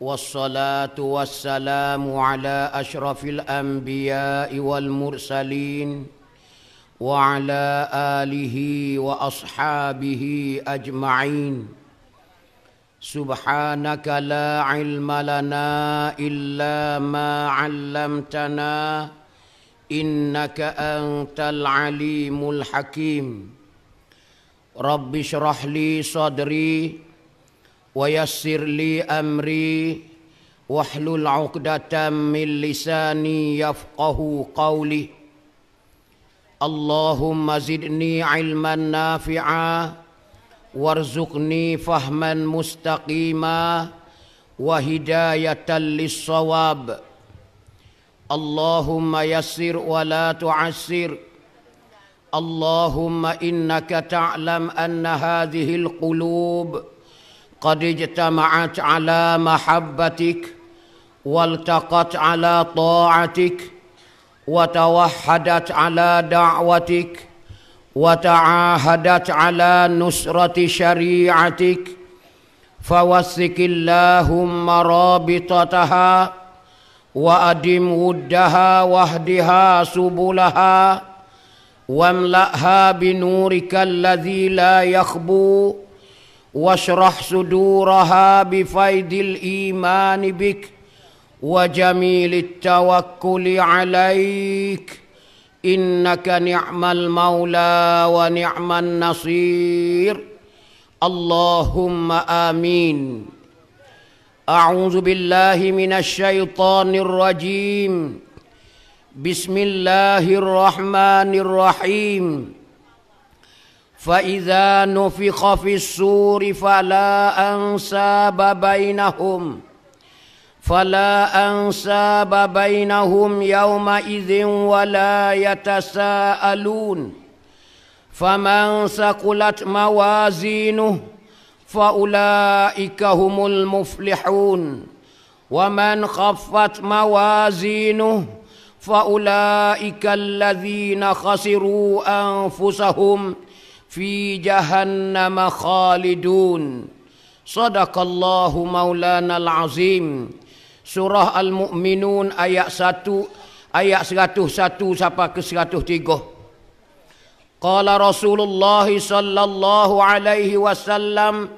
والصلاة والسلام على أشرف الأنبياء والمرسلين وعلى آله وأصحابه أجمعين سبحانك لا علم لنا إلا ما علمتنا إنك أنت العليم الحكيم رب اشرح لي صدري ويسر لي أمري واحلل عقدة من لساني يفقه قولي اللهم زدني علما نافعا وارزقني فهما مستقيما وهداية للصواب اللهم يسر ولا تعسر اللهم إنك تعلم أن هذه القلوب قد اجتمعت على محبتك والتقت على طاعتك وتوحدت على دعوتك وتعاهدت على نصرة شريعتك فوثق اللهم رابطتها وأدم ودها واهدها سبلها واملأها بنورك الذي لا يخبو واشرح صدورها بفيض الايمان بك وجميل التوكل عليك انك نعم المولى ونعم النصير اللهم امين اعوذ بالله من الشيطان الرجيم بسم الله الرحمن الرحيم فإذا نفخ في السور فلا أنساب بينهم فلا أنساب بينهم يومئذ ولا يتساءلون فمن ثقلت موازينه فأولئك هم المفلحون ومن خفت موازينه فأولئك الذين خسروا أنفسهم في جهنم خالدون صدق الله مولانا العظيم سورة المؤمنون آية 1 آية 101 sampai ke 103 قال رسول الله صلى الله عليه وسلم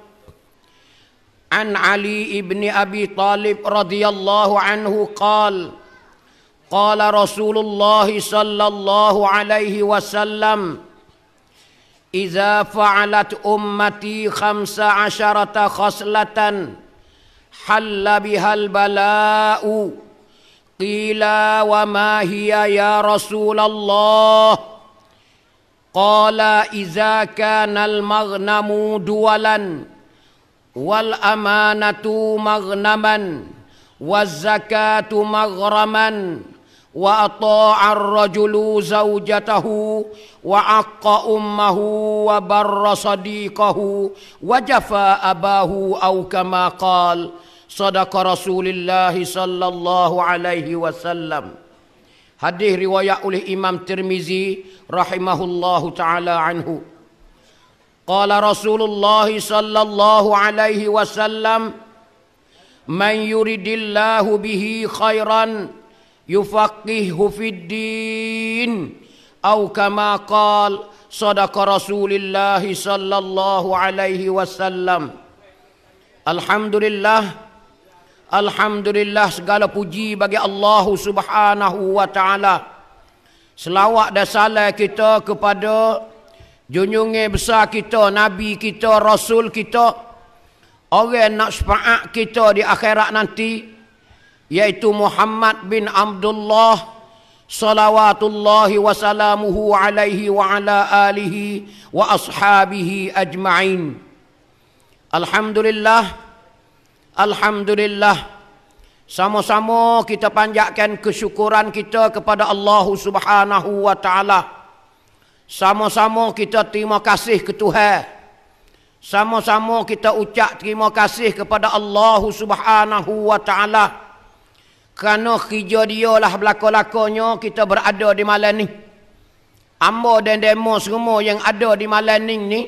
عن علي ابن أبي طالب رضي الله عنه قال قال رسول الله صلى الله عليه وسلم إذا فعلت أمتي خمس عشرة خصلة حل بها البلاء قيل وما هي يا رسول الله قال إذا كان المغنم دولا والأمانة مغنما والزكاة مغرما واطاع الرجل زوجته وعق امه وبر صديقه وجفى اباه او كما قال صدق رسول الله صلى الله عليه وسلم هذه روايه الامام ترمزي رحمه الله تعالى عنه قال رسول الله صلى الله عليه وسلم من يرد الله به خيرا yufaqihu din au kama qal sadaqa rasulillahi sallallahu alaihi wasallam alhamdulillah alhamdulillah segala puji bagi Allah Subhanahu wa taala selawat dan salam kita kepada junjung besar kita nabi kita rasul kita orang nak syafaat kita di akhirat nanti yaitu Muhammad bin Abdullah salawatullahi wasalamuhu alaihi wa ala alihi wa ashabihi ajma'in Alhamdulillah Alhamdulillah sama-sama kita panjatkan kesyukuran kita kepada Allah Subhanahu wa taala. Sama-sama kita terima kasih ke Tuhan. Sama-sama kita ucap terima kasih kepada Allah Subhanahu wa taala. Kerana hijau dia lah belakang-lakangnya kita berada di malam ni. Ambo dan demo semua yang ada di malam ni ni.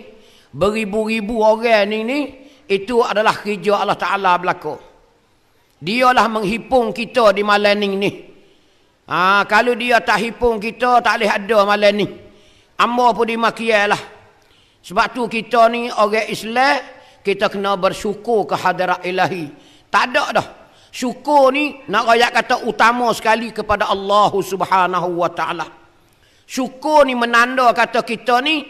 Beribu-ribu orang ni ni. Itu adalah hijau Allah Ta'ala Dia lah menghipung kita di malam ni ni. Ha, kalau dia tak hipung kita tak boleh ada malam ni. Ambo pun dimakialah. Sebab tu kita ni orang Islam. Kita kena bersyukur ke hadirat ilahi. Tak ada dah. Syukur ni nak rakyat kata utama sekali kepada Allah Subhanahu wa taala. Syukur ni menanda kata kita ni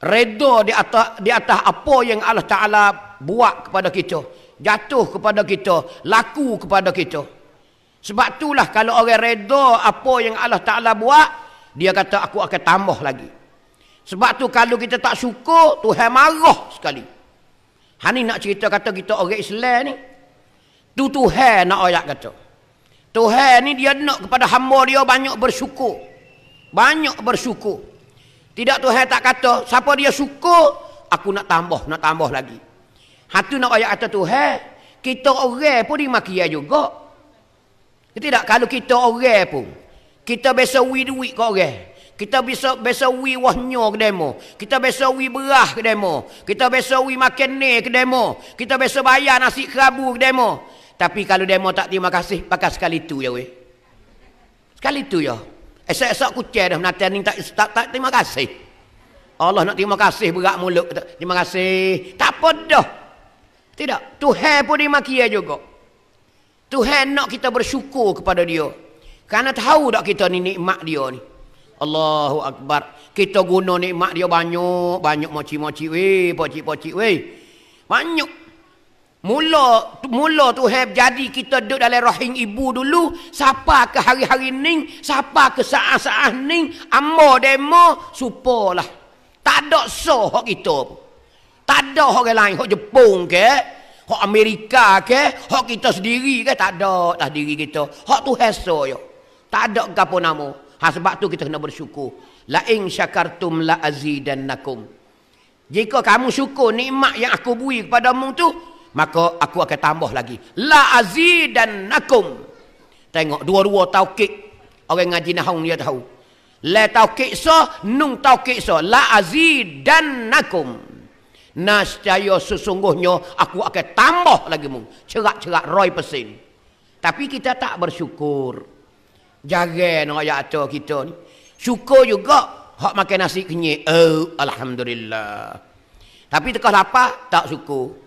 redha di atas di atas apa yang Allah Taala buat kepada kita, jatuh kepada kita, laku kepada kita. Sebab itulah kalau orang redha apa yang Allah Taala buat, dia kata aku akan tambah lagi. Sebab tu kalau kita tak syukur, Tuhan marah sekali. Hani nak cerita kata kita orang Islam ni, Tu Tuhan nak ayat kata. Tuhan ni dia nak kepada hamba dia banyak bersyukur. Banyak bersyukur. Tidak Tuhan tak kata, siapa dia syukur, aku nak tambah, nak tambah lagi. Hatu nak ayat kata Tuhan, kita orang pun di dimakia juga. Ya tidak, kalau kita orang pun, kita biasa wi duit ke orang. Kita biasa biasa wi wahnyo ke demo. Kita biasa wi berah ke demo. Kita biasa wi makan ni ke demo. Kita biasa bayar nasi kerabu ke demo. Tapi kalau dia mau tak terima kasih, pakai sekali tu ya weh. Sekali tu ya. Esok-esok kucing dah menatian ni tak, tak, tak terima kasih. Allah nak terima kasih berat mulut. Terima kasih. Tak apa dah. Tidak. Tuhan pun dimakia juga. Tuhan nak kita bersyukur kepada dia. Karena tahu tak kita ni nikmat dia ni. Allahu Akbar. Kita guna nikmat dia banyak. Banyak mochi mochi, Weh, pocik-pocik. Weh. Banyak. Mula mula tu hab jadi kita duduk dalam rahim ibu dulu, siapa ke hari-hari ni, siapa ke saat-saat ni, Amo demo supalah. Tak ada so hak kita. Tak ada orang lain hak Jepun ke, hak Amerika ke, hak kita sendiri ke tak ada tak lah diri kita. Hak tu heso yo. Tak ada gapo nama. Ha sebab tu kita kena bersyukur. La in syakartum la azidannakum. Jika kamu syukur nikmat yang aku beri kepada mu tu, maka aku akan tambah lagi la azidan nakum tengok dua-dua taukid orang ngaji nahau dia tahu la taukid so nung taukid so la azidan nakum nascaya sesungguhnya aku akan tambah lagi mu cerak-cerak roy pesin tapi kita tak bersyukur jaga nak no, kita ni syukur juga hak makan nasi kenyek oh, alhamdulillah tapi tekah lapar tak syukur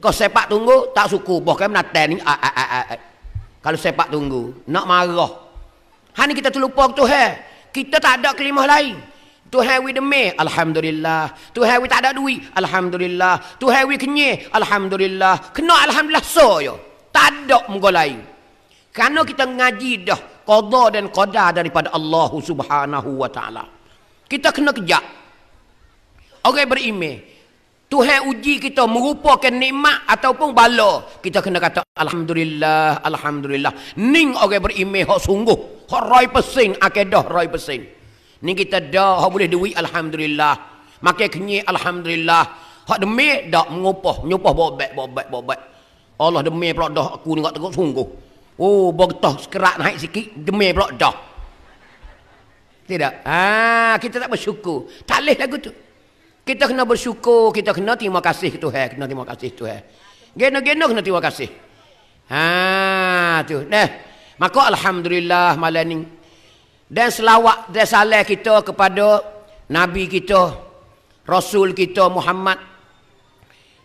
kalau sepak tunggu tak suku bahkan menaten tani. Ah, ah, ah, Kalau sepak tunggu nak marah. Hani kita terlupa tu he. Kita tak ada kelimah lain. Tu hewi demi, alhamdulillah. Tu hewi tak ada duit, alhamdulillah. Tu hewi kenye, alhamdulillah. Kena alhamdulillah so yo. Tak ada muka lain. Karena kita ngaji dah qada dan qada daripada Allah Subhanahu wa taala. Kita kena kejak. Orang okay, berimeh. Tuhan uji kita merupakan nikmat ataupun bala. Kita kena kata alhamdulillah, alhamdulillah. Ning orang berime hak sungguh. Hak roi pesin akidah roi pesing ning kita dah hak boleh dewi alhamdulillah. Makai kenyi alhamdulillah. Hak demi dak mengupah, nyupah bobek bobek bobek. Allah demi pula dah aku ni tak sungguh. Oh, bogetah sekerat naik sikit demi pula dah. Tidak. Ah, kita tak bersyukur. Tak leh lagu tu. Kita kena bersyukur, kita kena terima kasih Tuhan, kena terima kasih Tuhan. Gena-gena kena terima kasih. Ha tu dah. Maka alhamdulillah malam ni dan selawat dan salam kita kepada nabi kita Rasul kita Muhammad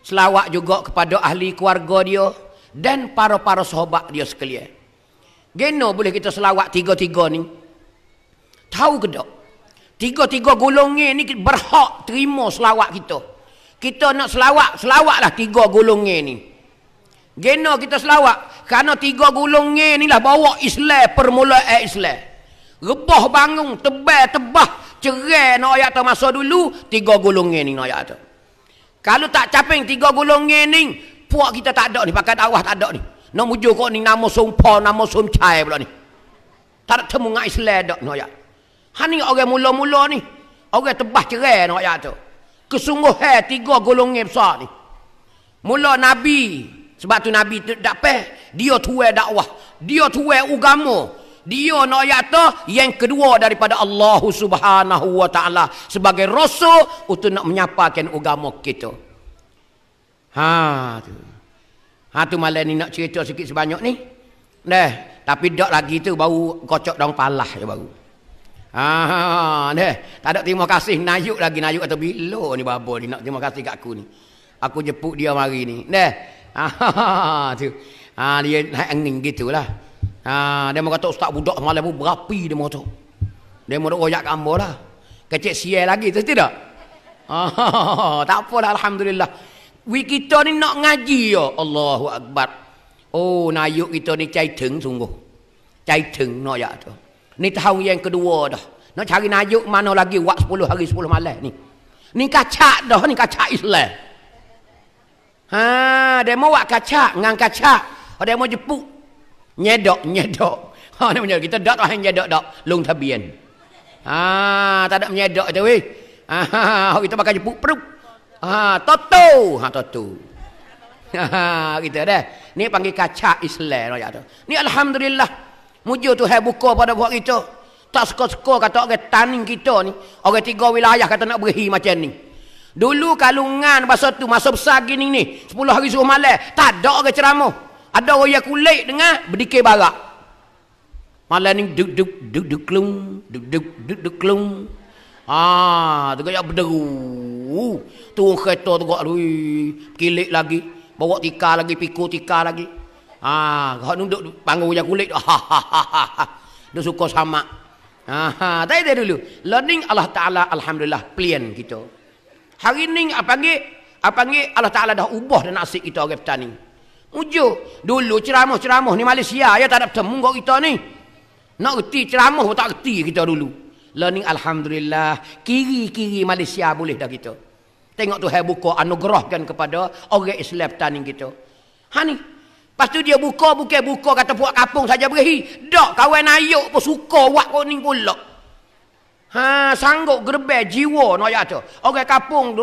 Selawat juga kepada ahli keluarga dia Dan para-para sahabat dia sekalian Gena boleh kita selawat tiga-tiga ni Tahu ke tak? Tiga-tiga gulungi ni berhak terima selawat kita. Kita nak selawat, selawatlah tiga gulungi ni. Gena kita selawat. Kerana tiga gulungi inilah lah bawa Islam permulaan eh Islam. Rebah bangun, tebal, tebah, cerai nak ayat tu masa dulu, tiga gulungi ni nak ayat tu. Kalau tak caping tiga gulungi ni, puak kita tak ada ni, pakai dakwah tak ada ni. Nak mujur kau ni nama sumpah, nama sumcai pula ni. Tak ada temu dengan Islam tak nak ayat. Ha ni orang mula-mula ni. Orang tebas cerai nak ayat tu. Kesungguhan tiga golongan besar ni. Mula Nabi. Sebab tu Nabi tu tak peh. Dia tuai dakwah. Dia tuai ugamu. Dia nak ayat yang kedua daripada Allah subhanahu wa ta'ala. Sebagai rasul untuk nak menyapakan ugamu kita. Ha tu. Ha tu malam ni nak cerita sikit sebanyak ni. Dah. Tapi dok lagi tu baru kocok dong palah je baru. Ah, deh. Tak ada terima kasih Nayuk lagi Nayuk atau bilo ni babo ni nak terima kasih kat aku ni. Aku jepuk dia mari ni. Deh. Ah, tu. Ah, dia naik angin gitulah. Ah, dia mau kata ustaz budak semalam pun berapi dia mau tu. Dia mau royak kamu lah. kecik sial lagi tu tidak. Ah, tak apa alhamdulillah. Wi kita ni nak ngaji yo. Ya Allahu akbar. Oh, Nayuk kita ni cai teng sungguh. Cai teng noyak tu. Ni tahun yang kedua dah. Nak cari najuk mana lagi buat 10 hari 10 malam ni. Ni kacak dah, ni kacak Islam. Ha, dia mau buat kacak, ngang kacak. Ha, dia mau jepuk. Nyedok, nyedok. Ha, ni punya kita dak tahu nyedok dak. Lung tabian. Ha, tak ada menyedok tu weh. Ha, ha, ha, kita pakai jepuk perut. Ha, toto, ha toto. Ha, kita dah. Ni panggil kacak Islam. Ya, ni alhamdulillah. Mujur tu hai buka pada buat kita. Tak suka-suka kata orang tani kita ni. Orang tiga wilayah kata nak berhi macam ni. Dulu kalungan masa tu, masa besar gini ni. Sepuluh hari suruh malam. Tak ada orang ceramah. Ada orang yang kulit dengan berdikir barak. Malam ni duk duk duk duk klung. Duk duk duk duk klung. Haa, tengok yang berderu. Turun kereta tengok. Kilik lagi. Bawa tikar lagi, pikul tikar lagi. Ha, kau nunduk panggung yang kulit. Ha, Dia ha, ha, ha, suka sama. Ha, ha. Tak ada dulu. Learning Allah Ta'ala, Alhamdulillah, plan kita. Hari ini apa panggil? Apa panggil? Allah Ta'ala dah ubah dan nasib kita orang petani. Ujo dulu ceramah-ceramah ni Malaysia ya tak ada bertemu kau kita ni. Nak reti ceramah pun tak reti kita dulu. Learning alhamdulillah kiri-kiri Malaysia boleh dah kita. Tengok tu hai buka anugerahkan kepada orang Islam tani kita. Ha ni, Lepas tu dia buka bukan buka kata buat kapung saja berhi. Dak kawan ayuk pun suka buat kau ni pula. Ha sanggup gerbel jiwa nak no, ya tu. Orang kapung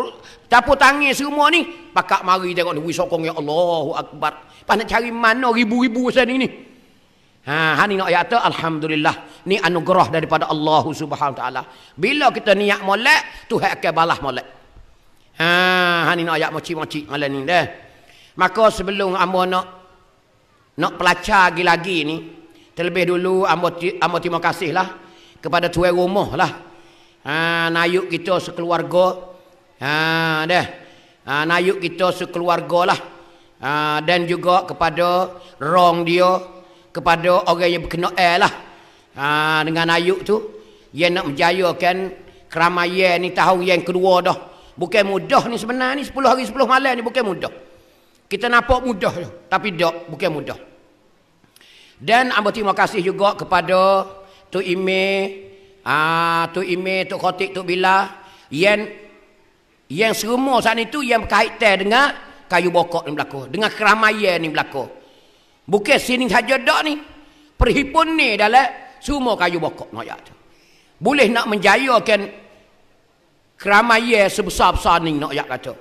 tapu tangis semua ni pakak mari tengok ni sokong ya Allahu akbar. Pas nak cari mana ribu-ribu sini ni. Ha ha ni nak no, ya tu alhamdulillah. Ni anugerah daripada Allah Subhanahu taala. Bila kita niat molek, Tuhan akan balas molek. Ha ha ni nak no, ayat mocik-mocik malam ni dah. Maka sebelum ambo nak no, nak pelacar lagi-lagi ni terlebih dulu ambo ambo terima kasihlah kepada tuan rumah lah ha nayuk kita sekeluarga ha deh ha nayuk kita sekeluarga lah ha, dan juga kepada rong dia kepada orang yang berkenaan lah ha, dengan ayuk tu yang nak menjayakan keramaian ni tahun yang kedua dah bukan mudah ni sebenarnya ni 10 hari 10 malam ni bukan mudah kita nampak mudah tapi dok bukan mudah dan ambo terima kasih juga kepada Tu Ime, ah Tu Ime, Tu Khotik, Tu Bila yang yang semua, saat itu yang berkaitan dengan kayu bokok ni berlaku, dengan keramaian ni berlaku. Bukan sini saja dak ni. Perhimpun ni dalam semua kayu bokok noya tu. Boleh nak menjayakan keramaian sebesar-besar ni noya kata.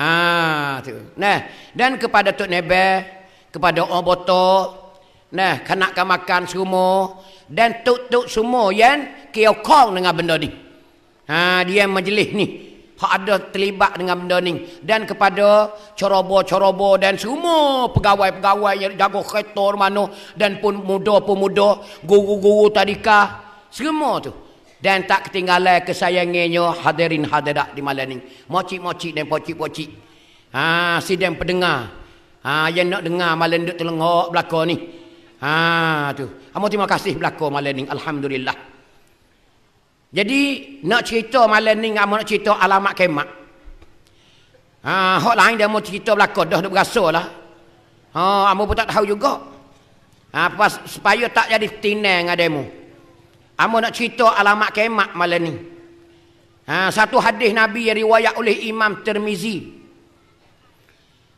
Lah ha tu. Nah, dan kepada Tok Nebel, kepada Oboto, Nah, kena kan makan semua dan tutup semua yang kong dengan benda ni. Ha, dia majlis ni hak ada terlibat dengan benda ni dan kepada corobo corobo dan semua pegawai-pegawai yang jago kereta mano dan pun muda-pemuda, guru-guru tadika, semua tu. Dan tak ketinggalan kesayangannya hadirin hadirat di malam ni. Mocik-mocik dan pocik-pocik. Ha, yang pendengar. Ha, yang nak dengar malam duduk terlengok belakang ni. Ha tu. Amo terima kasih berlaku malam ni alhamdulillah. Jadi nak cerita malam ni ngamo nak cerita alamat kemak. Ha hok lain dia mau cerita berlaku dah dah berasalah. Ha amo pun tak tahu juga. Ha pas, supaya tak jadi tinang dengan demo. Amo nak cerita alamat kemak malam ni. Ha satu hadis Nabi yang riwayat oleh Imam Tirmizi.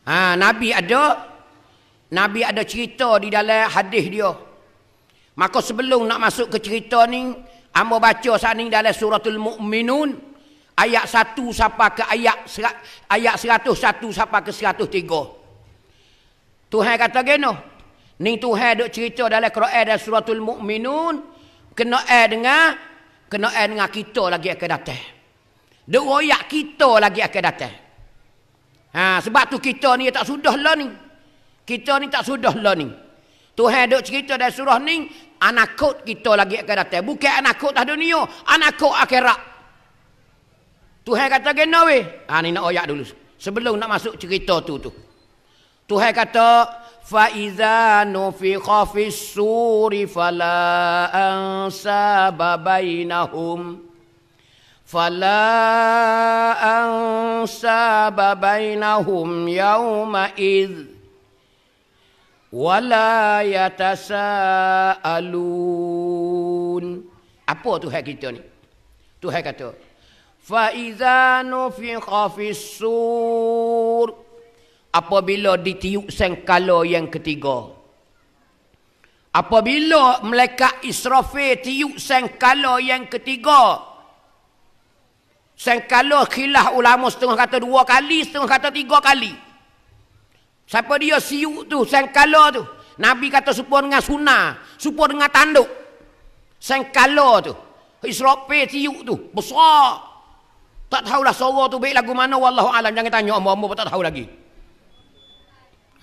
Ha Nabi ada Nabi ada cerita di dalam hadis dia. Maka sebelum nak masuk ke cerita ni, ambo baca sana dalam suratul mu'minun ayat satu sampai ke ayat ayat seratus satu sampai ke seratus tiga. Tuhan kata gini, ni Tuhan duk cerita dalam Quran dan suratul mu'minun kena air dengar kena air dengar kita lagi akan datang. Duk royak kita lagi akan datang. Ha, sebab tu kita ni tak sudah lah ni. Kita ni tak sudah lah ni. Tuhan duk cerita dari surah ni, anakut kita lagi akan datang. Bukan anakut dah dunia, anakut akhirat. Tuhan kata gena weh. Ha ni nak oyak dulu. Sebelum nak masuk cerita tu tu. Tuhan kata fa iza nufiqa suri fala ansaba bainahum fala ansaba bainahum yauma idz wala yatasaalun apa tuhan kita ni tuhan kata fa idza nufikha fis-sur apabila ditiup sengkala yang ketiga apabila malaikat israfil tiup sengkala yang ketiga sengkala khilaf ulama setengah kata dua kali setengah kata tiga kali Siapa dia siuk tu, sengkala tu. Nabi kata supur dengan sunnah, supur dengan tanduk. Sengkala tu. Israfil siuk tu, besar. Tak tahulah suara tu baik lagu mana wallahu alam jangan tanya umur-umur tak tahu lagi.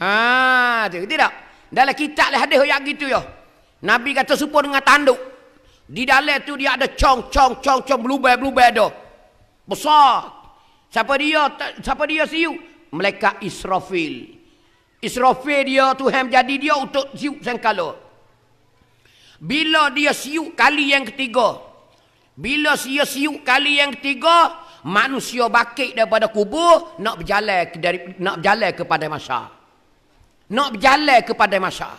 Ha, tu tidak. Dalam kitab lah hadis yang gitu ya. Nabi kata supur dengan tanduk. Di dalam tu dia ada cong cong cong cong blubai blubai doh. Besar. Siapa dia? Siapa dia siu? Malaikat Israfil. Israfil dia Tuhan jadi dia untuk siup sangkala. Bila dia siup kali yang ketiga. Bila dia siup kali yang ketiga, manusia bakit daripada kubur nak berjalan dari nak berjalan kepada masa. Nak berjalan kepada masa.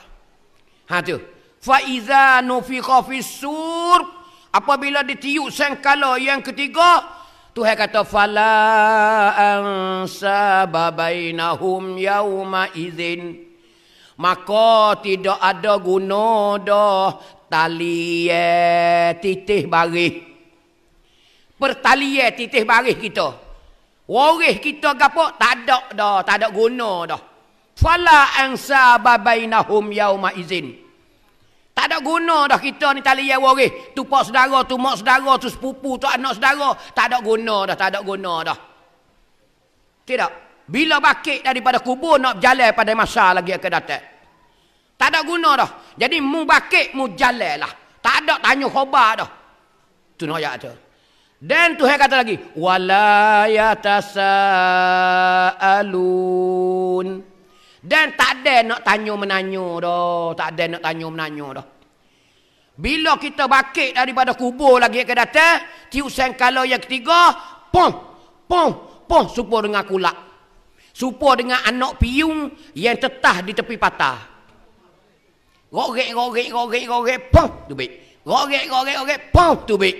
Ha tu. Fa iza nufiqa fis apabila ditiup sangkala yang ketiga Tuhan kata fala ansaba bainahum yauma izin maka tidak ada guna dah tali titih barih pertalian titih barih kita warih kita gapo tak ada dah tak ada guna dah fala ansaba bainahum yauma izin tak ada guna dah kita ni tali yang warih. Tu pak saudara, tu mak saudara, tu sepupu, tu anak saudara. Tak ada guna dah, tak ada guna dah. Tidak. Bila bakit daripada kubur nak berjalan pada masa lagi akan datang. Tak ada guna dah. Jadi mu bakit, mu jalan lah. Tak ada tanya khobar dah. Tu nak ayat tu. Dan Tuhan kata lagi. Walayatasa'alun. Walayatasa'alun. Dan tak ada nak tanya-menanya dah. Tak ada nak tanya-menanya dah. Bila kita bakit daripada kubur lagi ke datang, tiup sang kalau yang ketiga, pom, pom, pom, supur dengan kulak. Supur dengan anak piung yang tetah di tepi patah. Gorek, gorek, gorek, gorek, pom, tubik. Gorek, gorek, gorek, pom, tubik.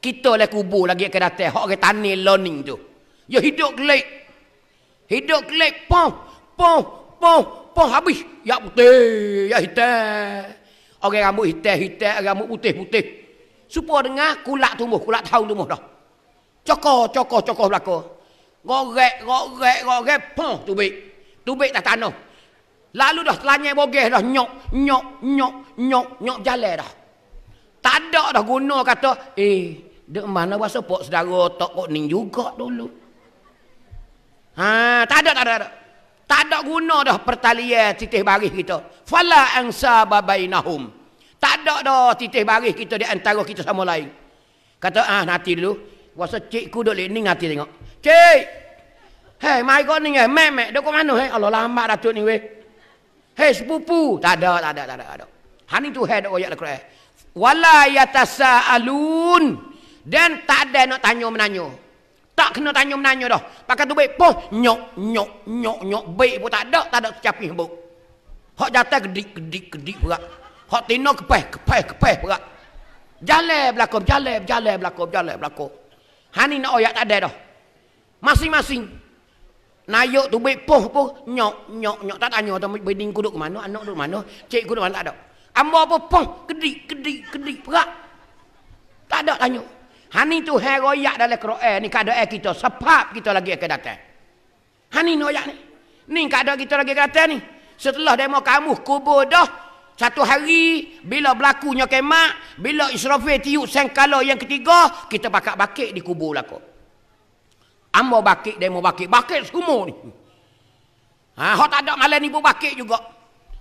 Kita lah kubur lagi ke datang, orang tani learning tu. Ya hidup kelip. Hidup kelip, pom, pom pom pom habis ya putih ya hitam orang rambut hitam hitam orang rambut putih putih supaya dengar kulak tumbuh kulak tahu tumbuh dah cokor cokor cokor belaka gorek gorek gorek pom tubik tubik dah tanah lalu dah telanyai bogeh dah nyok nyok nyok nyok nyok jalan dah tak ada dah guna kata eh di mana bahasa pok saudara tok kok ning juga dulu ha tak ada tak ada, tak ada. Tak ada guna dah pertalian titih baris kita. Fala angsa babainahum. Tak ada dah titih baris kita di antara kita sama lain. Kata, ah nanti dulu. Kuasa cikku duduk lihat ni nanti tengok. Cik! Hei, mai kau ni eh, mek mek, dekat mana eh? Allah lama datuk ni weh. Hei, sepupu, tak ada, tak ada, tak ada, tak ada. Hani tu hei dok ayat al Wala yatasaalun dan tak ada nak tanya menanya. Tak kena tanya menanya dah. Pakai tu baik pun nyok nyok nyok nyok baik pun tak ada, tak ada secapih bu. Hak jatah kedik kedik kedik pula. Hak tino kepeh kepeh kepeh pula. Jale belakom, jale jale belakom, jale belakom. Hani nak oyak tak ada dah. Masing-masing Nayuk tu baik poh poh nyok nyok nyok tak tanya tu bedding kuduk ke mana anak duduk mana cik kuduk mana tak ada. Ambo apa poh kedik kedik kedik perak. Tak ada tanya. Hani tu hai royak dalam Quran ni kada kita sebab kita lagi akan datang. Hani royak ni. Ni kada kita lagi akan datang ni. Setelah demo kamu kubur dah satu hari bila berlakunya kemak, bila Israfil tiup sangkala yang ketiga, kita bakak-bakik di kubur lah kok. Ambo bakik demo bakik, bakik semua ni. Ha, hot ada malam ni pun bakik juga.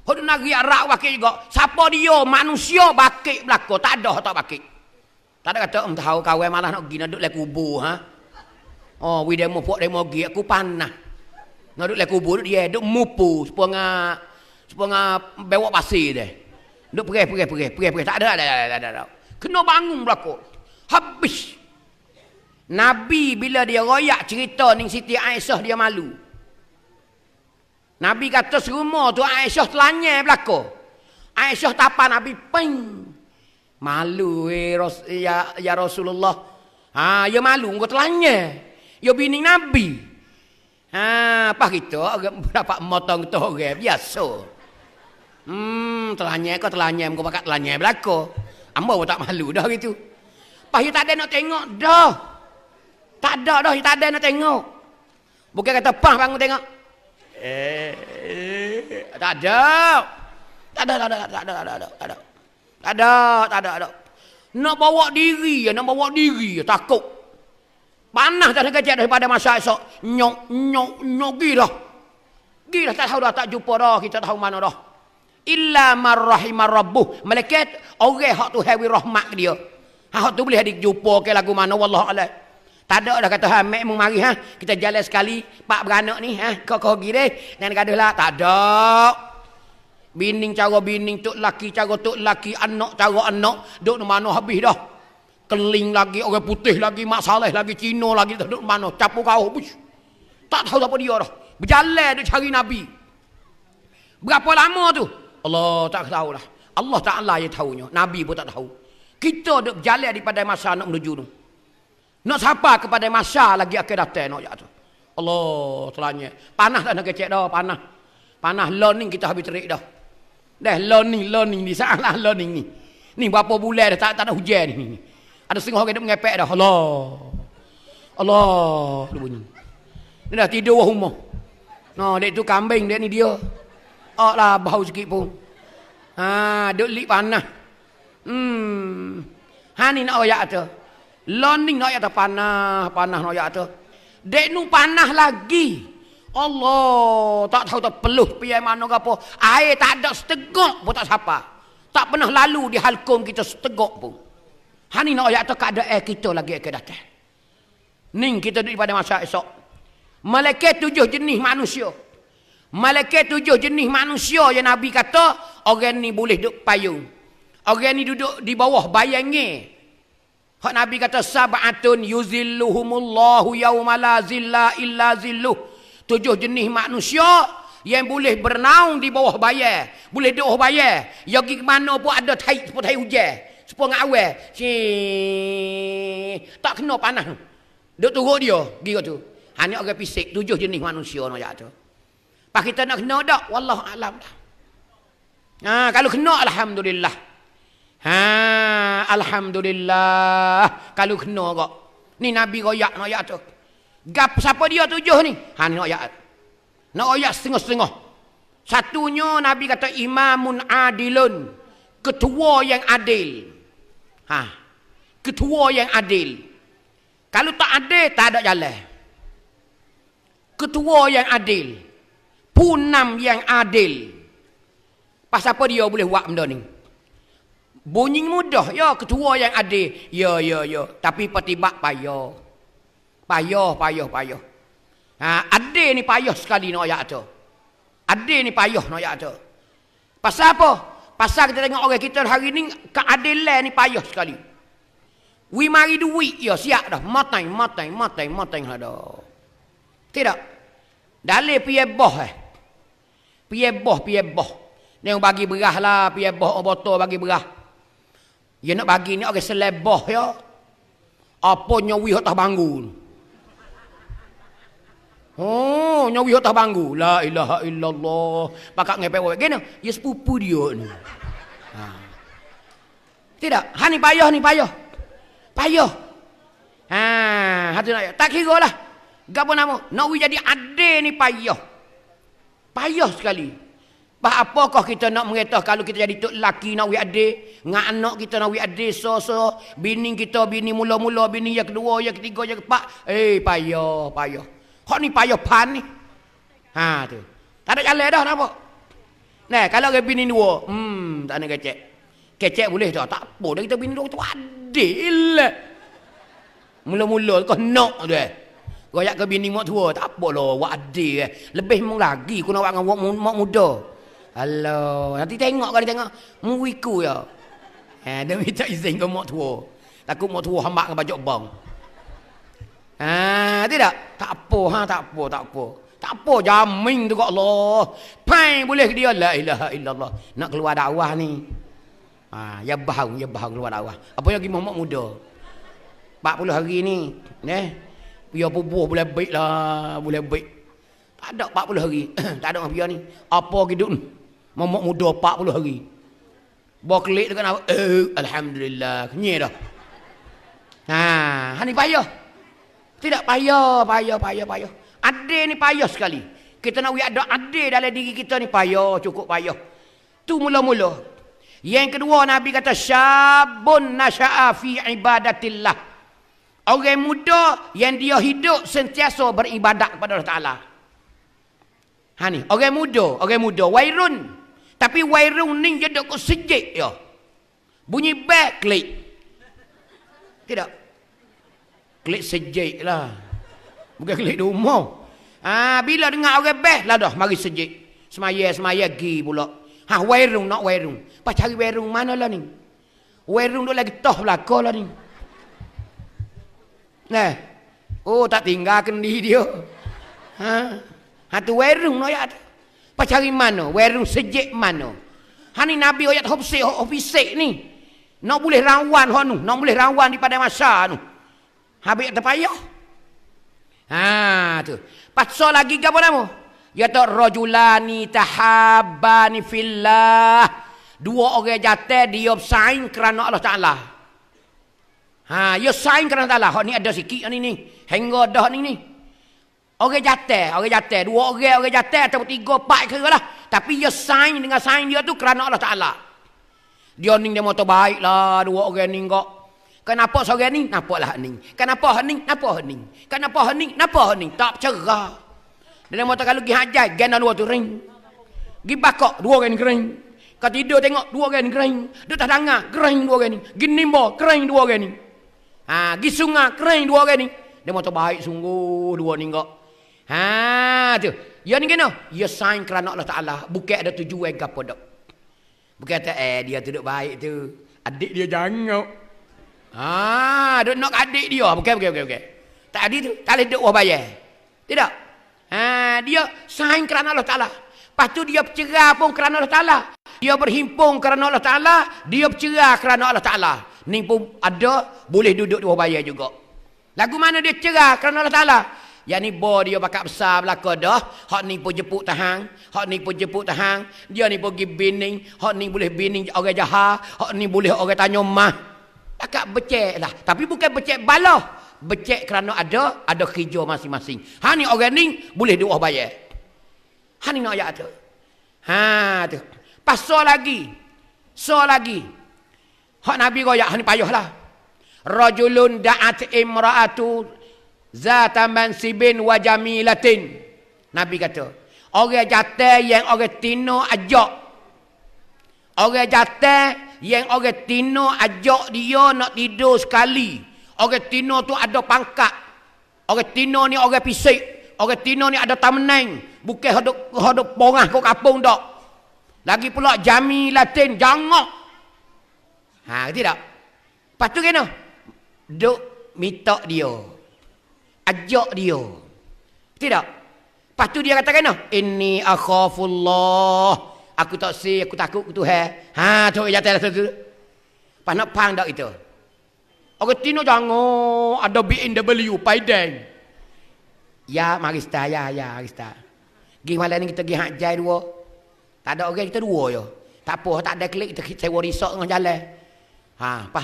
Hot nak riak rak bakik juga. Siapa dia manusia bakik belako, tak ada tak bakik. Tak ada kata, tahu kawai malah nak pergi, nak duduk di kubur. Ha? Oh, we demo, puak demo pergi, aku panah. Nak duduk di kubur, dia duduk mupu, sepuluh dengan, sepuluh dengan bewak pasir deh. Duduk pergi, pergi, pergi, pergi, pergi. Tak ada, ada, ada, ada. Kena bangun belakang. Habis. Nabi bila dia royak cerita ni Siti Aisyah dia malu. Nabi kata serumah tu Aisyah telanyai belakang. Aisyah tapa Nabi peng. Malu eh, Ros, ya, ya Rasulullah. Ha, ya malu engkau telanya. Ya bini Nabi. Ha, apa kita berapa motong tu orang biasa. Hmm, telanya kau telanya engkau pakai telanya belako. Ambo tak malu dah gitu. Pas you ya tak ada nak tengok dah. Tak ada dah, ya tak ada nak tengok. Bukan kata pah bangun tengok. Eh, eh, tak ada. Tak ada, tak ada, tak ada, tak ada, tak ada. Tak ada. Tak ada, tak ada, tak ada. Nak bawa diri ya, nak bawa diri ya, takut. Panah tak sangka cek daripada masa esok. Nyok, nyok, nyok, gila. Gila, tak tahu dah, tak jumpa dah, kita tahu mana dah. Illa marrahimah rabbuh. Malaikat, orang yang tu hewi rahmat dia. Ha, hak tu boleh dijumpa ke lagu mana, Allah Allah. Tak ada dah kata, ha, mak mari, ha. Kita jalan sekali, pak beranak ni, ha. Kau kau gila, dan gaduh lah. Tak ada. Tak ada. Bining cara bining tok laki cara tok laki anak cara anak duk di mana habis dah. Keling lagi orang putih lagi mak saleh lagi Cina lagi tak duk mana capu kau bus. Tak tahu apa dia dah. Berjalan duk cari nabi. Berapa lama tu? Allah tak tahu lah. Allah Taala yang tahunya. Nabi pun tak tahu. Kita duk berjalan daripada masa nak menuju tu. Nak siapa kepada masa lagi akan datang nak jatuh. Allah selanya. Panas dah nak kecek dah, panas. Panas learning kita habis terik dah. Dah learning, learning ni. Salah learning ni. Ni berapa bulan dah tak, tak ada hujan ni. Ada setengah orang yang mengepek dah. Allah. Allah. Dia bunyi. Dia dah tidur wah rumah. No, dek tu kambing dek ni dia. Oh lah, bau sikit pun. Ha, duk lip panah. Hmm. Ha ni nak ayat tu. Learning nak ayat tu panah, panah nak ayat tu. Dek nu Panah lagi. Allah tak tahu tak peluh piye mana apa. Air tak ada seteguk pun tak siapa. Tak pernah lalu di halkom kita seteguk pun. Hani nak ayat tak ada air kita lagi ke datang. Ning kita duduk pada masa esok. Malaikat tujuh jenis manusia. Malaikat tujuh jenis manusia yang Nabi kata orang ni boleh duduk payung. Orang ni duduk di bawah bayangnya. Hak Nabi kata sab'atun yuzilluhumullahu yawma la zilla illa zilluh tujuh jenis manusia yang boleh bernaung di bawah bayar boleh di bawah bayar ya pergi ke mana pun ada tai seperti tai hujan sepuluh dengan awal si tak kena panas dia turut dia pergi tu hanya orang pisik tujuh jenis manusia nak jatuh tu Pak kita nak kena tak wallah alam dah ha, kalau kena alhamdulillah ha, alhamdulillah kalau kena kok ni nabi royak nak jatuh tu Gap, siapa dia tujuh ni? Ha ni nak ayat. Nak ayat setengah-setengah. Satunya Nabi kata imamun adilun. Ketua yang adil. Ha. Ketua yang adil. Kalau tak adil tak ada jalan. Ketua yang adil. Punam yang adil. Pasal apa dia boleh buat benda ni? Bunyi mudah. Ya, ketua yang adil. Ya, ya, ya. Tapi petibak payah. Payah, payah, payah. Ha, adik ni payah sekali nak ayat tu. Adik ni payah nak ayat tu. Pasal apa? Pasal kita tengok orang kita hari ni, keadilan ni payah sekali. We mari duit, ya siap dah. Matang, matang, matang, matang lah dah. Tidak. Dalih piye boh eh. Piye boh, piye boh. Ni yang bagi berah lah, piye boh, botol bagi berah. Ya nak bagi ni orang okay, selebah ya. Apanya wihak tak bangun. Oh, nyawi tak banggu. La ilaha illallah. Pakak ngepek wek kena. Ya sepupu dia ni. Ha. Tidak. Ha ni payah ni payah. Payah. Ha, hati nak. Tak kiralah. Gapo nama? Nak wi jadi ade ni payah. Payah sekali. Bah apa kita nak mengetah kalau kita jadi tok laki nak wi ade, ngak anak kita nak wi ade so-so, bini kita bini mula-mula, bini yang kedua, yang ketiga, yang keempat. Eh, payah, payah. Hak ni payah pan ni. Ha tu. Tak ada jalan dah nampak. Nah, kalau ke bini dua, hmm, tak nak kecek. Kecek boleh tak? Tak apa dah kita bini dua tu adil. Mula-mula kau nak tu eh. Goyak ke bini mak tua, tak apa lah, buat adil eh. Lebih mung lagi kau nak buat dengan mak muda. Hello, nanti tengok kau tengok. Muiku ya. Eh, demi tak izin ke mak tua. Takut mak tua hamak dengan bajak bang. Ha, tidak. Tak apa, ha, tak apa, tak apa. Tak apa, jamin tu kat Allah. Pain boleh dia, la ilaha illallah. Nak keluar dakwah ni. Ha, ya bahu, ya bahu keluar dakwah. Apa yang lagi Muhammad muda? 40 hari ni, neh, Ya bubuh boleh baik lah, boleh baik. Tak ada 40 hari, tak ada apa ni. Apa gitu ni? Mamak muda 40 hari. Bawa kelik tu kan Eh, Alhamdulillah, kenyai dah. Ha, ni payah. Ya? Tidak payah, payah, payah, payah. Ada ni payah sekali. Kita nak ada ada dalam diri kita ni payah, cukup payah. Tu mula-mula. Yang kedua Nabi kata syabun nasha'a fi ibadatillah. Orang muda yang dia hidup sentiasa beribadat kepada Allah Ta'ala. Ha ni, orang muda, orang muda, wairun. Tapi wairun ni jadi kok sejik ya. Bunyi back klik. Tidak. Klik sejik lah. Bukan klik rumah. Ha, bila dengar orang best lah dah, mari sejik. Semaya, semaya, gi pula. Ha, werung, nak werung? Pak cari warung mana lah ni? Werung tu lagi toh belakang lah ni. Nah. Oh, tak tinggal kendi dia. Ha? Ha, tu werung nak ya. Pak cari mana? Werung sejik mana? Ha, ni Nabi ayat hopsik, hopsik ni. Nak boleh rawan honu, nak boleh rawan di pada masa honu. Habis terpayah. Ha tu. Pasal lagi gapo namo? Ya tu rajulani tahabani fillah. Dua orang jatuh dia sign kerana Allah Taala. Ha, yo ya sign kerana Allah. Hak ni ada sikit ni ni. Hingga dah ni ni. Orang jatuh, orang jatuh, dua orang orang jatuh atau tiga, empat ke lah. Tapi dia sign dengan sign dia tu kerana Allah Taala. Dia ni dia motor terbaik lah dua orang ni kok. Kenapa sore ni? napa lah ni. Kenapa ni? Napa ni? Kenapa ni? Napa ni? Tak cerah. Dan mata kalau pergi hajat, gendang dua tu ring. Gi bakok dua gen kering. Kau tidur tengok dua gen kering. Dia tak dengar, kering dua gen ni. Gi nimba, kering dua gen ni. Ha, gi sungai, kering dua gen ni. Dia mata baik sungguh dua ni kok. Ha, tu. Ya ni kena. Ya sign kerana Allah Taala bukan ada tujuan gapo dak. Bukan eh dia tidak baik tu. Adik dia jangok. Ah, duk nak adik dia. Bukan, bukan, bukan, bukan. Tak adik tu, tak boleh duk wah bayar. Tidak. Ha, dia sign kerana Allah Ta'ala. Lepas tu dia bercerah pun kerana Allah Ta'ala. Dia berhimpung kerana Allah Ta'ala. Dia bercerah kerana Allah Ta'ala. Ni pun ada, boleh duduk di bayar juga. Lagu mana dia cerah kerana Allah Ta'ala? Yang ni bo dia bakat besar belaka dah. Hak ni pun jeput tahan. Hak ni pun jeput tahan. Dia ni pergi bining. Hak ni boleh bining orang jahat. Hak ni boleh orang tanya mah akak becek lah. Tapi bukan becek balah. Becek kerana ada, ada kerja masing-masing. Ha ni orang ni boleh diuah bayar. Ha ni nak ayat tu. Ha tu. so lagi. So lagi. Hak Nabi royak, ha ni payah lah. Rajulun da'at imra'atu zata mansibin wa jamilatin. Nabi kata, orang jatah yang orang tino ajak. Orang jatah yang orang tino ajak dia nak tidur sekali. Orang tino tu ada pangkat. Orang tino ni orang pisik. Orang tino ni ada tamenang. Bukan hodok hodok porah kau kapung dok. Lagi pula jami latin jangok. Ha, tidak. Patu kena. Duk minta dia. Ajak dia. Tidak. Patu dia kata kena, "Inni akhafullah." aku tak si, aku takut ke Tuhan. Ha, tok ya tel tu. Pas nak pang dak itu. Orang tino jangan ada BMW paiden. Ya, mari sta ya, ya, mari sta. Gi malam ni kita gi hak jai dua. Tak ada orang kita dua yo. Tak apa, tak ada klik kita sewa risok dengan jalan. Ha, apa?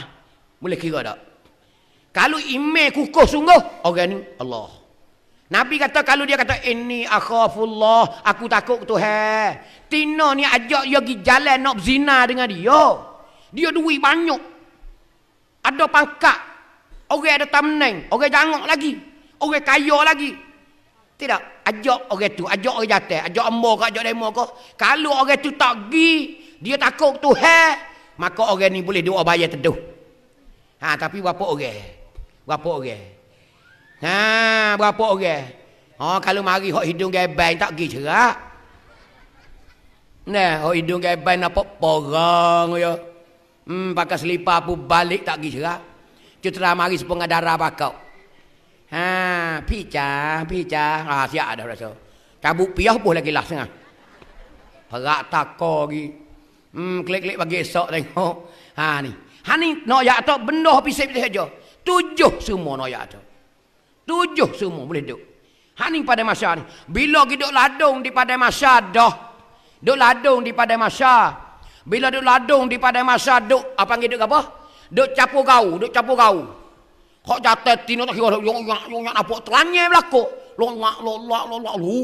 Boleh kira tak? Kalau imej kukuh sungguh, orang ni Allah. Nabi kata kalau dia kata ini akhafullah, aku takut Tuhan. Tina ni ajak dia pergi jalan nak berzina dengan dia. Dia duit banyak. Ada pangkat. Orang ada tamneng, orang jangok lagi. Orang kaya lagi. Tidak, ajak orang tu, ajak orang jatuh, ajak ambo ke, ajak demo ke. Kalau orang tu tak pergi, dia takut Tuhan, maka orang ni boleh doa bayar teduh. Ha, tapi berapa orang? Berapa orang? Ha, berapa orang? Ha, kalau mari hok hidung gaban tak pergi cerak. Nah, hok hidung gaban nampak porong ya. Hmm, pakai selipar pun balik tak pergi cerak. Cutra mari sepengah darah bakau. Ha, pica, pica. Ha, siap dah rasa. Cabut piah pun lagi lah sengah. Perak tako lagi. Hmm, klik-klik bagi esok tengok. Ha, ni. Ha, ni, nak no, ya, benda pisik-pisik saja. Tujuh semua nak no, ya, atau. Tujuh semua boleh duduk. Hani pada masa ni. Bila kita duduk ladung di pada masa dah. Duduk ladung di pada masa. Bila duduk ladung di pada masa duduk. Apa yang duduk apa? Duduk capu kau. Duduk capu kau. Kau jatuh tino tak kira. Yang nak yang nak nampak terangnya berlaku. Luah luah luah lu.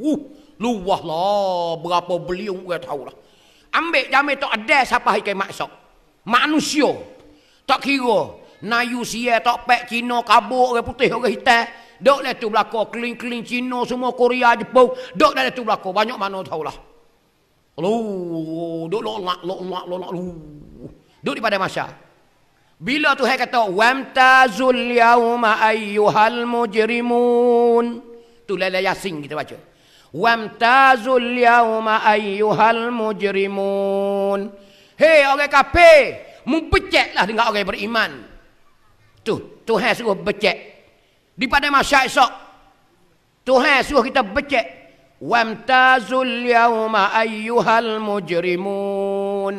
Uh, luah lah. Berapa beliau kita tahu lah. Ambil jamin tak ada siapa yang maksud. Manusia. Tak kira. Nayu sia tak pek Cina kabur orang putih orang hitam. Dok dah tu berlaku keling-keling Cina semua Korea Jepun. Dok dah tu berlaku banyak mana tahulah. Lu dok lo lak lo lak lo lak lu. Dok di pada masa. Bila tu hai kata wamtazul yauma ayyuhal mujrimun. Tu lele yasin kita baca. Wamtazul yauma ayyuhal mujrimun. Hei orang kafir, mu lah dengan orang beriman. Tu, Tuhan suruh becek. Di pada masa esok. Tuhan suruh kita becek. Wamtazul yawma ayyuhal mujrimun.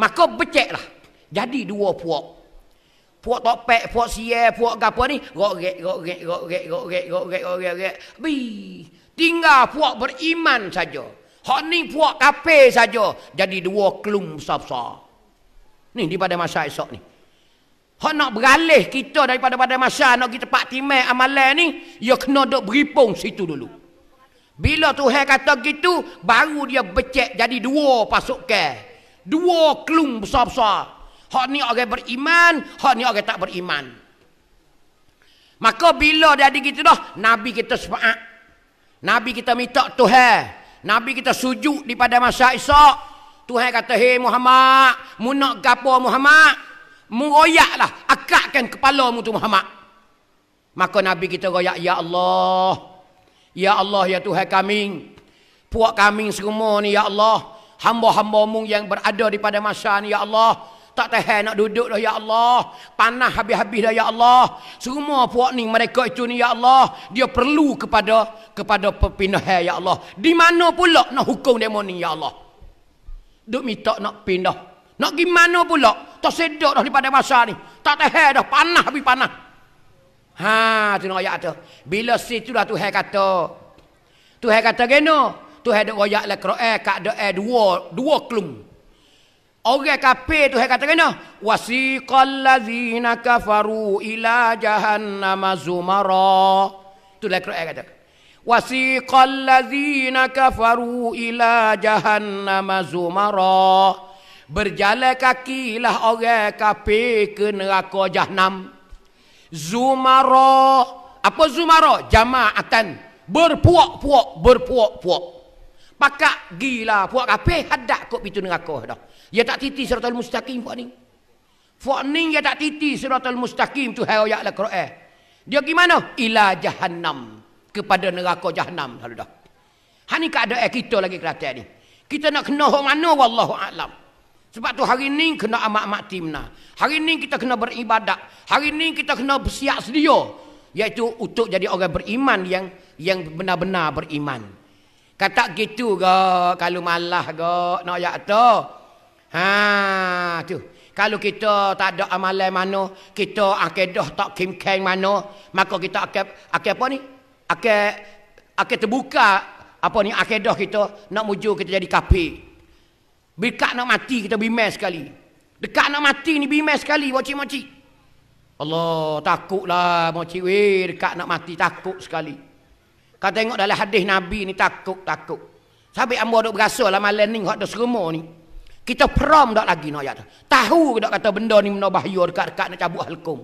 Maka beceklah. Jadi dua puak. Puak topek, puak sia, puak gapo ni, rok rek rok rek rok rek rok rek rok rek rok rek. rek. Bi, tinggal puak beriman saja. Hak ni puak kafir saja. Jadi dua kelum besar-besar. Ni di pada masa esok ni. Hak nak beralih kita daripada badan masa nak kita pak timai amalan ni, ya kena duk beripung situ dulu. Bila Tuhan kata gitu, baru dia becek jadi dua pasukan. Dua kelum besar-besar. Hak ni orang beriman, hak ni orang tak beriman. Maka bila dia jadi gitu dah, Nabi kita sepaat. Nabi kita minta Tuhan. Nabi kita sujud daripada pada masa Isa. Tuhan kata, "Hei Muhammad, nak gapo Muhammad?" Meroyaklah akakkan kepala mu tu Muhammad. Maka Nabi kita royak ya Allah. Ya Allah ya Tuhan kami. Puak kami semua ni ya Allah. hamba hambamu yang berada di pada masa ni ya Allah. Tak tahan nak duduk dah ya Allah. Panah habis-habis dah ya Allah. Semua puak ni mereka itu ni ya Allah. Dia perlu kepada kepada perpindahan ya Allah. Di mana pula nak hukum demo ni ya Allah. Duk minta nak pindah. Nak gimana pula? tersedok dah daripada masa ni. Tak teher dah, panah habis panah. Ha, tu nak ayat tu. Bila si tu dah Tuhan kata. Tuhan kata gena. Tuhan nak ayat lah kera eh, kak eh dua, dua klum. Orang kafir tu kata kena wasiqal ladzina kafaru ila jahannam zumara. Tu lek lah eh kata. Wasiqal ladzina kafaru ila jahannam zumara. Berjalan kaki lah orang kapi ke neraka jahnam. Zumarah. Apa Zumarah? Jama'atan. Berpuak-puak, berpuak-puak. Pakak gila puak kapi hadak kok pintu neraka dah. Ya tak titi suratul mustaqim puak ni. Puak ni ya tak titi suratul mustaqim tu hayo ya lah Quran. Dia gimana? Ila jahannam kepada neraka jahannam halu dah. Hani keadaan kita lagi kelate ni. Kita nak kena hok mana wallahu alam. Sebab tu hari ini kena amat-amat timna. Hari ini kita kena beribadat. Hari ini kita kena bersiap sedia. Iaitu untuk jadi orang beriman yang yang benar-benar beriman. Kata gitu ke kalau malah ke nak ayat tu. Ha tu. Kalau kita tak ada amalan mana, kita akidah tak kimkan mana, maka kita akan akan apa ni? Akan akan terbuka apa ni akidah kita nak muju kita jadi kapi. Dekat nak mati kita bimbel sekali. Dekat nak mati ni bimbel sekali makcik-makcik. Allah takutlah makcik. Weh dekat nak mati takut sekali. Kau tengok dalam hadis Nabi ni takut-takut. Sampai ambo duk berasa lah malam ni hak serumo ni. Kita peram dak lagi nak ayat. Tahu dak kata benda ni benda bahaya dekat-dekat nak cabut halkum.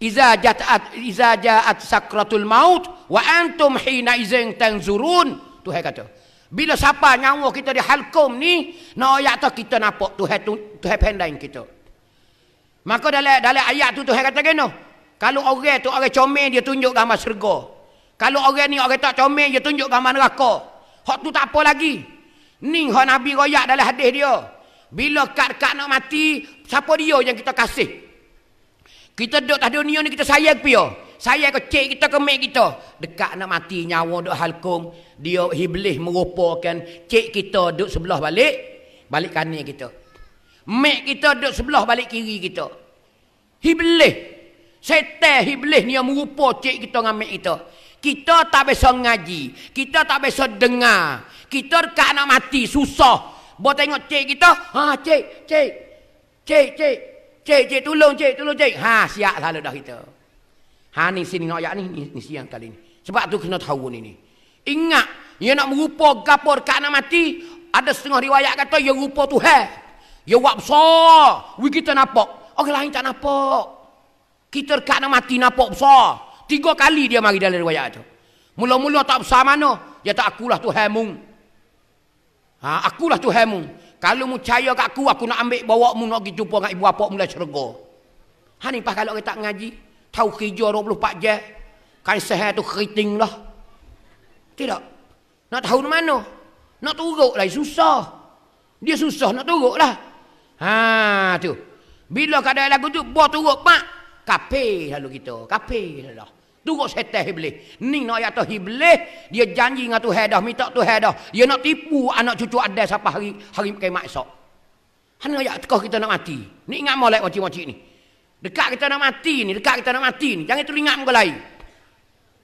Iza ja'at iza ja'at sakratul maut wa antum hina izeng tanzurun. Tuhan kata, bila siapa nyawa kita di halkum ni, nak ayat tu kita nampak Tuhan tu pandang kita. Maka dalam dalam ayat tu Tuhan kata gini. Kalau orang tu orang comel dia tunjuk gambar syurga. Kalau orang ni orang tak comel dia tunjuk gambar neraka. Hak tu tak apa lagi. Ni hak Nabi royak dalam hadis dia. Bila kat-kat nak mati, siapa dia yang kita kasih? Kita duduk tak dunia ni kita sayang pihak saya kecil kita kemik kita dekat nak mati nyawa duk halkung dia iblis merupakan cik kita duk sebelah balik balik kanan kita mek kita duk sebelah balik kiri kita iblis setan iblis ni yang merupa cik kita dengan mek kita kita tak biasa ngaji kita tak biasa dengar kita dekat nak mati susah buat tengok cik kita ha cik cik cik cik cik cik tolong cik tolong cik ha siap selalu dah kita Ha ni sini nak ayat ni, ni, ni siang kali ni. Sebab tu kena tahu ni ni. Ingat, yang nak merupa gapo dekat anak mati, ada setengah riwayat kata yang rupa tu hai. Ya wak besar. We kita nampak. Orang lain tak nampak. Kita dekat anak mati nampak besar. Tiga kali dia mari dalam riwayat tu. Mula-mula tak besar mana. Ya tak akulah tu hai Ha, akulah tu hai Kalau mu percaya kat aku, aku nak ambil bawa mu nak pergi jumpa dengan ibu bapa mu dalam syurga. Ha ni pas kalau kita ngaji tahu kerja 24 jam kan sehat tu keriting lah tidak nak tahu mana nak turuk lah susah dia susah nak turuk lah ha tu bila kadang lagu tu buat turuk pak kape lalu kita kape lalu turuk setah iblis ni nak ayat tu iblis dia janji dengan Tuhan dah minta tu dah dia nak tipu anak cucu ada siapa hari hari pakai maksak Hanya ayat kau kita nak mati. Ni ingat molek macam-macam ni. Dekat kita nak mati ni, dekat kita nak mati ni. Jangan teringat muka lain.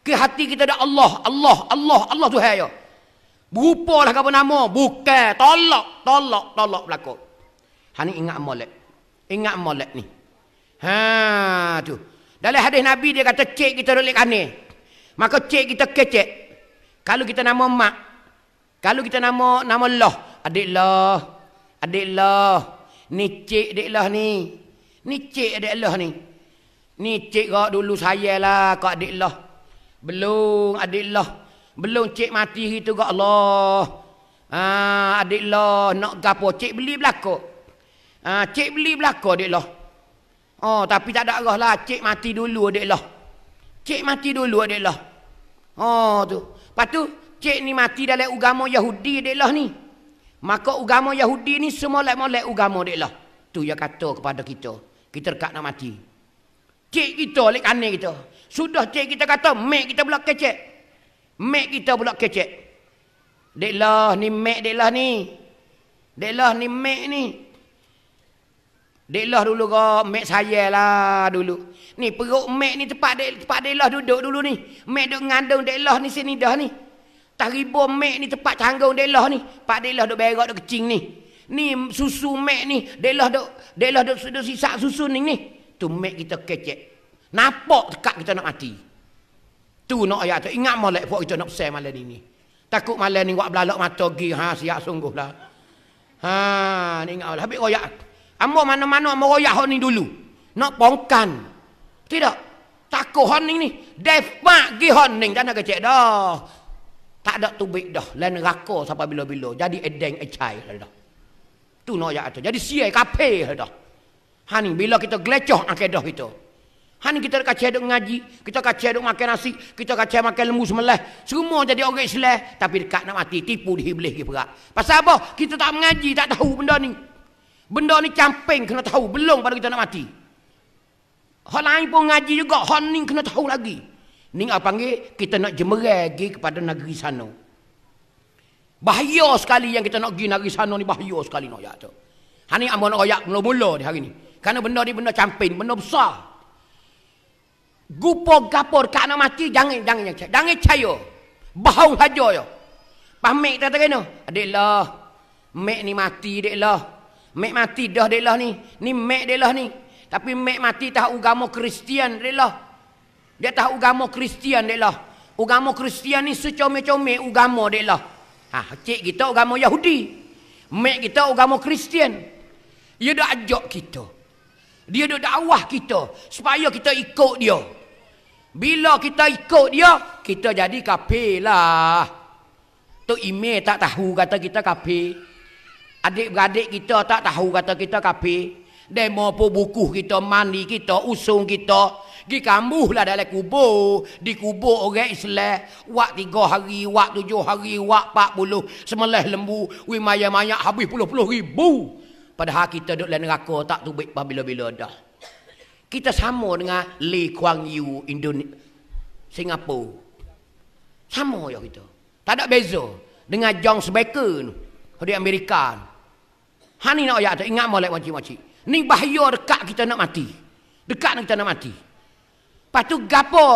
Ke hati kita ada Allah, Allah, Allah, Allah Tuhan ya. Berupalah apa nama, bukan tolak, tolak, tolak berlaku. Ha ni ingat molek. Ingat molek ni. Ha tu. Dalam hadis Nabi dia kata cek kita rolek kanil. Maka cek kita kecek. Kalau kita nama mak, kalau kita nama nama Allah, adik Allah. Ni cek adik ni. Ni cik adik Allah ni. Ni cik kau dulu saya lah kau adik Allah. Belum adik Allah. Belum cik mati itu kau Allah. Ah ha, adik Allah nak gapo cik beli belako. Ah cik beli belako adik Allah. Oh tapi tak ada arah lah cik mati dulu adik Allah. Cik mati dulu adik Allah. Oh tu. Lepas tu cik ni mati dalam agama Yahudi adik Allah ni. Maka agama Yahudi ni semua lek-molek agama adik Allah. Tu yang kata kepada kita kita rekat nak mati. Cik kita oleh kanan kita. Sudah cik kita kata, mek kita pula kecek. Mek kita pula kecek. Dek lah ni mek, dek lah ni. Dek lah ni mek ni. Dek lah dulu kak, mek saya lah dulu. Ni perut mek ni tempat dek, tempat dek lah duduk dulu ni. Mek duduk ngandung dek lah ni sini dah ni. Tak ribu mek ni tempat canggung dek lah ni. Pak dek lah duduk berak, duduk kecing ni. Ni susu mek ni, delah dok delah dok sudah sisa susu ni ni. Tu mek kita kecek. Nampak dekat kita nak mati. Tu nak ayat tu. Ingat molek buat kita nak sel malam ini. Takut malam ni buat belalak mata gi ha siap sungguh lah. Ha, ni ingat lah. Habis royak. Ambo mana-mana ambo royak hon ni dulu. Nak pongkan. Tidak. Takut hon ni ni. Defak gi hon ni dan nak kecek dah. Tak ada tubik dah. Lain raka sampai bila-bila. Jadi edeng ecai lah dah. Tu nak ya atuh. Jadi sia kape dah. Ha bila kita gelecoh akidah kita. Ha ni kita kacau duk ngaji, kita kacau duk makan nasi, kita kacau makan lembu semelah. Semua jadi orang Islam tapi dekat nak mati tipu di iblis ke perak. Pasal apa? Kita tak mengaji, tak tahu benda ni. Benda ni camping kena tahu belum pada kita nak mati. Hal lain pun ngaji juga, hal ni kena tahu lagi. Ni apa panggil? Kita nak jemerai lagi kepada negeri sana. Bahaya sekali yang kita nak pergi nari sana ni bahaya sekali nak tu. Ha ni ambo nak royak mula-mula di hari ni. Karena benda ni benda campin, benda besar. Gupo gapor kak mati jangan jangan jangan. Jangan cayo. Bahau saja yo. Pamik tak terkena. Adiklah. Mek ni mati adiklah. Mek mati dah adiklah ni. Ni mek adiklah ni. Tapi mek mati tak agama Kristian adiklah. Dia tak agama Kristian adiklah. Agama Kristian ni secome-come, agama adiklah. Adiklah. Ah, cik kita agama Yahudi. Mak kita agama Kristian. Dia dah ajak kita. Dia dah dakwah kita. Supaya kita ikut dia. Bila kita ikut dia, kita jadi kafir lah. Tu Ime tak tahu kata kita kafir. Adik-beradik kita tak tahu kata kita kafir. Demo pun buku kita, mani kita, usung kita. Gi kambuh lah dalam kubur. Di kubur orang Islam. Wak tiga hari, wak tujuh hari, wak empat puluh. Semelih lembu. Wih maya-maya habis puluh-puluh ribu. Padahal kita duduk dalam neraka tak tubik bila-bila dah. Kita sama dengan Lee Kuan Yew, Indonesia. Singapura. Sama ya kita. Tak ada beza. Dengan John Sebeker tu. Di Amerika. Hani ha, nak ayat tu. Ingat malak macam-macam. Ni bahaya dekat kita nak mati. Dekat kita nak mati. Lepas tu gapo?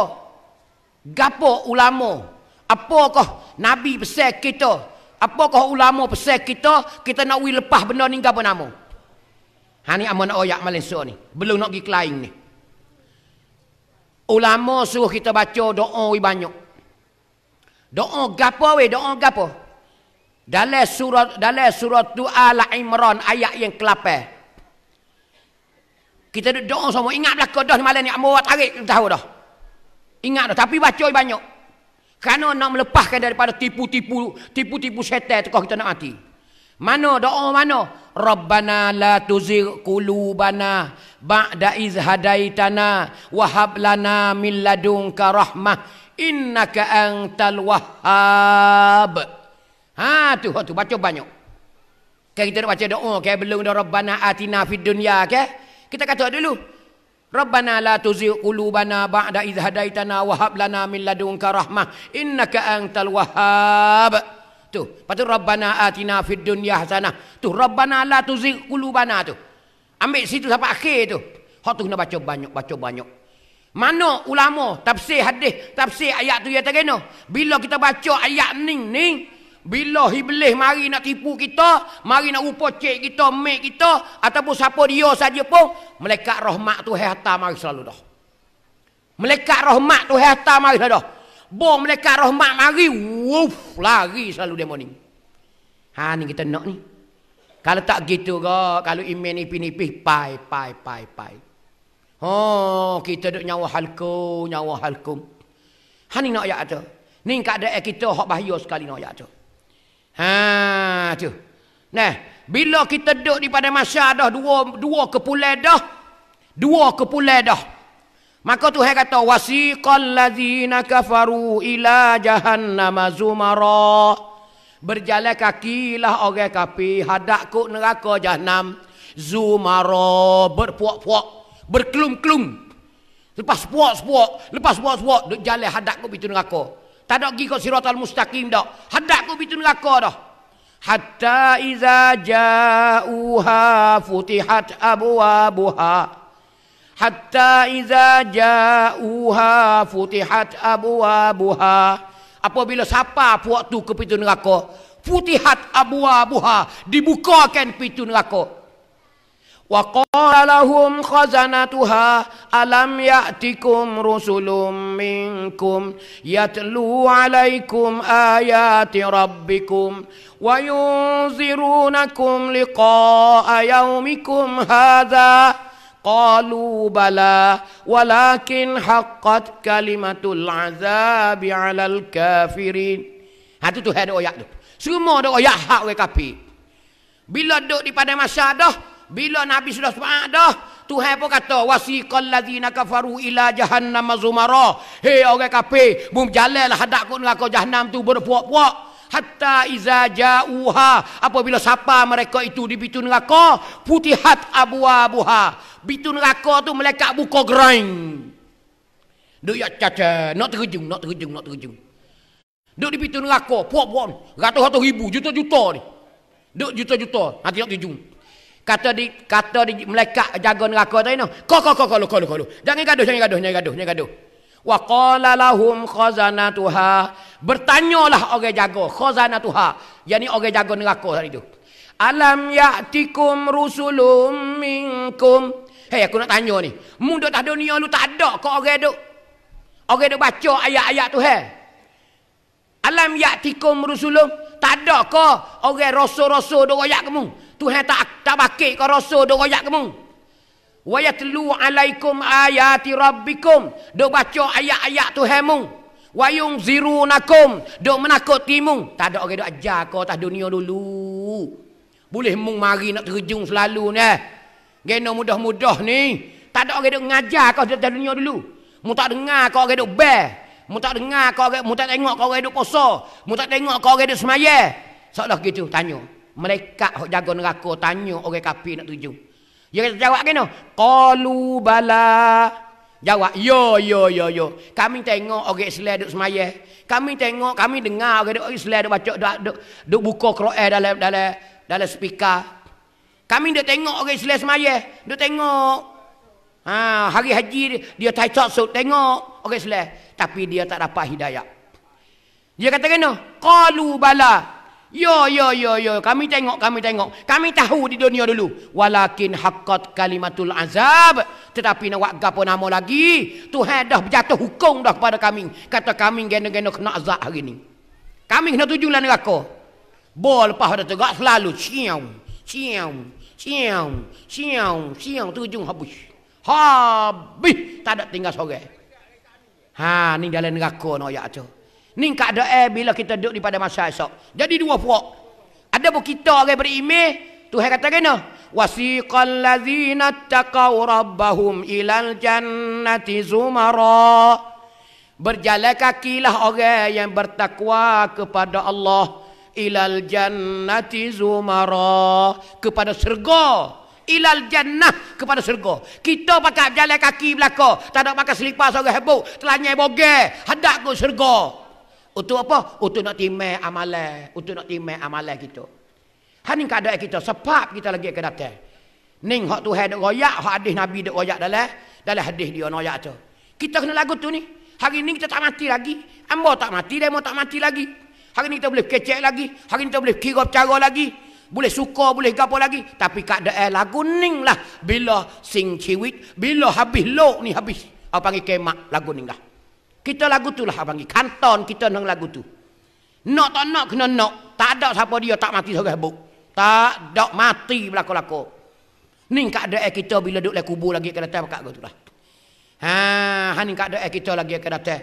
Gapo ulama? Apakah Nabi pesan kita? Apakah ulama pesan kita? Kita nak wi lepas benda ni gapo nama? Ha ni amon oyak Malaysia ni. Belum nak pergi kelain ni. Ulama suruh kita baca doa wi banyak. Doa gapo we? Doa gapo? Dalam surat dalam surah tu Al Imran ayat yang kelapai. Kita duduk doa semua. Ingat belakang dah malam ni. Amor tarik. Kita tahu dah. Ingat dah. Tapi baca banyak. Kerana nak melepaskan daripada tipu-tipu. Tipu-tipu syaitan. Tukar kita nak mati. Mana doa mana? Rabbana la tuzir kulubana ba'da iz hadaitana wa hab lana min ladunka rahmah innaka antal wahhab. Ha tu tu baca banyak. Kan kita nak baca doa kita belum dah Rabbana atina fid dunia ke? Kan? Okay? Kita kata dulu. Rabbana la tuzigh qulubana ba'da idh hadaitana wa hab lana min ladunka rahmah innaka antal wahhab. Tu, patu rabbana atina fid dunya hasanah. Tu rabbana la tuzigh qulubana tu. Ambil situ sampai akhir tu. Hak tu kena baca banyak, baca banyak. Mana ulama tafsir hadis, tafsir ayat tu yang terkena? Bila kita baca ayat ni ni bila iblis mari nak tipu kita, mari nak rupa cik kita, mek kita ataupun siapa dia saja pun, malaikat rahmat tu hehta mari selalu dah. Malaikat rahmat tu hehta mari selalu dah. Bom malaikat rahmat mari, wuf lari selalu demo ni. Ha ni kita nak ni. Kalau tak gitu ke, kalau iman ni pinipih pai pai pai pai. Oh, kita duk nyawa halku, nyawa halku. Ha ni nak ayat tu. Ni keadaan kita hak bahaya sekali nak ayat tu. Ha tu. Nah, bila kita duduk di pada masa dah dua dua kepulai dah. Dua kepulai dah. Maka Tuhan kata wasiqal ladzina kafaru ila jahannam zumara. Berjalan kaki lah orang kapi hadak ku neraka jahannam zumara berpuak-puak berkelum-kelum. Lepas puak-puak, lepas puak-puak duk jalan hadak ku pintu neraka tak nak pergi ke siratal mustaqim dah hendak aku pergi neraka dah hatta iza ja'uha futihat abwabuha hatta iza ja'uha futihat abwabuha apabila siapa waktu ke pintu neraka futihat abwabuha dibukakan pintu neraka وقال لهم خزنتها ألم يأتكم رسل منكم يتلو عليكم آيات ربكم وينذرونكم لقاء يومكم هذا قالوا بلى ولكن حقت كلمة العذاب على الكافرين Itu tu ada oyak tu. Semua ada oyak hak WKP. Bila duduk di padang masyadah, Bila Nabi sudah sepakat dah, Tuhan pun kata wasiqal ladzina kafaru ila jahannam mazumara. Hei orang kafir, bum jalanlah hadap aku neraka jahannam tu berpuak-puak. Hatta iza ja'uha apabila siapa mereka itu di pintu neraka, putihat abwa buha. Pintu neraka tu melekat buka gerai. Duk ya caca, nak terjung, nak terjung, nak terjung. Duk di pintu neraka, puak-puak, ratus-ratus ribu, juta-juta ni. Duk juta-juta, nanti nak terjung. Kata di kata di melekat jaga neraka tadi noh. Ko ko ko ko lo ko lo ko lo. Jangan gaduh, jangan gaduh, jangan gaduh, jangan gaduh. Wa qala lahum khazanatuha. Bertanyalah orang jaga khazanatuha. Yani orang jaga neraka tadi tu. Alam ya'tikum rusulum minkum. Hei aku nak tanya ni. Mu dok tak dunia lu tak ada ke orang dok? Orang dok baca ayat-ayat tu hei. Alam ya'tikum rusulum. Tak ada ke orang rasul-rasul dok ayat kamu? Tuhan tak tak baki, kau rasul dok royak kamu. Wa yatlu alaikum ayati rabbikum. Dok baca ayat-ayat Tuhanmu. Wa yunzirunakum. Dok menakut timu. Tak ada orang dok ajar kau atas dunia dulu. Boleh mung mari nak terjung selalu ni. Eh? Gena mudah-mudah ni. Tak ada orang dok ngajar kau di dunia dulu. Mu tak dengar kau orang dok bel. Mu tak dengar kau orang mu tak tengok kau orang dok puasa. Mu tak tengok kau orang dok semaya. Soalah gitu tanya. Malaikat hok jaga neraka tanya orang kafir nak tuju. Dia kata jawab kena. Qalu bala. Jawab yo yo yo yo. Kami tengok orang Islam duk semayah. Kami tengok, kami dengar orang Islam duk baca duk, duk, duk buka Quran dalam dalam dalam speaker. Kami duk tengok orang Islam semayah, duk tengok. Ha, hari haji dia, tak tak so, tengok orang Islam tapi dia tak dapat hidayah. Dia kata kena, qalu bala. Yo yo yo yo Kami tengok, kami tengok. Kami tahu di dunia dulu. Walakin hakat kalimatul azab. Tetapi nak buat apa nama lagi. Tuhan dah berjatuh hukum dah kepada kami. Kata kami gena-gena kena azab hari ini. Kami kena tuju lah neraka. Bawa lepas ada tegak selalu. Siam, siam, siam, siam, siam. Tuju habis. Habis. Tak ada tinggal sore. Ha, ni jalan neraka nak no, ayat Ni tak ada air bila kita duduk di pada masa esok. Jadi dua puak. Ada pun kita orang berime, Tuhan kata kena. Wasiqal ladzina taqaw rabbahum ilal jannati zumara. Berjalan kakilah orang yang bertakwa kepada Allah ilal jannati zumara kepada syurga ilal jannah kepada syurga kita pakai jalan kaki belaka tak ada pakai selipar seorang hebat telanjang bogel hadap ke syurga untuk apa? Untuk nak timai amalan. Untuk nak timai amalan kita. Hanin keadaan kita. Sebab kita lagi ke datang. Ning hak tu hendak royak, hak hadis Nabi dak royak dalam dalam hadis dia royak tu. Kita kena lagu tu ni. Hari ni kita tak mati lagi. Ambo tak mati, demo tak mati lagi. Hari ni kita boleh kecek lagi. Hari ni kita boleh kira cara lagi. Boleh suka, boleh gapo lagi. Tapi kat daerah lagu ning lah. Bila sing ciwit, bila habis lok ni habis. Apa panggil kemak lagu ning lah. Kita lagu tu lah panggil. Kanton kita nang lagu tu. Nak tak nak kena nak. Tak ada siapa dia tak mati seorang buk. Tak ada mati belako-lako. Ni kak ada kita bila duduk lah kubur lagi ke datang. Kak tu lah. Ha, ha, ni kak ada air kita lagi ke datang.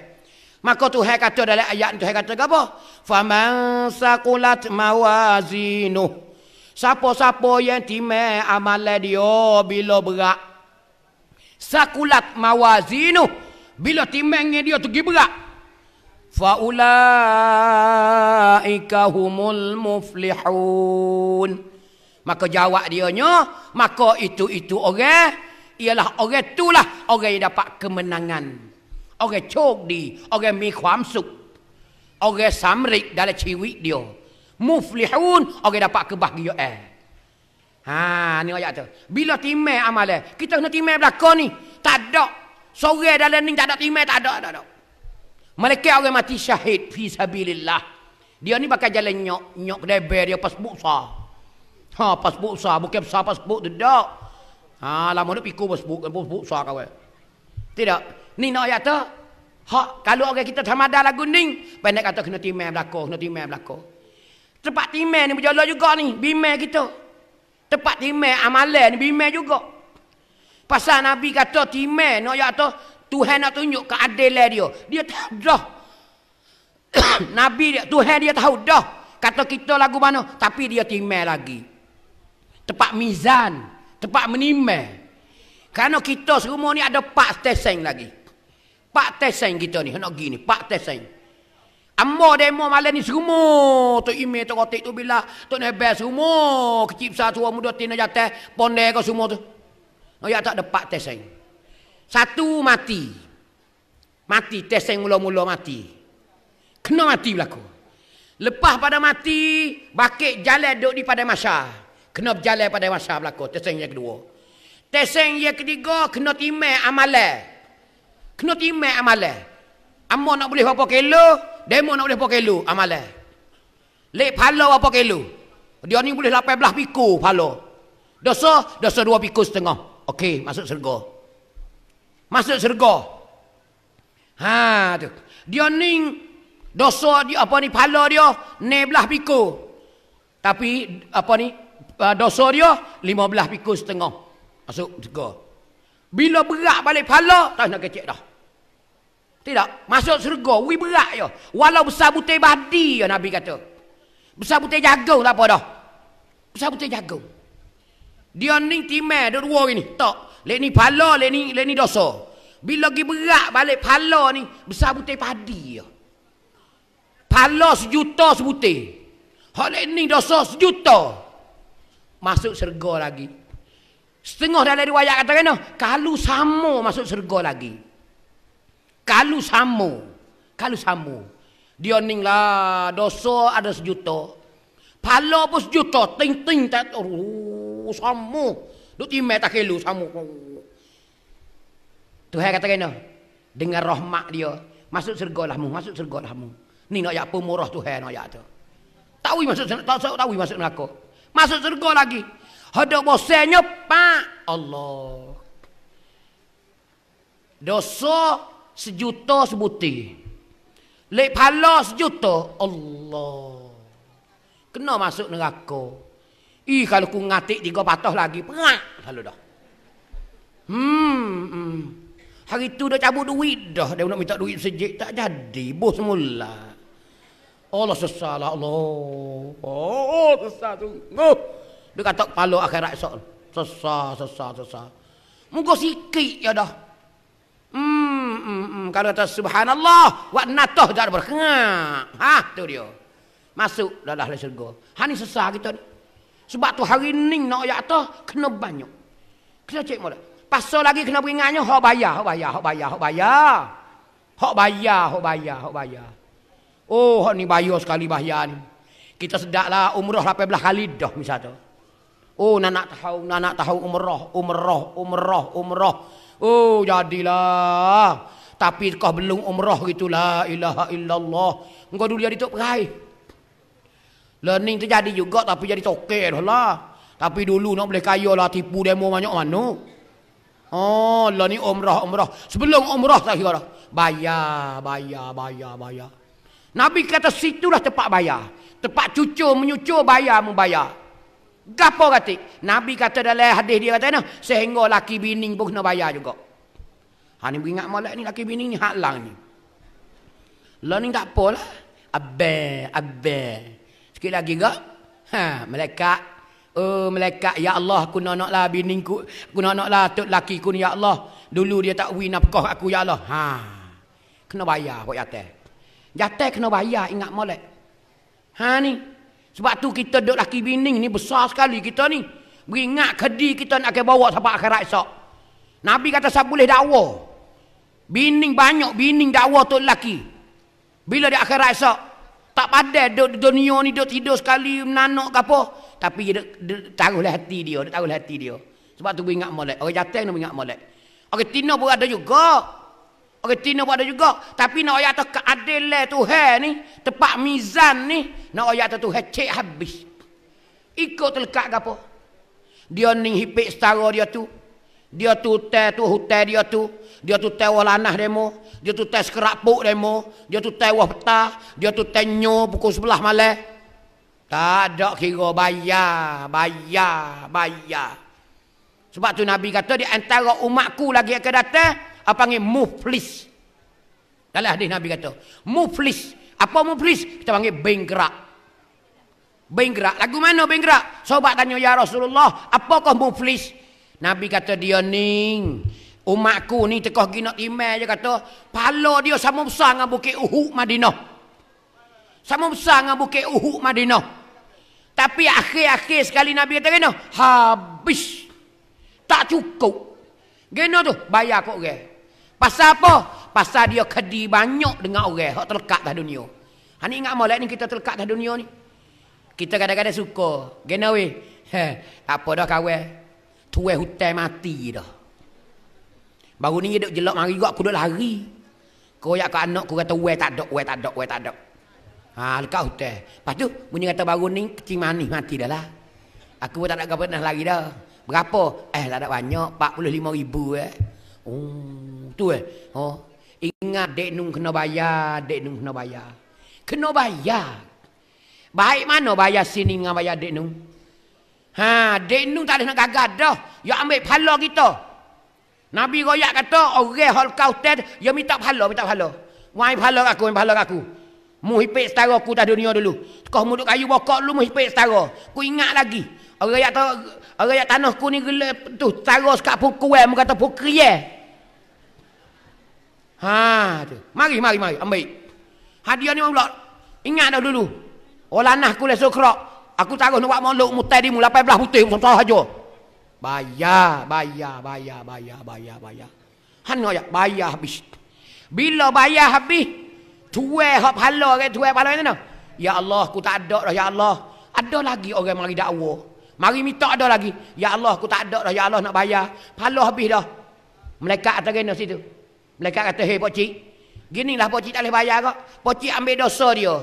Maka tu hai kata dalam ayat tu hai kata apa? Faman saqulat mawazinu. Siapa-siapa yang timah amal dia bila berat. Saqulat mawazinu. mawazinu. Bila timbang dia tu giberak. Faulaika humul muflihun. Maka jawab dia dianya, maka itu-itu orang ialah orang itulah orang yang dapat kemenangan. Orang cok di, orang mi khuam suk. Orang samrik dalam ciwi dia. Muflihun orang dapat kebahagiaan. Ha, ni ayat tu. Bila timai amalan, kita kena timai belakang ni. Tak ada Sore dalam ni tak ada timai, tak ada, tak ada. Malaikat orang mati syahid fi sabilillah. Dia ni pakai jalan nyok, nyok kedai ber dia pasbuk sah. Ha, pasbuk sah, bukan besar pasbuk dedak. Ha, lama duk pikul buk pas sah kau. Eh. Tidak. Ni nak kata, ha, kalau orang kita tamadah lagu ni, pendek kata kena timai belakang, kena timai belakang. Tempat timai ni berjalan juga ni, bimai kita. Tempat timai amalan ni bimai juga. Pasal Nabi kata timen nak ya tu Tuhan nak tunjuk keadilan dia. Dia tahu dah. Nabi dia Tuhan dia tahu dah. Kata kita lagu mana tapi dia timen lagi. Tempat mizan, tempat menimai. Karena kita semua ni ada pak tesen lagi. Pak tesen kita ni nak gini, pak tesen. Amor demo malam ni semua tu ime, tu kotik tu bila tu nebes semua kecip satu muda tina jatah pondek ke semua tu. Oh ya tak ada pak teseng. Satu mati. Mati teseng mula-mula mati. Kena mati berlaku. Lepas pada mati, bakit jalan duduk di pada masa. Kena berjalan pada masa berlaku. Teseng yang kedua. Teseng yang ketiga, kena timai amalai. Kena timai amalai. Amor nak boleh berapa kilo, demo nak boleh berapa kilo, amalai. Lek pala berapa kilo. Dia ni boleh 18 pikul, pala. Dosa, dosa dua piku setengah. Okey, masuk surga. Masuk surga. Ha tu. Dia ning dosa dia apa ni pala dia ne belah piko. Tapi apa ni uh, dosa dia lima belah piku setengah. Masuk surga. Bila berat balik pala tak nak kecil dah. Tidak, masuk surga wi berat ya. Walau besar butir badi ya Nabi kata. Besar butir jagung tak apa dah. Besar butir jagung. Dia ni timel dia dua hari ni. Tak. Lek ni pala, lek ni lek ni dosa. Bila gi berat balik pala ni besar butir padi ya. Pala sejuta sebutir. Hak lek ni dosa sejuta. Masuk serga lagi. Setengah dalam riwayat kata kena, kalau sama masuk serga lagi. Kalau sama, kalau sama. Dia ning lah dosa ada sejuta. Pala pun sejuta, ting-ting tak turun samu. Duk timai tak kelu samu. Tuhan kata kena. Dengan rahmat dia. Masuk surga lah mu. Masuk surga lah mu. Ni nak apa murah Tuhan nak tu. Tahu masuk surga. Tahu tahu masuk neraka. Masuk surga lagi. Hadap bosanya pak. Allah. Dosa sejuta sebuti. Lek pala sejuta. Allah. Kena masuk neraka. Ih kalau ku ngatik tiga patah lagi. Perak. Lalu dah. Hmm. hmm. Hari tu dah cabut duit dah. Dia nak minta duit sejik. Tak jadi. Bos semula. Allah sesal ya Allah. Oh, oh sesal tu. Oh. Dia kata kepala akhirat esok. Sesal, sesal, sesal. Muka sikit ya dah. Hmm, hmm, hmm. Kalau kata subhanallah. Wat natah jadah berkengak. Ha, tu dia. Masuk dah dah surga. Hani sesal kita ni. Sebab tu hari ni nak ayat tu kena banyak. kita cek mula. Pasal lagi kena beringannya hak bayar, hak bayar, hak bayar, hak bayar. Hak bayar, hak bayar, hak bayar. Oh, hak ni bayar sekali bayar ni. Kita sedaklah umrah 18 kali dah misal tu. Oh, nak nak tahu, nak nak tahu umrah, umrah, umrah, umrah. Oh, jadilah. Tapi kau belum umrah gitulah. Ilaha illallah. Engkau dulu jadi tok perai. Learning tu jadi juga tapi jadi cokek dah lah. Tapi dulu nak boleh kaya lah tipu demo banyak mana. Oh, lah ni umrah, umrah. Sebelum umrah tak kira Bayar, bayar, bayar, bayar. Nabi kata situlah tempat bayar. Tempat cucu, menyucu, bayar, membayar. Gapo kata? Nabi kata dalam hadis dia kata, sehingga laki bini pun kena bayar juga. Ha ni beringat malak ni laki bini ni halang ni. Lah ni tak apalah. Abel, abel. Sikit lagi ke? Ha, melekat. Oh, melekat. Ya Allah, aku nak nak lah bini ku. Aku nak nak lah tut laki ku ni, Ya Allah. Dulu dia tak win nafkah aku, Ya Allah. Ha. Kena bayar buat jatah. Jatah kena bayar, ingat molek. Ha ni. Sebab tu kita duduk laki bini ni besar sekali kita ni. Beringat kedi kita nak ke bawa sampai akhirat esok. Nabi kata saya boleh dakwa. Bini banyak bini dakwa tu laki. Bila di akhirat esok tak padah duduk di dunia ni duduk tidur sekali menanak ke apa tapi dia, dia taruhlah hati dia dia taruhlah hati dia sebab tu ingat molek orang jatuh nak ingat molek orang tina pun ada juga orang tina pun ada juga tapi nak ayat atas keadilan Tuhan ni tepat mizan ni nak ayat atas Tuhan cek habis ikut terlekat ke apa dia ni hipik setara dia tu dia tu hutan tu hutan dia tu dia tu tewa lanah demo, dia tu tes kerapuk demo, dia tu tewah petah, dia tu tenyo pukul sebelah malam. Tak ada kira bayar, bayar, bayar. Sebab tu Nabi kata di antara umatku lagi akan datang, apa panggil muflis. Dalam hadis Nabi kata, muflis. Apa muflis? Kita panggil bengkrak. Bengkrak. Lagu mana bengkrak? Sobat tanya, Ya Rasulullah, apakah muflis? Nabi kata dia ning. Umatku ni tekoh gini nak timel je kata. Pala dia sama besar dengan bukit Uhud Madinah. Sama besar dengan bukit Uhud Madinah. Tapi akhir-akhir sekali Nabi kata gini. Habis. Tak cukup. Gini tu bayar kok orang. Pasal apa? Pasal dia kedi banyak dengan orang. Hak terlekat dah dunia. Ha ni ingat malak ni kita terlekat dah dunia ni. Kita kadang-kadang suka. Gini weh. apa dah kawan. Tuai hutan mati dah. Baru ni duk jelak mari gak aku duk lari. Koyak ke anak aku kata wei tak ada, wei tak ada, wei tak ada. Ha lekat hotel. Lepas tu bunyi kata baru ni kecil manis mati dah lah. Aku pun tak nak gapo nak lari dah. Berapa? Eh tak ada banyak, 45 ribu eh. Oh, tu eh. Oh. Ingat dek nung kena bayar, dek nung kena bayar. Kena bayar. Baik mana bayar sini dengan bayar dek nung? Ha, dek nung tak ada nak gagal dah. Yo ya ambil pala kita. Gitu. Nabi royak kata orang hal kau ted dia minta pahala minta pahala. Wai pahala aku wai pahala aku. Mu hipek setara aku dah dunia dulu. Kau mu kayu bokok lu mu hipek setara. Ku ingat lagi. Orang yang orang yang tanah ku ni gelap tu setara sekak pukul eh mu kata pukul ya. Ha tu. Mari mari mari ambil. Hadiah ni pula. Ingat dah dulu. Olanah ku lesok krok. Aku taruh nak buat mulut mutai di mu 18 putih sama-sama saja. Bayar, bayar, bayar, bayar, bayar, bayar. Hanya ya, bayar habis. Bila bayar habis, tuai hak pahala ke tuai pahala ni Ya Allah, aku tak ada dah ya Allah. Ada lagi orang mari dakwa. Mari minta ada lagi. Ya Allah, aku tak ada dah ya Allah nak bayar. Pahala habis dah. Melekat atas kena situ. Mereka kata, "Hei pak Gini lah pak tak boleh bayar kok. Pak ambil dosa dia."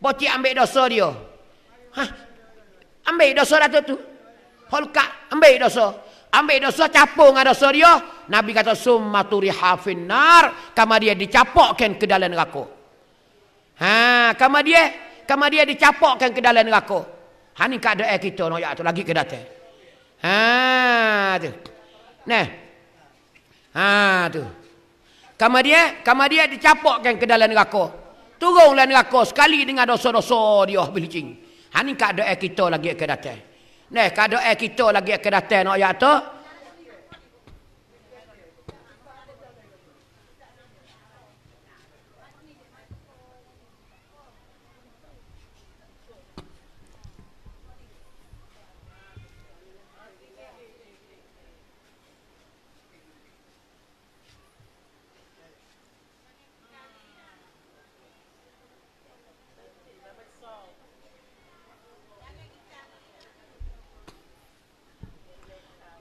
Pak ambil dosa dia. Hah? Ambil dosa dah tu. Holka ambil dosa. Ambil dosa capung dengan dosa dia. Nabi kata summa hafin nar, kama dia dicapokkan ke dalam neraka. Ha, kama dia kama dia dicapokkan ke dalam neraka. Ha ni kada air kita nak ya lagi ke datang. Ha tu. Nah. Ha tu. Kama dia kama dia dicapokkan ke dalam neraka. Turunlah neraka sekali dengan dosa-dosa dia bilicing. Ha ni kada air kita lagi ke datang. Nah, kadang eh kita lagi ke datang nak ayat tu,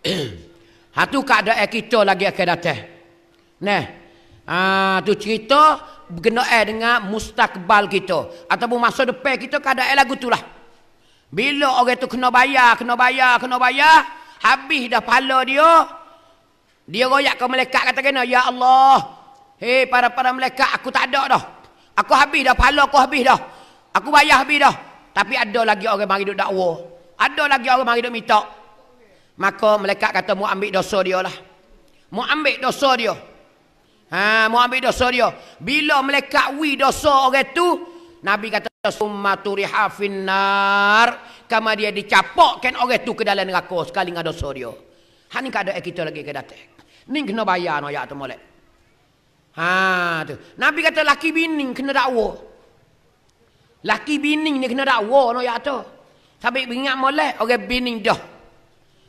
Hatu keadaan kita lagi akan datang. Nah, ah tu cerita berkena dengan mustakbal kita ataupun masa depan kita keadaan lagu tulah. Bila orang tu kena bayar, kena bayar, kena bayar, habis dah pala dia, dia royak ke malaikat kata kena, "Ya Allah, hei para-para malaikat, aku tak ada dah. Aku habis dah pala, aku habis dah. Aku bayar habis dah. Tapi ada lagi orang mari duk dakwa. Ada lagi orang mari duk minta." Maka malaikat kata mu ambil dosa dia lah. Mu ambil dosa dia. Ha, mu ambil dosa dia. Bila malaikat wi dosa orang tu, Nabi kata summa turiha finnar, kama dia dicapokkan orang tu ke dalam neraka sekali dengan dosa dia. Ha ni kada kita lagi ke datang. Ni kena bayar no ya tu molek. Ha tu. Nabi kata laki bini kena dakwa. Laki bini ni kena dakwa no ya tu. Sampai ingat molek orang bini dah.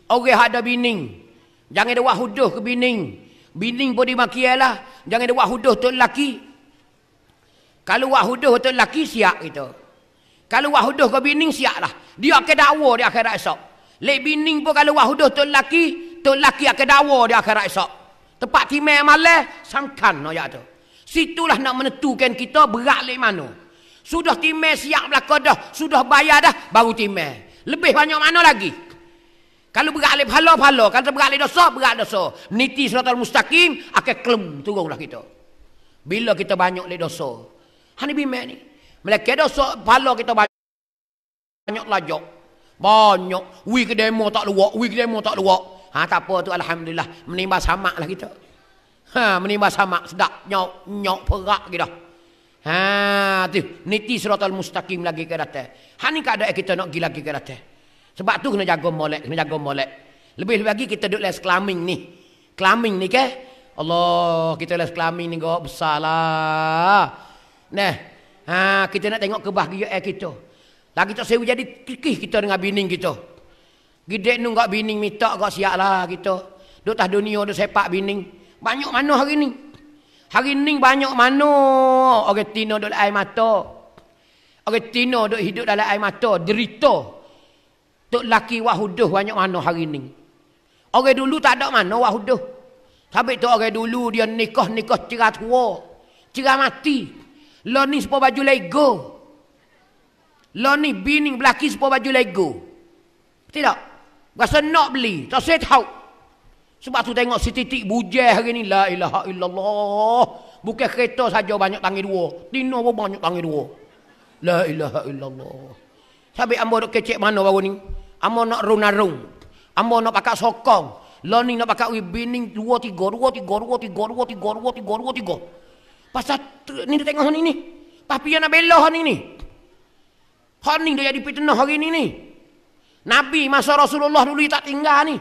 Orang ada bining, Jangan ada buat huduh ke bining. Bining pun dimakialah. Jangan ada buat huduh untuk lelaki. Kalau buat huduh untuk lelaki, siap kita. Kalau buat huduh ke bining siap lah. Dia akan dakwa di akhirat esok. Lek bining pun kalau buat huduh untuk lelaki, untuk lelaki akan dakwa di akhirat esok. Tempat timai malah, sangkan no, ya tu. Situlah nak menentukan kita berat lek mana. Sudah timai siap belakang dah. Sudah bayar dah, baru timai. Lebih banyak mana lagi? Kalau beralih halo halo, kalau beralih dosa berak dosa. Niti suratul mustaqim akan kelem turunlah kita. Bila kita banyak le dosa. Hani bimak ni. Mereka dosa halo kita banyak. Banyak lajak. Banyak. Wi ke demo tak luak, wi ke demo tak luak. Ha tak apa tu alhamdulillah menimba samak lah kita. Ha menimba samak sedap nyok nyok perak kita. Ha tu niti suratul mustaqim lagi ke datang. Hani kada kita nak gila lagi ke datang. Sebab tu kena jaga molek, kena jaga molek. Lebih lagi kita duduk les kelamin ni. Kelamin ni ke? Allah, kita les kelamin ni gak besar lah. Nah, ha, kita nak tengok kebahagiaan kita. Lagi tak sewa jadi kikih kita dengan bining kita. Gede nu gak bini minta gak siap lah kita. Duk tah dunia duk sepak bining. Banyak mana hari ni? Hari ni banyak mana orang tina duk air mata. Orang tina duk hidup dalam air mata, derita. Tok laki wahuduh banyak mana hari ni. Orang dulu tak ada mana wahuduh. Tapi tu orang dulu dia nikah-nikah cerah tua. Cerah mati. Lo ni sepuluh baju lego. Lo ni bini belaki sepuluh baju lego. Betul tak? Rasa nak beli. Tak saya tahu. Sebab tu tengok si titik bujah hari ni. La ilaha illallah. Bukan kereta saja banyak tangi dua. Tino pun banyak tangi dua. La ilaha illallah. Sabi ambo dok kecek mano baru ni. Ambo nak runarung. Ambo nak pakak sokong. Learning nak pakak wibining dua tiga, dua tiga, dua tiga, dua tiga, dua tiga, dua tiga. Pasal ni dia tengok ni ni. Tapi yang nak hari ni hari ni. dia jadi pitnah hari ni ni. Nabi masa Rasulullah dulu tak tinggal ni.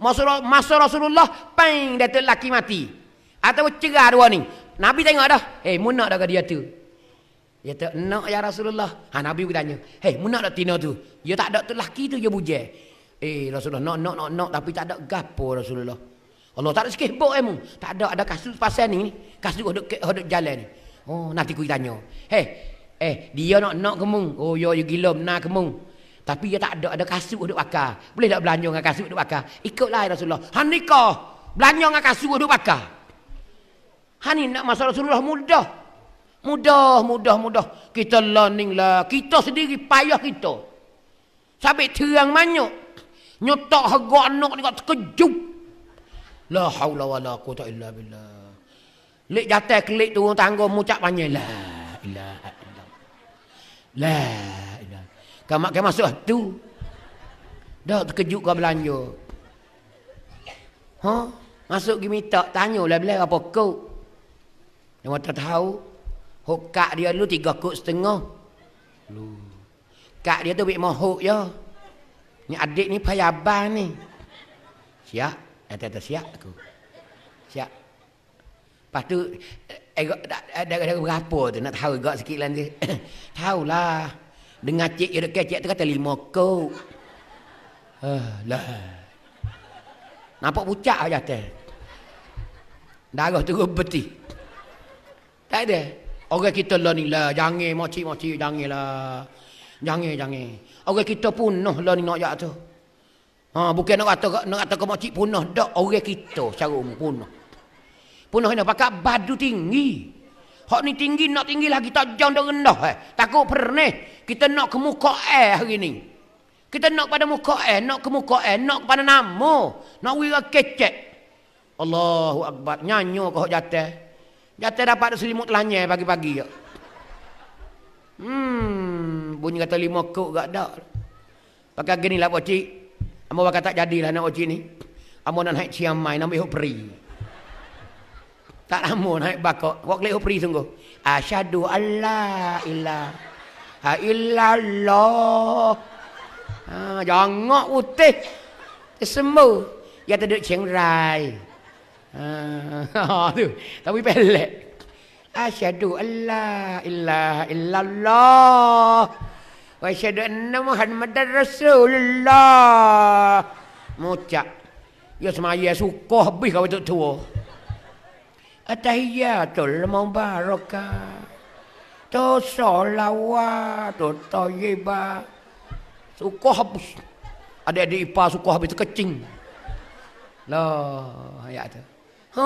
Masa, masa Rasulullah peng datuk lelaki mati. Atau cerah dua ni. Nabi tengok dah. Eh, hey, munak dah ke dia tu. Dia tak nak ya Rasulullah. Ha Nabi pun tanya. Hei, mana nak tina tu? Dia ya tak ada tu laki tu dia buje. Eh Rasulullah nak nak nak nak tapi tak ada gapo Rasulullah. Allah tak ada sikit bok emu. Eh tak ada ada kasut pasal ni. Kasut hodok hodok jalan ni. Oh, nanti ku tanya. Hei, eh dia nak nak kemu. Oh, yo ya, yo ya gila benar kemu. Tapi dia tak ada ada kasut hodok bakar. Boleh tak belanja dengan kasut hodok bakar? Ikutlah Rasulullah. Han nikah. Belanja dengan kasut hodok bakar. Han nak masuk Rasulullah mudah. Mudah, mudah, mudah. Kita learning lah. Kita sendiri payah kita. Sabit terang banyak. Nyotak harga anak ni kat terkejut. La haula wa la quwata illa billah. Lik jatai kelik turun tangga mucak panjang. La ilaha La ilaha Kamu makan masuk tu. Dah terkejut kau belanja. Ha? Masuk pergi minta. Tanya lah bila apa kau. Yang tak tahu. Hok kak dia dulu tiga kot setengah. lu Kak dia tu bikin mahuk ya. Ni adik ni payabah ni. Siap. Nanti eh, kata siap aku. Siap. Lepas tu, eh, ego tak ada eh, dak berapa tu nak tahu gak sikit lah ni. lah Dengar cik dia kecek tu kata lima kot. Ah, lah. Nampak pucat aja teh. Darah tu berbetih. Tak ada. Orang kita lah ni lah. Jangan makcik-makcik. Jangan lah. Jangan, jangan. Orang kita punah learning nak jatuh. Ha, bukan nak kata nak kata ke makcik punah. Tak, orang kita secara umum punah. Punah ini pakai badu tinggi. Hak ni tinggi, nak tinggi lagi. Tak jauh dah rendah. Eh. Takut pernah. Kita nak ke muka air eh hari ini. Kita nak pada muka air, eh, nak ke muka air, eh, nak pada nama. Nak wira kecek. Allahu Akbar. Nyanyo kau jatuh. Jatuh dapat ada selimut lanya pagi-pagi ya. Hmm, bunyi kata lima kok gak ada. Pakai gini lah pocik. Amo kata tak jadilah nak pocik ni. Amo nak naik siam mai nak beho peri. Tak amo naik bakok. Kok lek peri sungguh. Asyhadu alla ilaha ha, illallah. Ha, jangan utih. Semua. Ya tak duduk cengrai. rai. Ha ah, tu. Tapi pelek. Asyhadu alla ilaha illallah. Wa asyhadu anna Muhammadar Rasulullah. Mucak. Ya semaya suka habis kau tu. Atahiyatul mubarakah. Tosa lawa tu tayyiba. Suka habis. Adik-adik ipar suka habis tu kecing. Loh, ayat tu. Ha.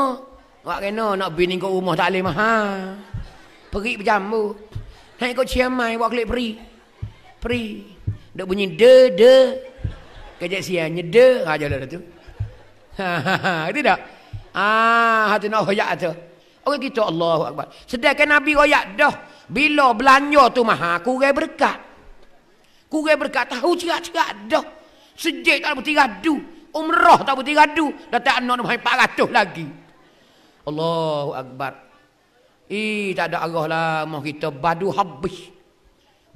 Wak kena nak bini kau rumah tak boleh mahal. Ha? Peri berjambu. Hai kau ciamai, wak kelip pri. Peri. Dia bunyi de, de. Kejap siang, nyede. Ha, jalan tu. Ha, ha, ha. Tidak. Ah, hati nak hoyak tu. Orang kita Allahu Akbar. Sedangkan Nabi royak dah. Bila belanja tu maha, kurai berkat. Kurai berkat tahu cerak-cerak dah. Sejik tak ada bertiradu. Umrah tak berhenti gadu. Datang anak nombor empat lagi. Allahu Akbar. Ih, tak ada arah lah. Mau kita badu habis.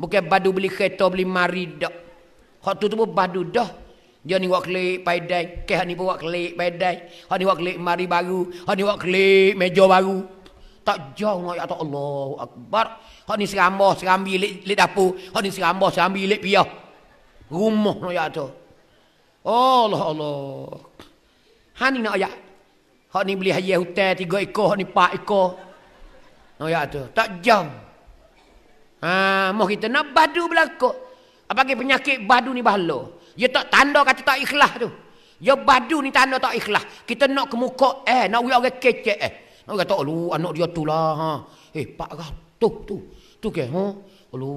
Bukan badu beli kereta, beli mari dah. Hak tu pun badu dah. Dia ni buat klik paidai. Kek ni pun buat klik paidai. Hak ni buat klik mari baru. Hak ni buat klik meja baru. Tak jauh nak ya tak Allahu Akbar. Hak ni seramah, serambi lik, lik dapur. Hak ni seramah, serambi lik piah. Rumah nak ya tak. Allah Allah. Ha nak ayat. Ha ni beli haji hotel tiga ekor, ha ni empat ekor. Nak ayat tu. Tak jam. Ha, mau kita nak badu berlaku. Apa ke penyakit badu ni bahala? Dia tak tanda kata tak ikhlas tu. Ya badu ni tanda tak ikhlas. Kita nak ke muka eh, nak uyak orang kecek eh. Nak kata, lu, anak dia tu lah." Ha. Eh, Pak Gah, tu tu. Tu ke, ha? lu,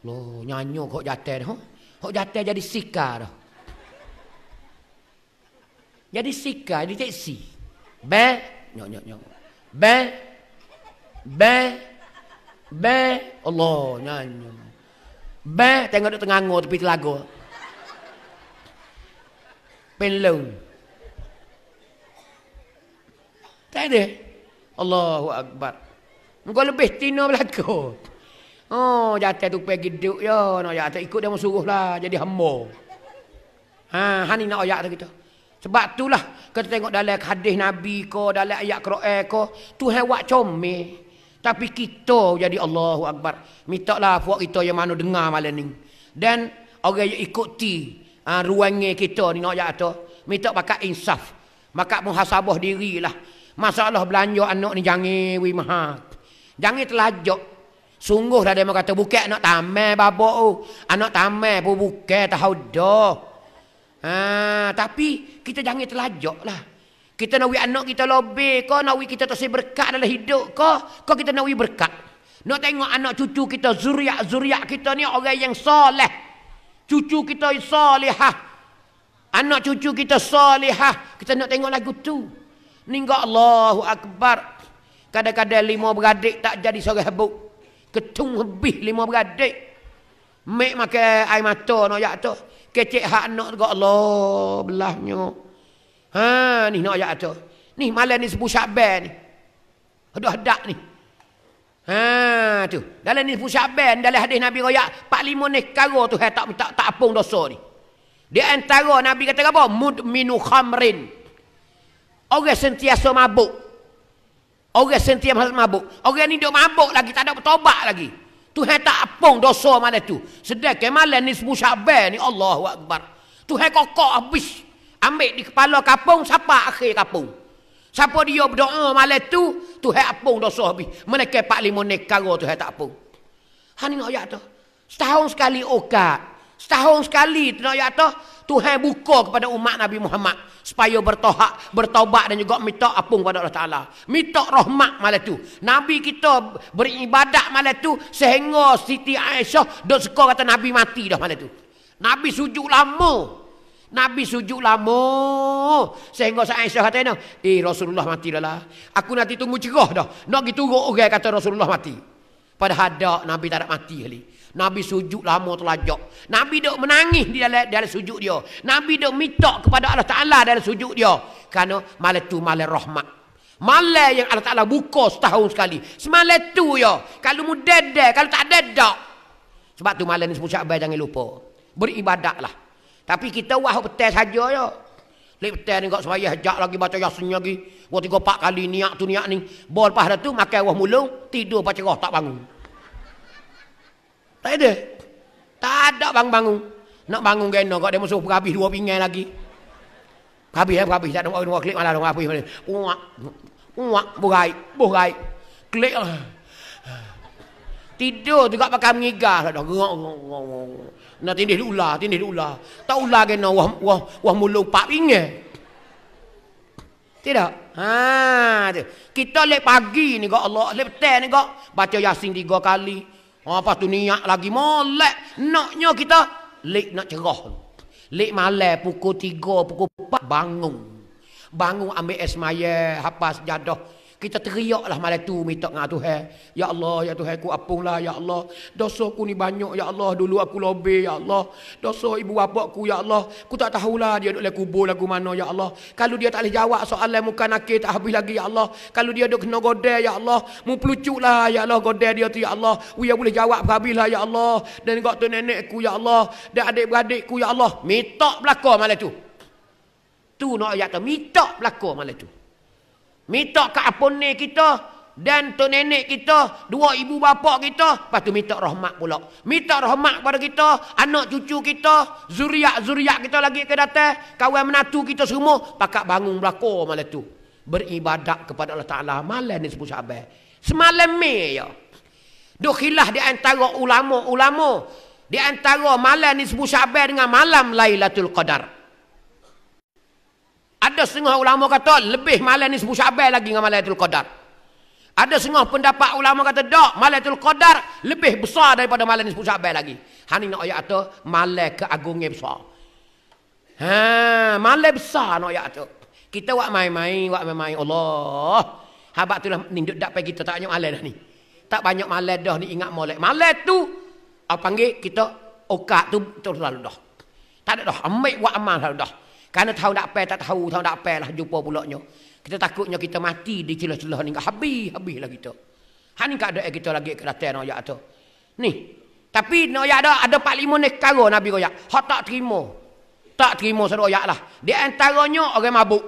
lu nyanyo kok jatuh ha? Hok datang jadi sika dah. Jadi sika jadi teksi. Be nyok nyok nyok. Be be be Allah nyanyi. Be tengok dekat tengah ngor tepi telaga. Pelong. Tak ada. Allahu Akbar. Engkau lebih tina belakang. Oh, jatuh tu pergi duduk ya. Nak no, jatuh ikut dia mau suruh lah. Jadi hamba. Ha, hani nak ayak tu kita. Sebab itulah kita tengok dalam hadis Nabi ko, dalam ayat Quran ko, tu hewat comel. Tapi kita jadi Allahu Akbar. Minta lah puak kita yang mana dengar malam ni. Dan orang yang ikuti ha, ruang kita ni nak ayak tu. Minta pakai insaf. Maka menghasabah dirilah. Masalah belanja anak ni jangan wimahat. Jangan telajok. Sungguh dah demo kata buka anak tamai babo oh. Anak tamai pun buka tahu dah. Ha, tapi kita jangan terlajak lah. Kita nak anak kita lebih kau nak kita tak berkat dalam hidup kau. Kau kita nak berkat. Nak tengok anak cucu kita, zuriak zuriak kita ni orang yang soleh. Cucu kita solehah. Anak cucu kita solehah. Kita nak tengok lagu tu. Ninggal Allahu Akbar. Kadang-kadang lima beradik tak jadi seorang hebat. Ketung lebih lima beradik. Mek makan air mata nak ayat tu. Kecik hak nak juga Allah belahnya. Ha ni nak ayat tu. Ni malam ni sebuah syabat ni. Aduh hadap ni. Ha tu. Dalam ni sebuah syabat Dalam hadis Nabi Raya. Pak lima ni karo tu. Hai, tak, tak, tak apung dosa ni. Di antara Nabi kata apa? Mudminu khamrin. Orang sentiasa mabuk. Orang sentiasa mabuk. Orang ni duk mabuk lagi tak ada bertobat lagi. Tuhan tak apung dosa mana tu. Sedangkan malam ni sebuah syabar ni Allahu Akbar. Tuhan kokok habis. Ambil di kepala kapung siapa akhir kapung. Siapa dia berdoa malam tu Tuhan apung dosa habis. Mana ke pak lima nekara Tuhan tak apung. Ha ni nak ayat tu. Setahun sekali okat. Setahun sekali tu nak ayat tu. Tuhan buka kepada umat Nabi Muhammad supaya bertohak, bertaubat dan juga minta apung kepada Allah Taala. Minta rahmat malam tu. Nabi kita beribadat malam tu sehingga Siti Aisyah dok suka kata Nabi mati dah malam tu. Nabi sujud lama. Nabi sujud lama sehingga Siti Aisyah kata ini, "Eh Rasulullah mati dah lah. Aku nanti tunggu cerah dah. Nak gitu orang kata Rasulullah mati." Padahal ada Nabi tak ada mati kali. Nabi sujud lama telajak. Nabi dok menangis di dalam, dalam sujud dia. Nabi dok minta kepada Allah Taala dalam sujud dia. Karena malam tu malam rahmat. Malam yang Allah Taala buka setahun sekali. Semalam tu ya. Kalau mu dede, kalau tak ada dak. Sebab tu malam ni sepuluh Syaban jangan lupa. lah. Tapi kita wah petai saja ya. Lek petai ni kok sembahyang hajat lagi baca yasin lagi. Buat tiga empat kali niat tu niat ni. Bol pas tu makan wah mulung, tidur baca tak bangun. Tak ada. Tak ada bang bangun Nak bangun kena kau dia musuh berhabis dua pinggan lagi. Habis ya, eh, habis tak ada orang nak klik malah orang habis mana. Uak. Uak burai, burai. Klik. Tidur juga pakai mengigah dah. Gerak. Nak tindih ular, tindih ular. Tak ular kena wah wah wah mulu pak pinggan. Tidak. Ha, tu. kita lepas pagi ni kau Allah, lepas petang ni kau baca Yasin tiga kali apa tu niat lagi molek. Naknya kita lek nak cerah. Lek malam pukul 3, pukul 4 bangun. Bangun ambil es esmaya, hapas jadah. Kita teriaklah malam tu minta dengan Tuhan. Ya Allah, ya Tuhan ku apunglah ya Allah. Dosa ku ni banyak ya Allah. Dulu aku lobe ya Allah. Dosa ibu bapa ku ya Allah. Ku tak tahulah dia duduk dalam kubur lagu mana ya Allah. Kalau dia tak boleh jawab soalan muka nakir tak habis lagi ya Allah. Kalau dia duduk kena godel ya Allah. Mu lah. ya Allah godel dia tu ya Allah. Uya boleh jawab habislah ya Allah. Dan kau tu nenek ku ya Allah. Dan adik-beradik ku ya Allah. Minta belakang malam tu. Tu nak ayat tu. Minta belakang malam tu. Minta ke aponi kita dan tu nenek kita, dua ibu bapa kita, lepas tu minta rahmat pula. Minta rahmat pada kita, anak cucu kita, zuriat-zuriat kita lagi ke datang, kawan menatu kita semua, pakak bangun belako malam tu. Beribadat kepada Allah Ta'ala malam ni sepuluh sahabat. Semalam ni ya. Dukhilah di antara ulama-ulama. Di antara malam ni sepuluh sahabat dengan malam Lailatul Qadar. Ada setengah ulama kata lebih malam ni sepuluh syabel lagi dengan malam Tul Qadar. Ada setengah pendapat ulama kata tak, malam Tul Qadar lebih besar daripada malam ni sepuluh syabel lagi. Hani nak ayat tu, malam keagungan besar. Ha, malam besar nak ayat tu. Kita buat main-main, buat main-main. Allah. Habak tu lah, ni duduk dapat kita tak banyak malam dah ni. Tak banyak malam dah ni ingat malam. Malam tu, apa panggil kita, okat tu, tu selalu dah. Tak ada dah, ambil buat amal dah. Karena tahu tak apa, tak tahu, tahu tak apa lah jumpa pulaknya. Kita takutnya kita mati di celah-celah ni. Habis, habis lah kita. Hani kak ada kita lagi ke datang no, ayat tu. Ni. Tapi no, ayat ada, ada pak lima ni kara Nabi Raya. Hak tak terima. Tak terima satu ayat lah. Di antaranya orang mabuk.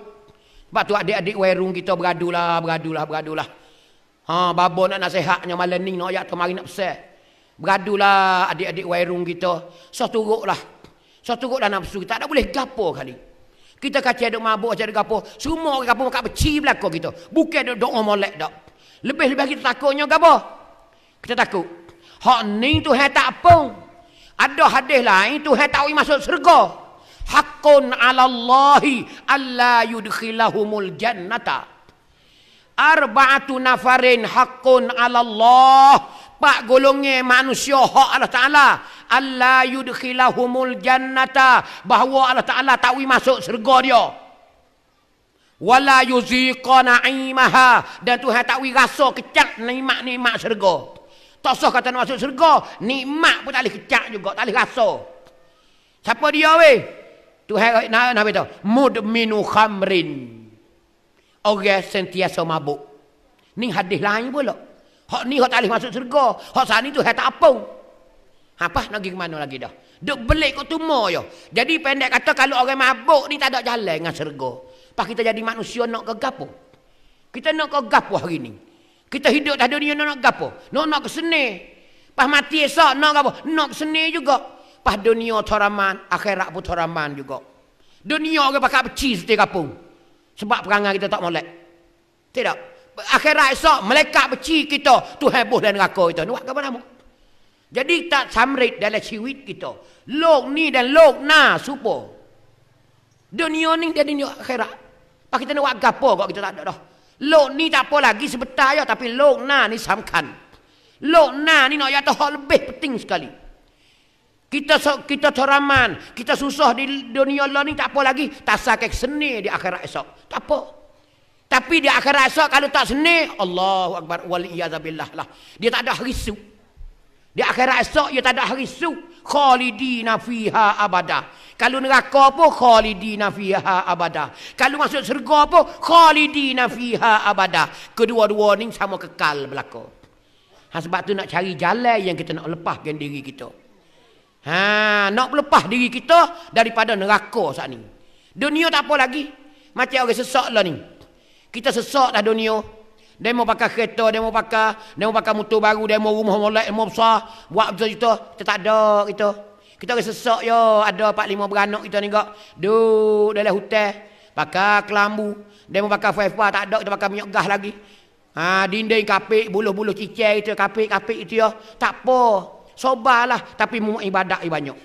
Sebab tu adik-adik warung kita beradulah, beradulah, beradulah. Ha, babo nak nasihatnya malam ni no, ayat tu mari nak besar. Beradulah adik-adik warung kita. So turuk lah. So turuk lah nafsu kita. Tak ada boleh gapo kali. Kita kata ada mabuk, ada apa. Semua orang kapur makan beci belakang kita. Bukan ada doa molek tak. Lebih-lebih kita takutnya ke apa? Kita takut. Hak ni tu hai tak apa. Ada hadis lain tu hai tak masuk serga. Hakun ala Allah alla yudkhilahumul jannata. Arba'atu nafarin hakun ala Allah empat golongnya manusia hak Allah Taala Allah yudkhilahumul jannata bahawa Allah Taala takwi masuk syurga dia wala yuziqa na'imaha dan Tuhan takwi rasa kecak nikmat-nikmat syurga tak usah kata nak masuk syurga nikmat pun tak boleh kecak juga tak boleh rasa siapa dia weh Tuhan nak nak tu mudminu khamrin orang sentiasa mabuk ni hadis lain pula Hak ni hak tak boleh masuk syurga. Hak sana tu hak tak apa. Apa ha, nak pergi ke mana lagi dah? Duk belik kot tumor yo. Jadi pendek kata kalau orang mabuk ni tak ada jalan dengan syurga. Pak kita jadi manusia nak ke gapo? Kita nak ke gapo hari ni? Kita hidup dah dunia nak gapo? Nak nak ke seni. Pas mati esok nak gapo? Nak seni juga. Pas dunia toraman, akhirat pun toraman juga. Dunia orang pakai peci setiap kapung. Sebab perangai kita tak molek. Tidak akhirat esok malaikat beci kita tu heboh dan neraka kita nak ke mana jadi tak samrit dalam ciwit kita lok ni dan lok na supo dunia ni dan dunia akhirat pak kita nak gapo kok kita tak ada dah lok ni tak apa lagi sebentar ya tapi lok na ni samkan lok na ni nak jatuh hal lebih penting sekali kita kita teraman, kita susah di dunia Allah ni tak apa lagi, tak sakit seni di akhirat esok. Tak apa. Tapi dia akan rasa kalau tak seni, Allahu Akbar waliyazabilah lah. Dia tak ada harisu Dia akan rasa dia tak ada harisu su. Khalidina fiha abada. Kalau neraka pun khalidina fiha abada. Kalau masuk syurga pun khalidina fiha abada. Kedua-dua ni sama kekal berlaku. Ha, sebab tu nak cari jalan yang kita nak lepaskan diri kita. Ha, nak lepas diri kita daripada neraka saat ni. Dunia tak apa lagi. Macam orang sesak lah ni. Kita sesak dah dunia. mau pakai kereta, mau pakai, dia mau pakai motor baru, dia mau rumah molek, mau besar, buat macam itu, kita tak ada kita. Kita rasa sesak yo, ada empat lima beranak kita ni gak. Duduk dalam hotel, pakai kelambu, Dia mau pakai fuefa tak ada kita pakai minyak gas lagi. Ha, dinding kapik, buluh-buluh cicir itu, kapik-kapik itu ya. Tak apa. Sobalah. Tapi mu ibadah banyak.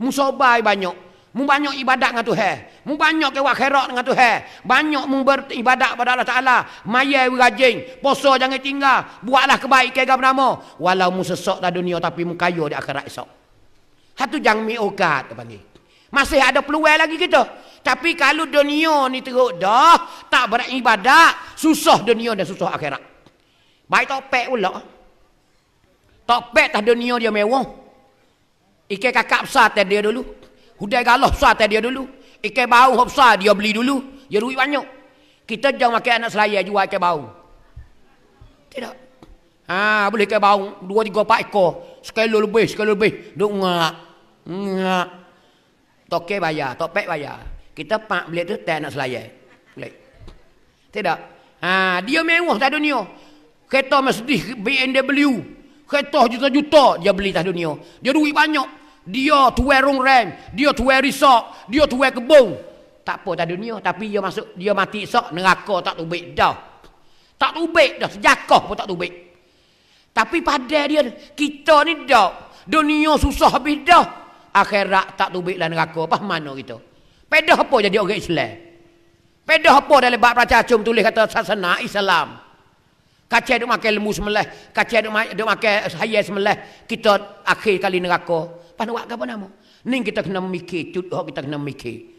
Mu sobah banyak. Mu banyak ibadat dengan Tuhan. Mu banyak ke akhirat dengan Tuhan. Banyak mu beribadat pada Allah Taala. Maya rajin, puasa jangan tinggal, buatlah kebaik ke bernama. Walau mu sesok dalam dunia tapi mu kayu di akhirat esok. Hatu jangan mi okat tu panggil. Masih ada peluang lagi kita. Tapi kalau dunia ni teruk dah, tak beribadat, susah dunia dan susah akhirat. Baik topek pula. Topek tak dunia dia mewah. Ikan kakak besar dia dulu. Hudai galah besar atas dia dulu. Ikan bau besar dia beli dulu. Dia duit banyak. Kita jangan makan anak selaya jual ikan bau. Tidak. Ha, boleh ikan bau. Dua, tiga, empat ekor. Sekali lebih, sekali lebih. Duk ngak. Ngak. Toke bayar, topek bayar. Kita pak beli tu tak anak selaya. Boleh. Tidak. Ha, dia mewah tak dunia. Kereta Mercedes BMW. Kereta juta-juta dia beli tak dunia. Dia duit banyak. Dia tu wear rem. Dia tu wear Dia tuwe wear kebong. Tak apa tak dunia. Tapi dia masuk dia mati sok. Neraka tak tubik dah. Tak tubik dah. Sejakoh pun tak tubik. Tapi pada dia. Kita ni dah. Dunia susah habis dah. Akhirat tak tubik lah neraka. Apa mana kita? Pedah apa jadi orang Islam? Pedah apa dalam bab pracacum tulis kata sasana Islam? Kacau duk makan lembu semelah. kacau duk makan haya semelah. Kita akhir kali neraka. Neraka panuak ke apa nama. Ni kita kena memikir, cuduk kita kena mikir.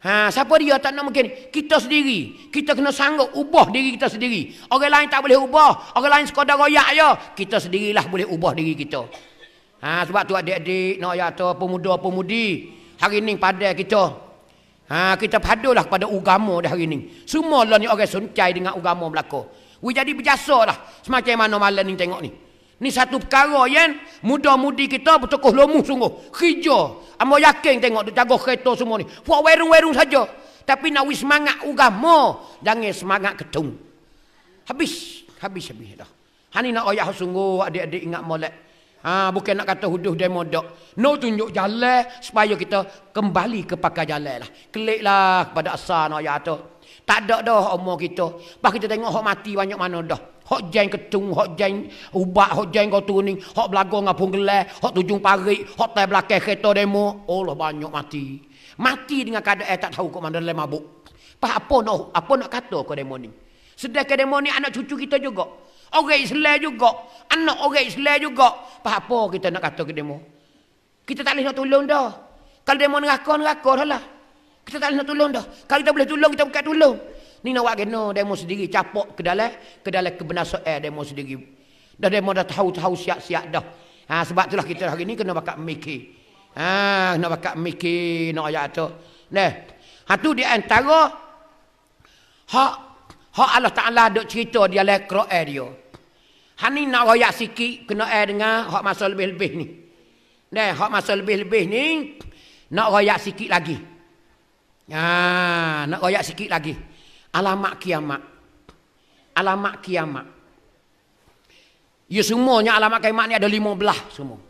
Ha, siapa dia tak nak mungkin? Kita sendiri. Kita kena sanggup ubah diri kita sendiri. Orang lain tak boleh ubah. Orang lain sekadar royak je. Kita sendirilah boleh ubah diri kita. Ha, sebab tu adik-adik, nak yata, pemuda-pemudi. Hari ini pada kita. Ha, kita padulah pada ugama dah hari ini. Semua lah ni orang suncai dengan ugama berlaku. We jadi berjasa lah. Semacam mana malam ni tengok ni. Ni satu perkara yang muda-mudi kita bertukuh lomuh sungguh. Hijau. Amba yakin tengok tu jaga kereta semua ni. Buat warung-warung saja. Tapi nak wis semangat agama, jangan semangat ketung. Habis, habis habis dah. Hani nak ayah sungguh adik-adik ingat molek. Ha, bukan nak kata huduh demo dok. No tunjuk jalan supaya kita kembali ke pakai jalan lah. lah kepada asal nak ayah tu. Tak ada dah umur kita. Pas kita tengok hok mati banyak mana dah. Hok jeng ketung, hok jeng ubak, hok jeng kau tuning, hok belago ngapun gelai, hok tujung pagi, hok tay belake kereta demo. Allah oh, banyak mati. Mati dengan kada eh tak tahu kok mana lemah mabuk. Apa apa no, apa nak kata kau demo ni? Sedekah demo ni anak cucu kita juga. Orang Islam juga. Anak orang Islam juga. Apa apa kita nak kata ke demo? Kita tak boleh nak tolong dah. Kalau demo neraka, neraka dah lah. Kita tak boleh nak tolong dah. Kalau kita boleh tolong, kita buka tolong. Ni nak buat kena demo sendiri capok ke dalam ke dalam eh demo sendiri. Dah demo dah tahu-tahu siap-siap dah. Ha sebab itulah kita hari ini kena bakat mikir. Ha kena bakat mikir nak ayat tu. neh Ha tu di antara hak hak Allah Taala dok cerita di dalam Quran dia. Ha ni nak royak sikit kena air dengar hak masa lebih-lebih ni. neh hak masa lebih-lebih ni nak royak sikit lagi. Ha, nak royak sikit lagi. Alamak kiamat alamak kiamat ya semuanya alamak kiamat ni ada lima belah semua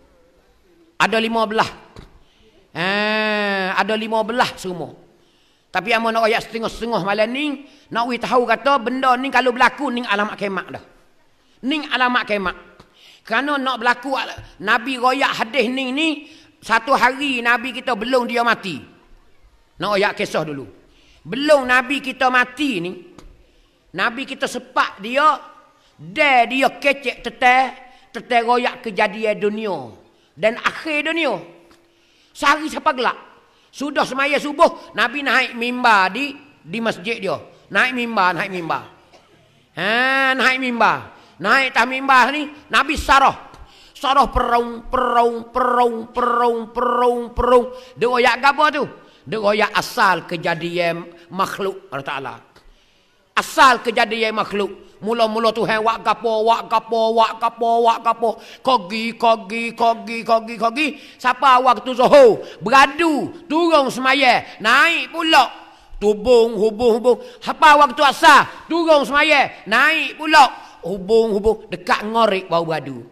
ada lima belah eh, ada lima belah semua tapi yang mana ayat setengah-setengah malam ni nak we tahu kata benda ni kalau berlaku ni alamak kiamat dah ni alamak kiamat kerana nak berlaku Nabi royak hadis ni ni satu hari Nabi kita belum dia mati nak ayat kisah dulu belum Nabi kita mati ni. Nabi kita sepak dia. Dia dia kecek teteh. Teteh royak kejadian dunia. Dan akhir dunia. Sehari siapa gelap. Sudah semaya subuh. Nabi naik mimba di di masjid dia. Naik mimba naik mimba, Ha, naik mimba Naik tak mimba ni. Nabi sarah. Sarah perung, perung, perung, perung, perung, perung. Dia royak gabar tu. Dia asal kejadian makhluk Allah Ta'ala. Asal kejadian makhluk. Mula-mula tu wak kapo, wak kapo, wak kapo, wak kapo. Kogi, kogi, kogi, kogi, kogi. Siapa waktu soho? Beradu, turun semaya, naik pula. Tubung, hubung, hubung. Siapa waktu asal? Turun semaya, naik pula. Hubung, hubung. Dekat ngorik bau beradu.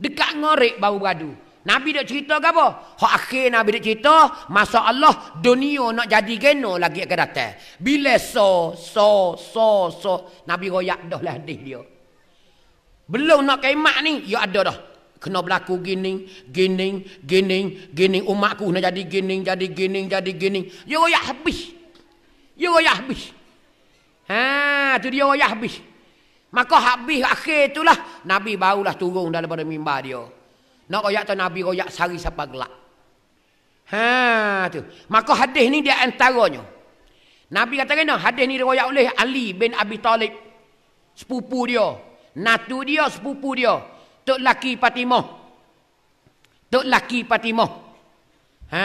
Dekat ngorik bau beradu. Nabi dah cerita ke apa? Hak akhir Nabi dah cerita, masa Allah dunia nak jadi geno lagi akan datang. Bila so, so, so, so, Nabi royak dah lah hadis dia. Belum nak kemak ni, ya ada dah. Kena berlaku gini, gini, gini, gini. Umatku nak jadi gini, jadi gini, jadi gini. Ya royak habis. Ya royak habis. Ha, tu dia royak habis. Maka habis akhir itulah, Nabi barulah turun daripada mimbar dia. Nak royak tu Nabi royak sari sampai gelap. Ha tu. Maka hadis ni dia antaranya. Nabi kata kena hadis ni diroyak oleh Ali bin Abi Talib. Sepupu dia. Natu dia, sepupu dia. Tok laki Fatimah. Tok laki Fatimah. Ha,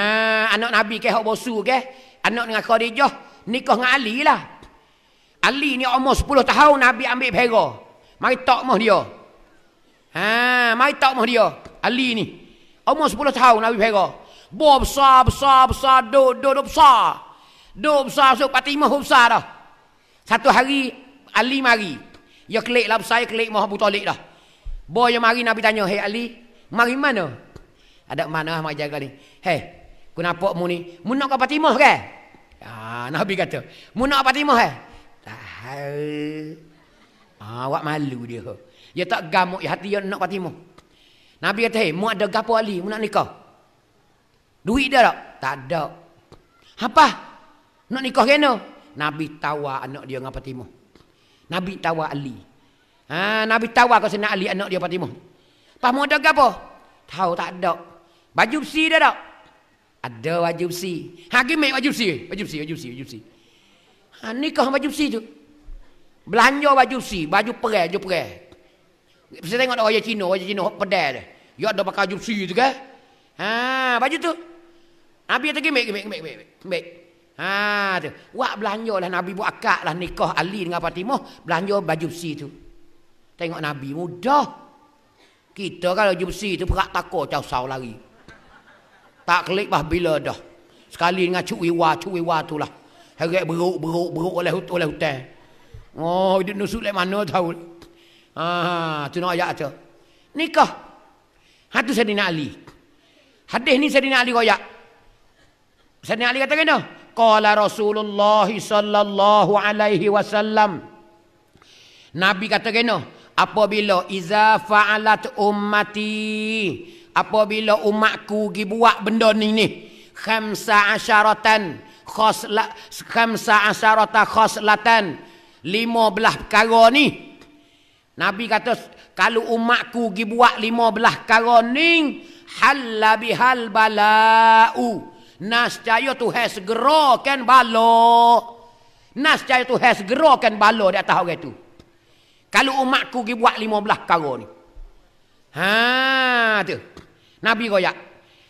anak Nabi ke hak bosu ke? Anak dengan Khadijah nikah dengan Ali lah. Ali ni umur 10 tahun Nabi ambil pera. mai tok mah dia. Ha, mai tok mah dia. Ali ni. Umur 10 tahun Nabi Fera. Buah besar, besar, besar, do do do besar. do besar, masuk Fatimah besar dah. Satu hari, Ali mari. Ya kelik lah besar, ya kelik Muhammad Talik dah. Boy yang mari Nabi tanya, hei Ali, mari mana? Ada mana lah jaga ni. Hei, kenapa mu ni? Mu nak ke Fatimah ke? Ya, Nabi kata, mu nak ke Fatimah ke? Tak. Ah, awak malu dia. Dia ya tak gamuk, ya hati dia nak Fatimah. Nabi kata, hey, mu ada gapo ali, mau nak nikah. Duit dia tak? Tak ada. Apa? Nak nikah kena? Nabi tawa anak dia dengan Fatimah. Nabi tawa Ali. Ha, Nabi tawa kau sana Ali anak dia Fatimah. Pas mau ada gapo? Tahu tak ada. Baju besi dia tak? Ada baju besi. Hagi mai baju besi, eh? baju besi, baju besi, baju besi. Ha, nikah baju besi tu. Belanja baju besi, baju perai, baju perai. Bisa tengok dah wajah Cina, wajah Cina pedas dah. Ya ada pakai baju besi tu kan? Ha, baju tu. Nabi tu gimik gimik gimik gimik. Gimik. Ha tu. Wak belanjalah Nabi buat akad lah nikah Ali dengan Fatimah, belanja baju besi tu. Tengok Nabi mudah. Kita kalau baju besi tu perak takut kau sau lari. Tak klik bah bila dah. Sekali dengan cuk iwa cuk iwa tu lah. Harik beruk beruk beruk oleh hutan. Oh, hidup nusuk lek mana tahu. Ah, tu nak ayat tu. Nikah. Ha tu Saidina Ali. Hadis ni Saidina Ali royak. Saidina Ali kata kena. Qala Rasulullah sallallahu alaihi wasallam. Nabi kata kena, apabila iza fa'alat ummati, apabila umatku gi buat benda ni ni, khamsa asyaratan khosla khamsa asyarata khoslatan 15 perkara ni Nabi kata kalau umatku gi buat 15 kara ning halabihal balau. Nascaya tu has gerakan bala. Nascaya tu has gerakan bala di atas orang tu. Kalau umatku gi buat 15 kara ni. Ha tu. Nabi royak.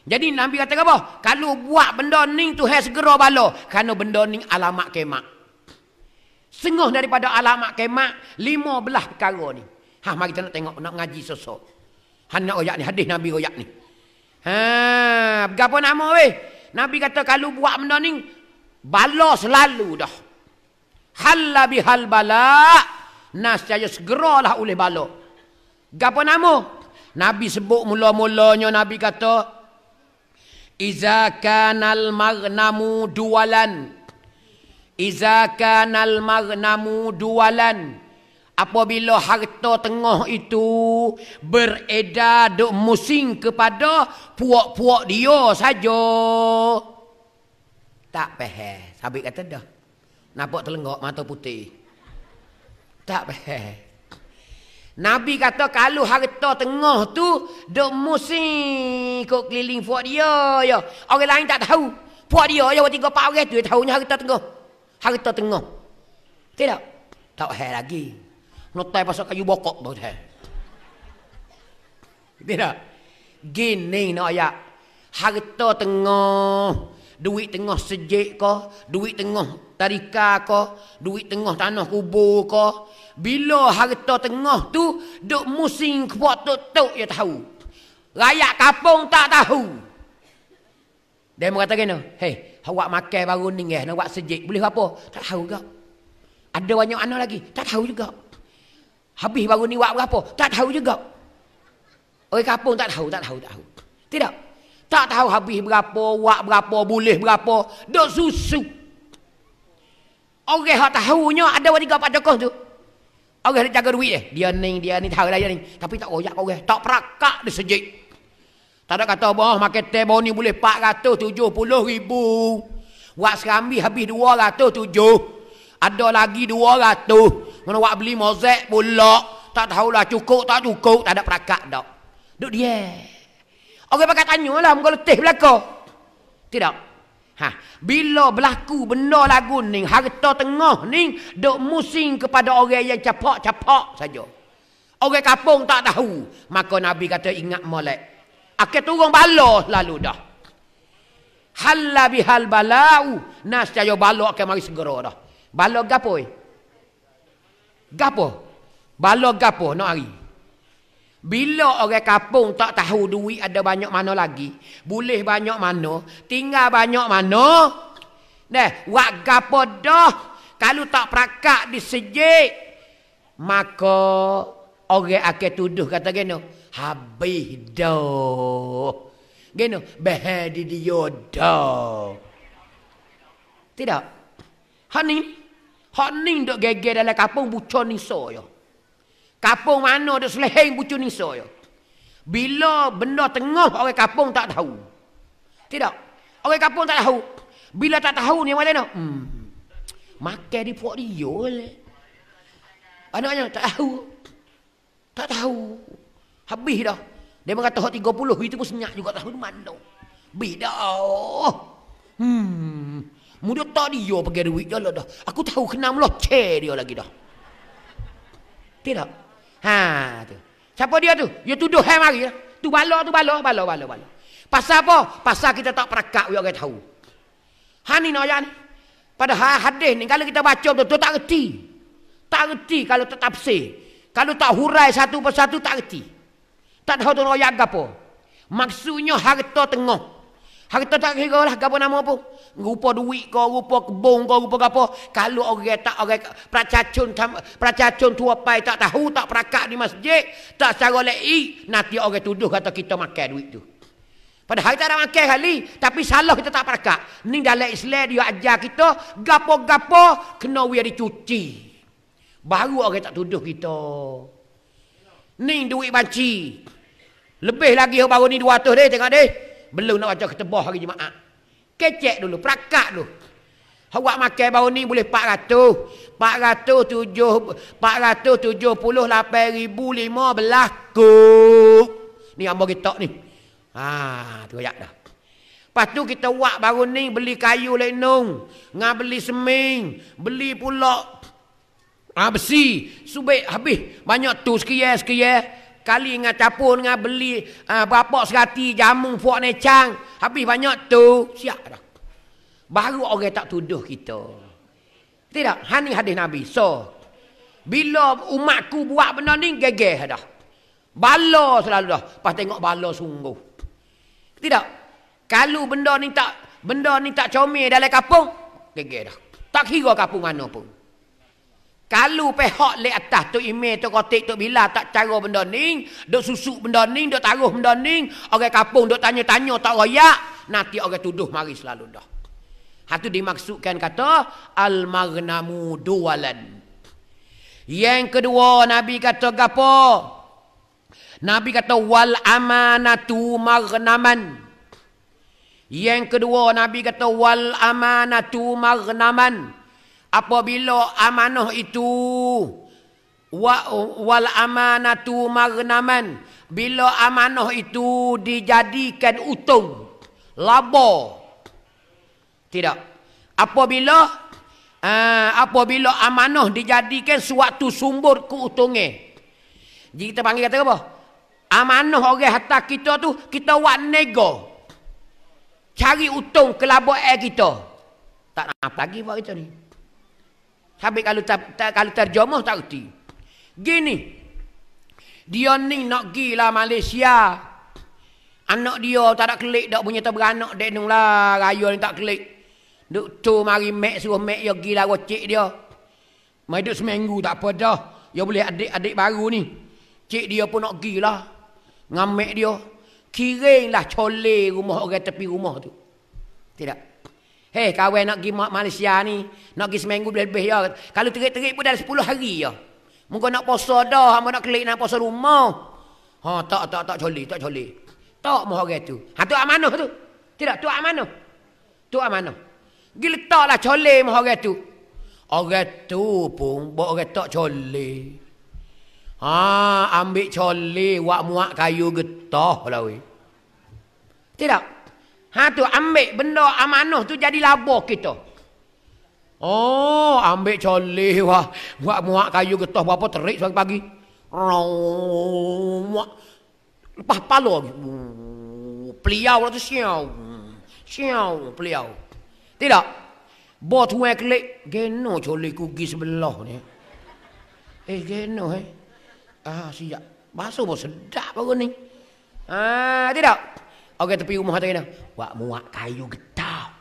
Jadi Nabi kata apa? Kalau buat benda ning tu has gerak bala, kerana benda ning alamat kemak. Setengah daripada alamak kemak, lima belah perkara ni. Ha, mari kita nak tengok, nak ngaji sosok. Ha, nak royak ni, hadis Nabi oyak ni. Ha, apa nama weh? Nabi kata kalau buat benda ni, balas selalu dah. Halla bihal balak, nasjaya segeralah oleh balak. Berapa nama? Nabi sebut mula-mulanya, Nabi kata, Iza kanal magnamu dualan. Dualan. Iza kanal magnamu dualan Apabila harta tengah itu Beredar duk musing kepada Puak-puak dia saja Tak pehe Sabit kata dah Nampak terlenggok mata putih Tak pehe Nabi kata kalau harta tengah tu Duk musing Kok keliling puak dia ya. Orang lain tak tahu Puak dia yang ya, tiga pak orang tu tahu tahunya harta tengah harta tengah. Tidak. Tak hal lagi. Notai pasal kayu bokok tu dah. Tidak. Gini nak ayat. Harta tengah. Duit tengah sejik kau. Duit tengah tarika kau. Duit tengah tanah kubur kau. Bila harta tengah tu. Duk musing kuat tuk-tuk ya tahu. Rakyat kapung tak tahu. Dia berkata gini. Hei. Awak makan baru ni eh, awak sejik. Boleh apa? Tak tahu juga. Ada banyak anak lagi. Tak tahu juga. Habis baru ni awak berapa? Tak tahu juga. Orang kapung tak tahu, tak tahu, tak tahu. Tidak. Tak tahu habis berapa, awak berapa, boleh berapa. Dok susu. Orang yang tahunya ada wadi tiga empat tu. Orang yang jaga duit eh. Dia ni, dia ni, tahu lah dia ni. Tapi tak royak orang. Tak perakak dia sejik. Tak ada kata bah makan teh baru ni boleh 470 ribu. Wak serambi habis 207. Ada lagi 200. Mana wak beli mozek pula. Tak tahulah cukup tak cukup. Tak ada perakat tak. Duduk dia. Orang pakai tanya lah. mungkin letih belakang. Tidak. Ha. Bila berlaku benda lagu ni. Harta tengah ni. Duk musing kepada orang yang capak-capak saja. Orang kapung tak tahu. Maka Nabi kata ingat molek akan turun bala selalu dah halla bihal balau nas cayo bala akan mari segera dah bala gapo eh? gapo bala gapo nak hari bila orang kampung tak tahu duit ada banyak mana lagi boleh banyak mana tinggal banyak mana Nah, wak gapo dah kalau tak prakak di sejik maka orang akan tuduh kata gini habih do. Gino, behedi dio do. Tidak. Hani, hani dok gege dalam kapung bucu ni soyo. Kapung mana dok seleheng bucu ni soyo. Bila benda tengah orang kapung tak tahu. Tidak. Orang kapung tak tahu. Bila tak tahu ni macam mana? Hmm. Makan di pok dia le. Anaknya tak tahu. Tak tahu. Habis dah. Dia berkata hak 30 itu pun senyap juga tahun sempat dah. Hmm. Muda tak dia pakai duit je lah dah. Aku tahu kenal meloceh dia lagi dah. Tidak? Ha tu. Siapa dia tu? Dia tuduh hai mari. Ya. Tu balok, tu balok, balok, balok, balok. Pasal apa? Pasal kita tak perakak, we orang tahu. Ha ni nak ni. Padahal hadis ni, kalau kita baca betul, tak reti. Tak reti kalau tak tafsir. Kalau tak hurai satu persatu, tak reti. Tak tahu tu royak ke apa. Maksudnya harta tengah. Harta tak kira lah apa nama apa. Rupa duit kau, rupa kebun kau, rupa apa. Kalau orang tak, orang peracacun, peracacun tuapai tak tahu, tak perakak di masjid. Tak secara i, nanti orang tuduh kata kita makan duit tu. Padahal kita tak makan kali, tapi salah kita tak perakak. Ni dalam Islam dia ajar kita, gapo-gapo kena dia dicuci. Baru orang tak tuduh kita. Ni duit banci. Lebih lagi baru ni 200 deh tengok deh. Belum nak baca ketebah hari jemaah. Kecek dulu, prakak dulu. Awak makan baru ni boleh 400. 478,500 kuk. Ni ambo kita ni. Ha, tu ayat dah. Lepas tu kita wak baru ni beli kayu lenung, ngah beli seming, beli pula ha, besi, subek habis. Banyak tu sekian sekian kali dengan capun dengan beli uh, ah, berapa serati jamu puak necang habis banyak tu siap dah baru orang tak tuduh kita tidak hani hadis nabi so bila umatku buat benda ni gegeh dah bala selalu dah pas tengok bala sungguh tidak kalau benda ni tak benda ni tak comel dalam kapung gegeh dah tak kira kapung mana pun kalau pehok le atas tu imeh tu kotik tu bila tak cara benda ni, duk susuk benda ni, duk taruh benda ni, orang kapung, duk tanya-tanya tak royak, nanti orang tuduh mari selalu dah. Hatu dimaksudkan kata al magnamu dualan. Yang kedua Nabi kata gapo? Nabi kata wal amanatu magnaman. Yang kedua Nabi kata wal amanatu magnaman. Yang kedua, apabila amanah itu wa, wal amanatu magnaman bila amanah itu dijadikan utung laba tidak apabila uh, apabila amanah dijadikan suatu sumber keuntungan jadi kita panggil kata apa amanah orang harta kita tu kita buat nego cari utung kelabuan air kita tak apa lagi buat kita ni tapi kalau ta, ta, kalau terjemah tak reti. Gini. Dia ni nak gi lah Malaysia. Anak dia tak ada klik tak punya terberanak dek nung lah raya ni tak klik. Duk tu mari mek suruh mek yo gi lah gocik dia. Mai duk seminggu tak apa dah. Yo boleh adik-adik baru ni. Cik dia pun nak gi lah. Ngam mek dia. Kiringlah lah cole rumah orang tepi rumah tu. Tidak. Hei, kawan nak pergi Malaysia ni. Nak pergi seminggu lebih ya. Kalau terik-terik pun dah 10 hari ya. Muka nak puasa dah. Hama nak kelik nak puasa rumah. Ha, tak, tak, tak coli, tak coli. Tak mahu orang tu. Ha, tu amanah tu. Tidak, tu amanah. Tu amanah. Pergi letaklah coli mau orang tu. Orang tu pun buat orang tak coli. Ha, ambil coli, wak muak kayu getah lah Tidak. Tidak. Ha tu ambil benda amanah tu jadi labuh kita. Oh, ambil colih wah. Buat muak kayu getah berapa terik sampai pagi. Muak. Lepas palo. Peliau lah tu siau. Siau peliau. Tidak. Bo tuan klik. Geno colih kugi sebelah ni. Eh, geno eh. Ah, siap. Basuh pun sedap baru ni. Ah, tidak. Okey tepi rumah tadi nah. Buat muak kayu getah.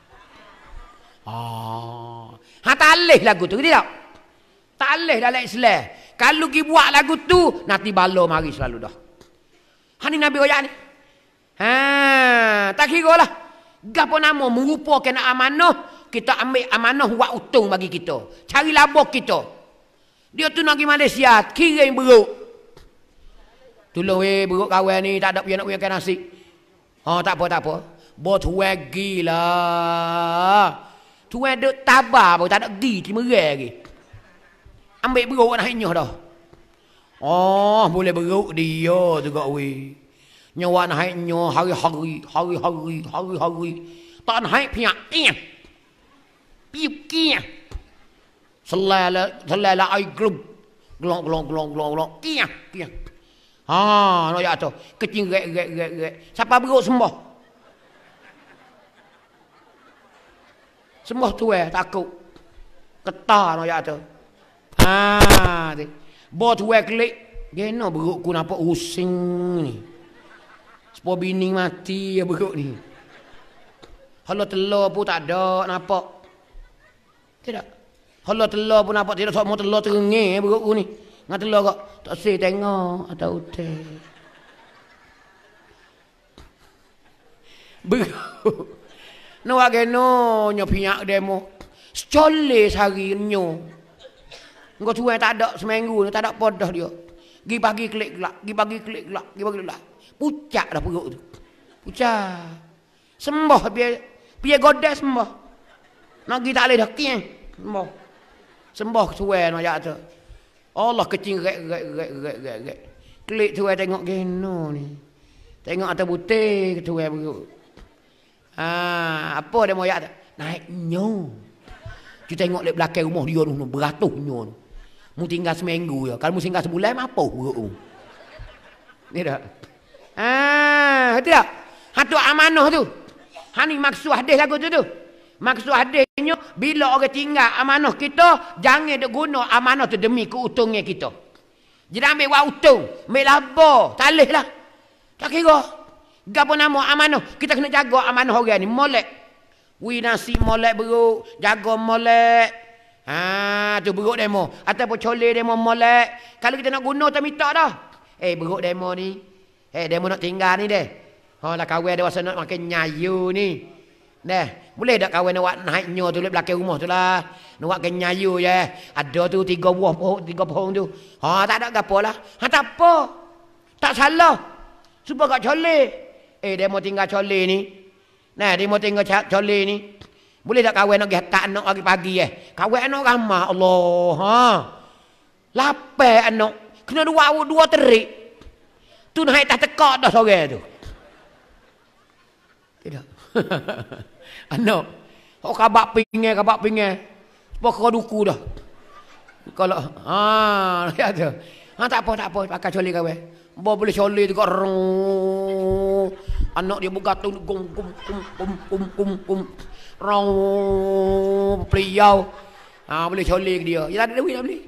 Oh, Ha tak alih lagu tu dia. Tak alih dalam Islam. Kalau gi buat lagu tu nanti bala mari selalu dah. Ha ni Nabi Oya ni. Ha tak kira lah. Gapo nama kena amanah kita ambil amanah buat utung bagi kita. Cari labuh kita. Dia tu nak Malaysia, kirim beruk. Tolong weh beruk kawan ni tak ada punya nak punya nasi. Oh tak apa tak apa. Bo tuan gilah. Tuan duk tabar bo tak nak gi ti merah lagi. Ambil beruk nak nyuh dah. Oh boleh beruk dia tu gak we. Nyawa nak nyuh hari-hari hari-hari hari-hari. Tak nak piak piak. Piak piak. Selala selala ai glum. Glong glong glong glong glong. kia piak. Ha, nak jatuh. Kecing gerak gerak gerak gerak. Siapa beruk semua? Semua tu eh takut. ketar nak jatuh. Ha, ni. Bot wek eh, klik. Gena beruk ku nampak using ni. Sepo bini mati ya beruk ni. Kalau telur pun tak ada nampak. Tidak. Kalau telur pun nampak tidak sok mau telur terengih eh, beruk ku ni. Ngata lo kok, tak si tengok, atau utik. Begitu. Nua geno nyopinya demo. Secole sehari nyo. Engkau tuan tak ada seminggu, tak ada podah dia. Gi pagi klik gelak, gi pagi klik gelak, gi pagi gelak. Pucak dah perut tu. Pucak. Sembah dia, dia godes sembah. Nak kita tak leh dah kien. Sembah. Sembah tuan nak jatuh. Allah kecing gerak gerak gerak gerak gerak. Klik tuai tengok geno ni. Tengok atas butir tuai beruk. Ah, apa dia moyak tak? Naik nyo. Tu tengok lek belakang rumah dia tu beratus nyo. Mu tinggal seminggu ya. Kalau mu tinggal sebulan apa beruk tu? Ni dah. Ah, hati tak? Hatu amanah tu. Hani maksud hadis lagu tu tu. Maksud hadisnya bila orang tinggal amanah kita jangan dia guna amanah tu demi keuntungan kita. jadi ambil wa utung, ambil laba, talih lah. Tak kira. Gapo nama amanah? Kita kena jaga amanah orang ni molek. Wi nasi molek beruk, jaga molek. Ha tu beruk demo. Atau colek demo molek. Kalau kita nak guna tak minta dah. Eh beruk demo ni. Eh demo nak tinggal ni deh. Ha lah kawin dia rasa nak makan nyayu ni. Nah, boleh tak kawan awak naik nyo tu lep belakang rumah tu lah. Nuak ke nyayu je. Ada tu tiga buah pohon, tiga pohon tu. Ha tak ada gapo lah. Ha tak apa. Tak salah. Supa kat cole. Eh dia mau tinggal cole ni. Neh, dia mau tinggal cole ni. Boleh tak kawan nak tak anak lagi pagi eh. Kawan anak ramah Allah. Ha. Lapar anak. Kena dua dua terik. Tu naik tak tekak dah sore tu. Anak. Kau oh, kabak pingeh, kabak pingeh. Sebab kau duku dah. Kalau, haa, lihat tu. Ha, tak apa, tak apa. Pakai coli kau, weh. Bo boleh coli juga. Anak dia bergantung. Gum, gum, gum, gum, gum, gum, gum. Rau, periau. Ha, boleh coli ke dia. Dia tak ada duit nak beli.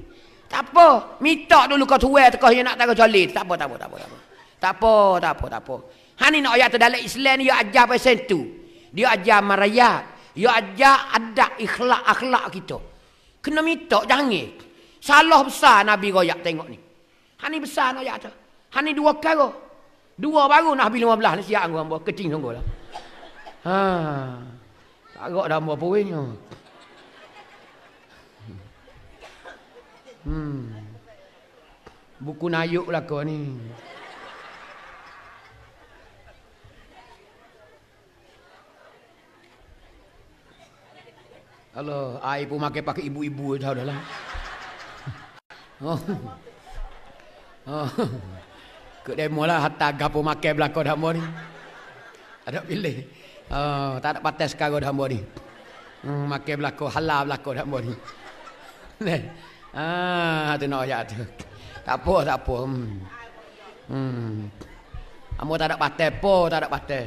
Tak apa. Minta dulu kau tuai. Tekah dia nak tak coli. Tak apa, tak apa, tak apa. Tak apa, tak apa, tak apa. Ha, ni nak ayat terdalam Islam ni. Dia ajar pasal tu. Dia ajar marayat. Dia ajar adat ikhlak-akhlak kita. Kena minta jangan. Salah besar Nabi Royak tengok ni. Hani besar nak ayat tu. Hani dua kara. Dua baru Nabi 15 ni siap gua kecil sungguh lah. Ha. Tak agak dah apa poinnya. Hmm. Buku nayuk lah kau ni. Alah, air pun makan pakai ibu-ibu je dah dahlah. Oh. Oh. Kek demo lah, hatta gapo makan belakang dah ni. Ada pilih. Oh, tak ada patah sekarang dah ni. Hmm, makan belakang, halal belakang dah ni. Nih. Ah, tu nak ayat tu. Tak apa, tak apa. Hmm. hmm. Amo tak ada patah po, tak ada patah.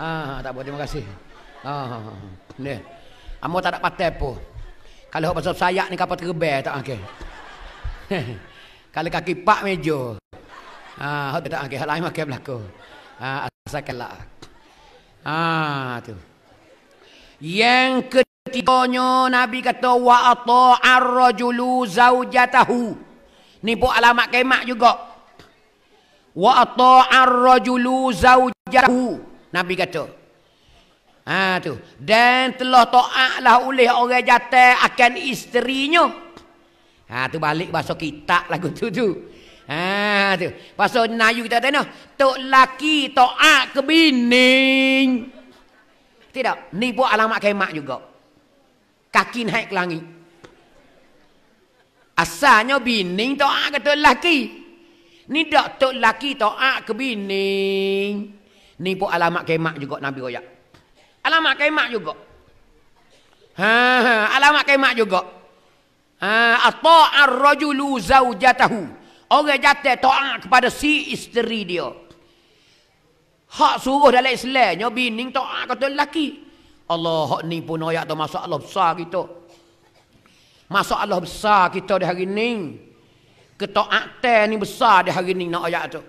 Ah, tak apa, terima kasih. Ah, nih. Ah, ah. Amo tak ada patah pun. Kalau hok pasal sayak ni kapal terbel tak okey. Kalau kaki pak meja. Ha, tak okey, hal lain makan belako. Ha, asal kelak. Ha, tu. Yang ketiganya Nabi kata wa ata ar-rajulu zaujatahu. Ni pun alamat kemak juga. Wa ata rajulu zaujatahu. Nabi kata, Ha tu. Dan telah taatlah oleh orang jatah akan isterinya. Ha tu balik bahasa kita lagu tu tu. Ha tu. Pasal Nayu kita tanya, tok laki taat ke bini. Tidak, ni pun alamat kemak juga. Kaki naik ke langit. Asalnya bini taat ke tok laki. Ni dak tok laki taat ke bini. Ni pun alamat kemak juga Nabi royak. Alamat kemak juga. Ha, ha. alamat kemak juga. Ha, ata'ar rajulu zaujatahu. Orang jatuh ta'ah kepada si isteri dia. Hak suruh dalam Islam. Nyo bini ta'ah kepada lelaki. Allah, hak ni pun ayat tu masuk Allah besar kita. Masuk Allah besar kita di hari ni. Ketua'ah ni besar di hari ni nak ayat tu.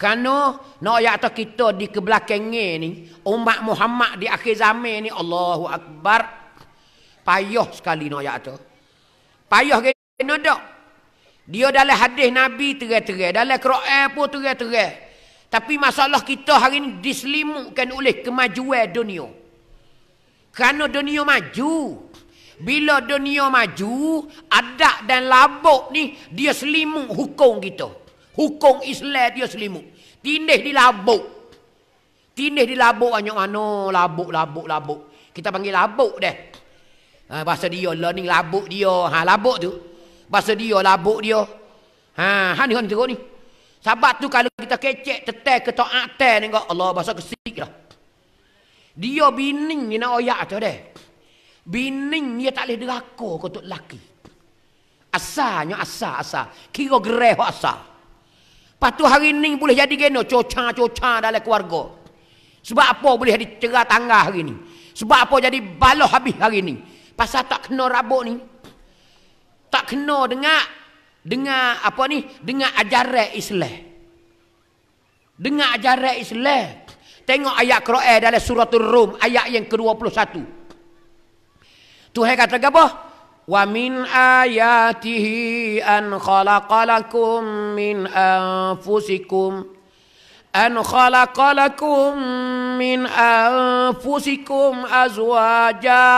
Kerana nak ayat kita di kebelakang ni, umat Muhammad di akhir zaman ni Allahu Akbar. Payah sekali nak ayat atas. Payah kena dak. Dia dalam hadis Nabi terang-terang, dalam Quran pun terang-terang. Tapi masalah kita hari ini diselimutkan oleh kemajuan dunia. Kerana dunia maju. Bila dunia maju, adat dan labuk ni dia selimut hukum kita. Gitu. Hukum Islam dia selimut. Tindih labuk, Tindih di labuk, banyak mana. Labuk, labuk, labuk. Kita panggil labuk deh. Ha, bahasa dia lah ni labuk dia. Ha, labuk tu. Bahasa dia labuk dia. Ha, ha ni kan ha, teruk ni. Sebab tu kalau kita kecek tetek ke tak atas ni kau. Allah bahasa kesik lah. Dia bining ni nak oyak tu deh. Bining ni tak boleh derako kau tu lelaki. Asalnya asa, asal. Kira gerai asal. Lepas tu hari ni boleh jadi gena coca-coca dalam keluarga. Sebab apa boleh jadi cerah tangga hari ni? Sebab apa jadi baloh habis hari ni? Pasal tak kena rabuk ni. Tak kena dengar dengar apa ni? Dengar ajaran Islam. Dengar ajaran Islam. Tengok ayat Quran dalam surah Ar-Rum ayat yang ke-21. Tuhan kata apa? ومن آياته أن خلق لكم من أنفسكم أن خلق لكم من أنفسكم أزواجا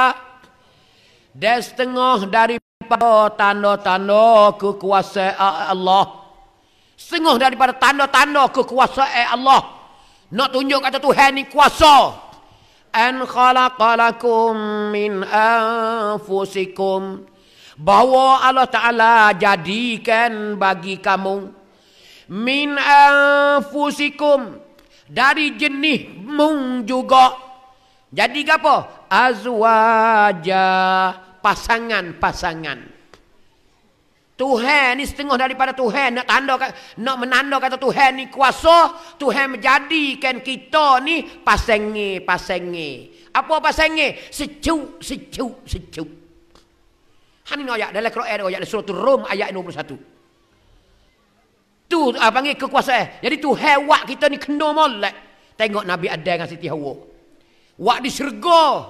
دستنغه daripada tanda-tanda kekuasaan Allah setengah daripada tanda-tanda kekuasaan Allah nak tunjuk kata Tuhan ni kuasa an khalaqa lakum min anfusikum bahwa Allah Ta'ala jadikan bagi kamu min anfusikum dari jenis mung juga jadi apa azwaja pasangan-pasangan Tuhan ni setengah daripada Tuhan nak tanda nak menanda kata Tuhan ni kuasa, Tuhan menjadikan kita ni pasenge pasenge. Apa pasenge? Sejuk sejuk sejuk. Han ni ayat dalam Quran ayat dalam surah Rum ayat 21. Tu apa ah, panggil kekuasaan. Jadi Tuhan wak kita ni kena molek. Tengok Nabi Adam dengan Siti Hawa. Wak di syurga.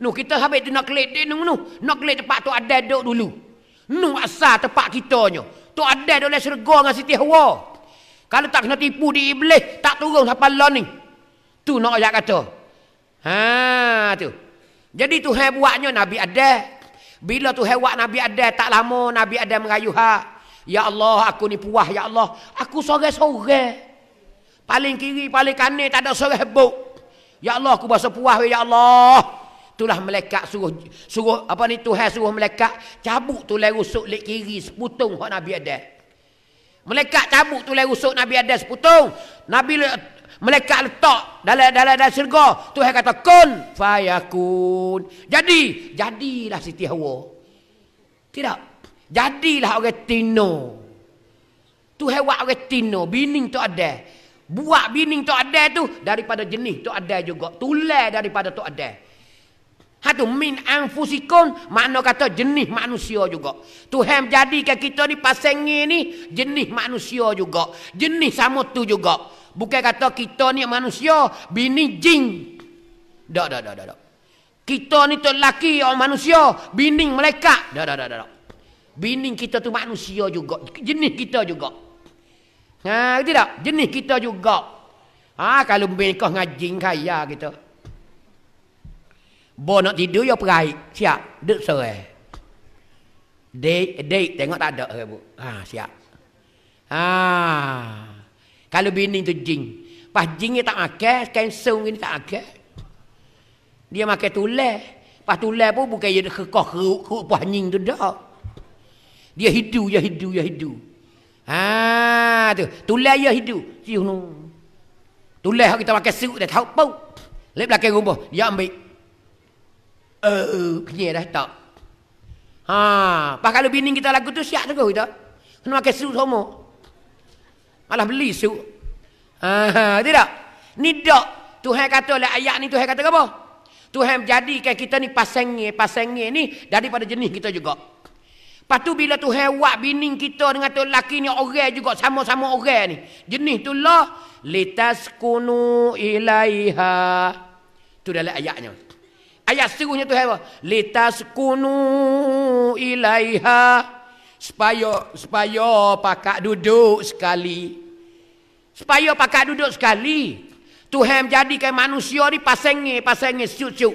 Nu kita habis tu nak kelik dia nu nu. Nak kelik tempat tu ada duk dulu. Nu asal tempat kitanya. Tu ada dalam syurga dengan Siti Hawa. Kalau tak kena tipu di iblis, tak turun sampai lah ni. Tu nak ayat kata. Ha tu. Jadi tu Tuhan buatnya Nabi Adam. Bila tu buat Nabi Adam, tak lama Nabi Adam merayu ha. Ya Allah, aku ni puah, Ya Allah. Aku sore-sore. Paling kiri, paling kanan, tak ada sore buk. Ya Allah, aku berasa puah, Ya Allah. Itulah melekat suruh suruh apa ni Tuhan suruh melekat cabut tu lai rusuk lek kiri seputung hak Nabi Adam. Melekat cabut tu lai rusuk Nabi Adam seputung. Nabi melekat letak dalam dalam dalam syurga. Tuhan kata kun fayakun. Jadi, jadilah Siti Hawa. Tidak. Jadilah orang tino. Tuhan buat orang tino, bining tu ada. Buat bining tu ada tu daripada jenis tu ada juga. Tulai daripada tu ada. Hatu min ang fusikon, makna kata jenis manusia juga. Tuhan jadikan kita ni pasengi ni jenis manusia juga. Jenis sama tu juga. Bukan kata kita ni manusia, bini jin. Dak dak dak dak. Kita ni tu laki orang manusia, bini mereka. Dak dak dak dak. dak. Bini kita tu manusia juga, jenis kita juga. Ha, tidak? Jenis kita juga. Ha, kalau bini kau ngajin kaya kita. Bo nak tidur ya perai. Siap. Duduk sore. Date, date tengok tak ada ke bu. Ha, siap. Ha. Kalau bini tu jing. Pas jing tak kain kensung ini tak makan. Dia makan tulah. Pas tulah pun bukan dia kekoh keruk, pas jing tu dah. Dia hidu, ya hidu, ya hidu. Ha, tu. Tulah ya hidu. Siuh nu. Tulah kita makan seruk dah tahu pau. Lep belakang rumah, dia ambil. Oh, eh, kenyir dah tak. Ha, pas kalau bini kita lagu tu siap terus kita. Kena pakai suit semua. Malah beli suit. Ha, ha, tidak. Ni dak. Tuhan kata oleh ayat ni Tuhan kata apa? Tuhan jadikan kita ni pasangnya, pasangnya ni daripada jenis kita juga. Lepas tu bila Tuhan buat bini kita dengan tu lelaki ni orang juga sama-sama orang ni. Jenis tu lah. Litas kunu ilaiha. Tu dah dalam ayatnya. Ayat seterusnya tu hebat, Litas kunu ilaiha supaya supaya pakak duduk sekali. Supaya pakak duduk sekali. Tuhan jadikan manusia ni pasengi, pasengi, cucu,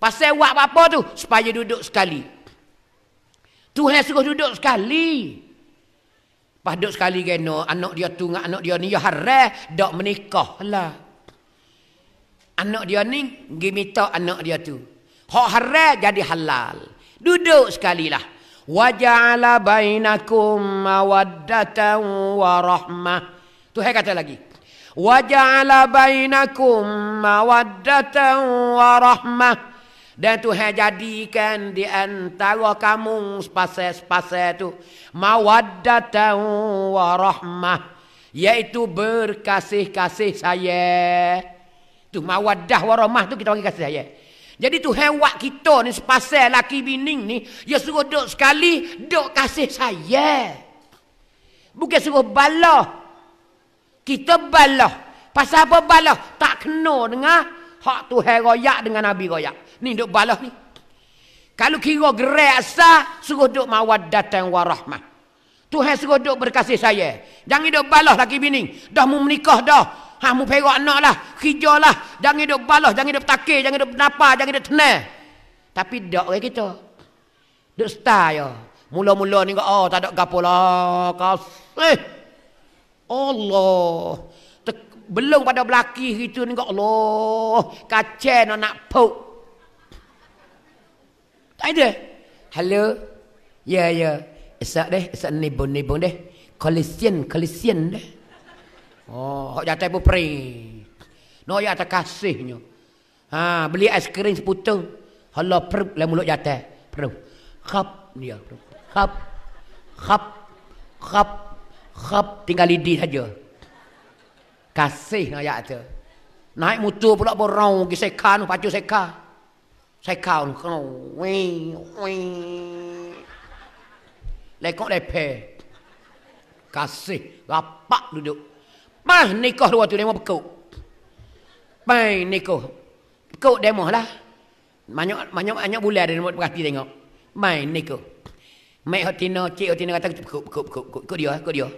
Pasal buat apa tu? Supaya duduk sekali. Tuhan suruh duduk sekali. Pas duduk sekali gena, anak dia tu anak dia ni, ya haram, dak menikah lah anak dia ni pergi minta anak dia tu hak haram jadi halal duduk sekali lah waja'ala bainakum mawaddatan wa rahmah Tuhan kata lagi waja'ala bainakum mawaddatan wa rahmah dan Tuhan jadikan di antara kamu sepasal-sepasal tu mawaddatan wa rahmah yaitu berkasih-kasih sayang Tu mawaddah warahmah tu kita panggil kasih sayang. Jadi tu hewak kita ni sepasal laki bining ni dia suruh duk sekali dok kasih sayang. Bukan suruh balah. Kita balah. Pasal apa balah? Tak kena dengan hak Tuhan raya dengan Nabi raya. Ni dok balah ni. Kalau kira gerai asal suruh duk mawaddah dan warahmah. Tuhan suruh duk berkasih saya. Jangan duk balah lagi bining. Dah mau menikah dah. Ha mu perak anak lah. Hijalah. Jangan duk balah, jangan duk takir, jangan duk napa, jangan duk tenang. Tapi dak orang kita. Duk stay. ya. Mula-mula ni oh tak ada gapo lah. Eh. Allah. Tek, belum pada belaki itu ni kok Allah. Kacen nak pok. Tak ada. Hello. Ya yeah, ya. Yeah. Esak deh, esak nibun-nibun deh. Kolisien, kolisien deh. Oh, hak jatuh pun perik. No, ya atas kasihnya. Ha, beli es krim seputung. Hala per, lah mulut jatuh. per. Khap. Ya, perut. Khap. Khap. Khap. Khap. Tinggal lidi saja. Kasih ya ayat tu. Naik motor pula borong. Pergi seka tu. Pacu seka. Seka tu. Kena. Wih. Wih. Lekok lepe. Kasih. Rapak duduk. Mah nikah dua tu demo pekuk. Mai nikah. Pekuk demo lah. Banyak banyak banyak bulan ada demo perhati tengok. Mai nikah. Mai hotino, cik hotino kata pekuk pekuk pekuk pekuk ikut dia, ikut dia.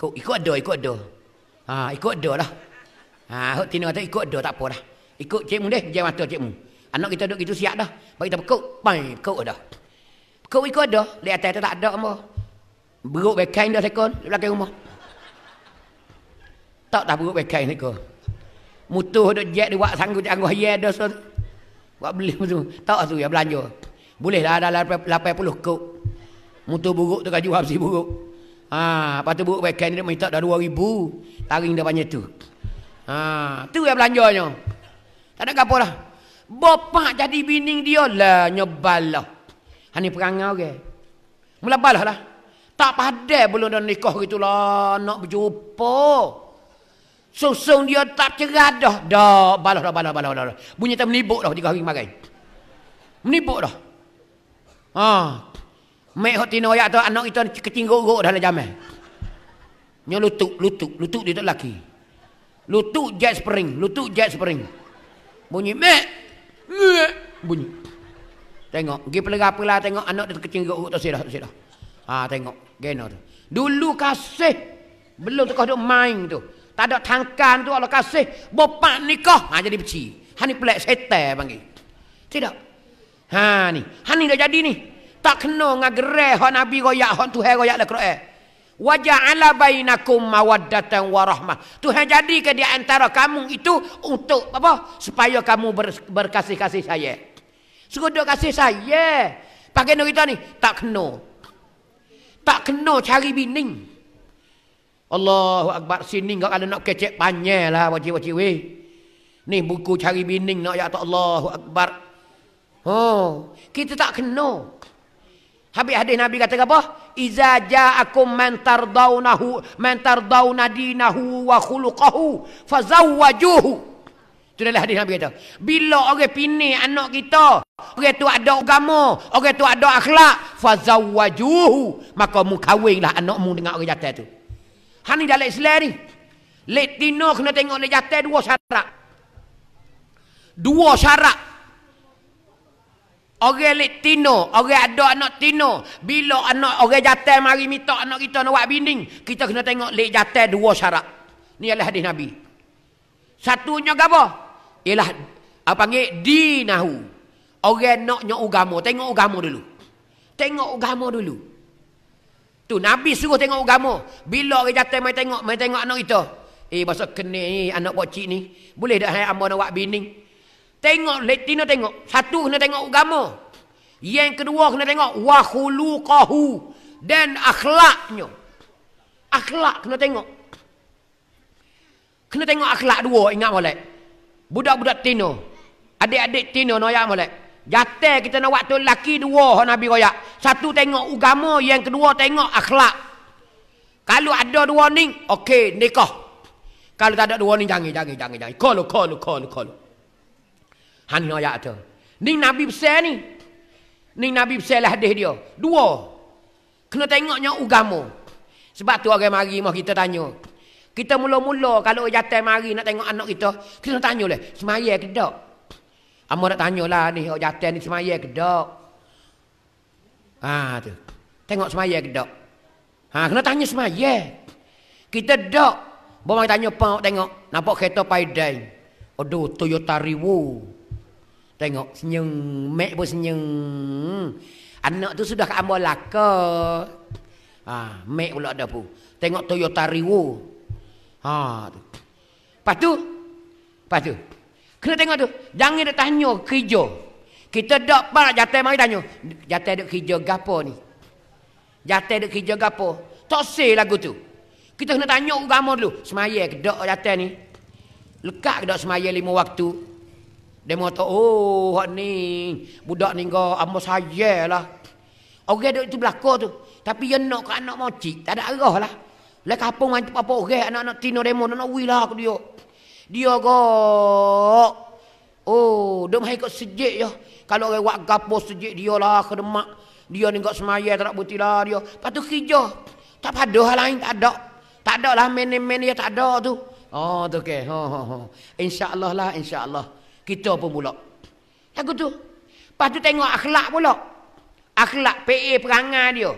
Ikut ikut ada, ikut ada. Ha, ikut ada lah. Ha, hotino kata ikut ada tak apalah. Ikut cikmu deh, jangan mata cikmu. Anak kita duduk gitu siap dah. Bagi kita pekuk, mai pekuk dah. Pekuk ikut ada, lihat atas tak ada apa. Beruk bekain dah sekon, belakang rumah tak dah buruk bekai ni ke mutuh dok jet di wak sanggup jago haya ada so wak beli tu tak tu yang belanja boleh lah dah 80 kok mutuh buruk tu kaju habis buruk ha apa tu buruk bekai ni minta dah 2000 taring dah banyak tu ha tu yang belanjanya tak ada apa lah bapak jadi bini dia lah nyebal lah hani perangai orang okay? mula balah lah tak padah belum dah nikah gitulah nak berjumpa Sosong dia tak cerah dah. Dah, balah dah, balah, balah, balah. Bunyi tak menibuk dah tiga hari kemarin. Menibuk dah. Ah, Mek hok tino ayak tu anak itu kecing gok dah dalam jamai. Eh. Nyo lutuk, lutuk, lutuk dia tak laki. Lutuk jet spring, lutuk jet spring. Bunyi mek. Mek. Bunyi. Tengok, pergi pelera lah tengok anak dia kecing gok tak sedah, tak sedah. Ha, tengok. Gena tu. Dulu kasih. Belum tukar duk main tu. Tak ada tangkan tu Allah kasih bapak nikah ha jadi peci. Ha ni pelak setan panggil. Tidak. Ha ni. Ha ni dah jadi ni. Tak kena dengan gerai hak nabi royak hak Tuhan royak dalam Quran. Wa ja'ala bainakum mawaddatan wa rahmah. Tuhan jadikan di antara kamu itu untuk apa? Supaya kamu ber, berkasih-kasih saya. Segudu kasih saya. Pakai kita ni tak kena. Tak kena cari bining. Allahu Akbar sini enggak ada nak kecek panjang lah waci-waci we. Ni buku cari bining nak ya tak Allahu Akbar. Oh, kita tak kena. Habis hadis Nabi kata apa? Iza ja'akum man tardawnahu man tardawna dinahu wa khuluqahu fazawwajuhu. Itu adalah hadis Nabi kata. Bila orang pinih anak kita, orang tu ada agama, orang tu ada akhlak, fazawwajuhu, maka mu kahwinlah anakmu dengan orang jatah tu. Ha ni dalam Islam ni. Lek dino kena tengok dia jatuh dua syarat. Dua syarat. Orang lek tino, orang ada anak tino. Bila anak orang jatuh mari minta anak kita nak buat binding, kita kena tengok lek jatuh dua syarat. Ni ialah hadis Nabi. Satunya gapo? Ialah apa panggil dinahu. Orang nak nyok agama, tengok agama dulu. Tengok agama dulu. Tu Nabi suruh tengok agama. Bila orang jatuh mai tengok, mai tengok anak kita. Eh masa kena ni anak bocik ni. Boleh dak hai ambo nak buat bini? Tengok letina tengok. Satu kena tengok agama. Yang kedua kena tengok wa khuluqahu dan akhlaknya. Akhlak kena tengok. Kena tengok akhlak dua ingat molek. Budak-budak tino. Adik-adik tino noyak molek. Jatuh kita nak waktu lelaki dua orang Nabi Raya. Satu tengok agama, yang kedua tengok akhlak. Kalau ada dua ni, okey, nikah. Kalau tak ada dua ni, jangan, jangan, jangan, jangan. Kalau, kalau, kalau, kalau. Hanya no ayat tu. Ni Nabi besar ni. Ni Nabi besar lah hadis dia. Dua. Kena tengoknya agama. Sebab tu orang mari mah kita tanya. Kita mula-mula kalau jatuh mari nak tengok anak kita, kita tanya lah, semaya ke tak? Amor nak tanya lah ni hok jaten ni semaya ke dak? Ha tu. Tengok semaya ke dak? Ha kena tanya semaya. Kita dak. bawa mai tanya pang tengok nampak kereta paidai. Aduh Toyota Rivo. Tengok senyum mek pun senyum. Anak tu sudah ke ambo laka. Ha mek pula ada pun. Tengok Toyota Rivo. Ha tu. Pas tu Lepas tu, Kena tengok tu. Jangan nak tanya kerja. Kita tak apa nak jatai mari tanya. Jatai duk kerja gapo ni? Jatai duk kerja gapo? Tak sih lagu tu. Kita kena tanya agama dulu. Semaya ke dak jatai ni? Lekak ke dak semaya lima waktu? Dia mahu oh, hak ni. Budak ni kau, amba saya lah. Orang okay, duk tu belakang tu. Tapi yang nak ke anak mocik, tak ada arah lah. Lekapung lah macam apa orang, anak-anak tino demo, nak nak wilah ke dia dia gok. Oh, dia mahu ikut sejik ya. Kalau orang buat gapo sejik dia lah ke demak. Dia ni gok semaya tak nak buti lah dia. Lepas tu hijau. Tak ada hal lain, tak ada. Tak ada lah main-main dia tak ada tu. Oh, tu ke. Ha, ha, ha. Insya Allah lah, insya Allah. Kita pun pula. Lagu tu. Lepas tengok akhlak pula. Akhlak PA perangai dia.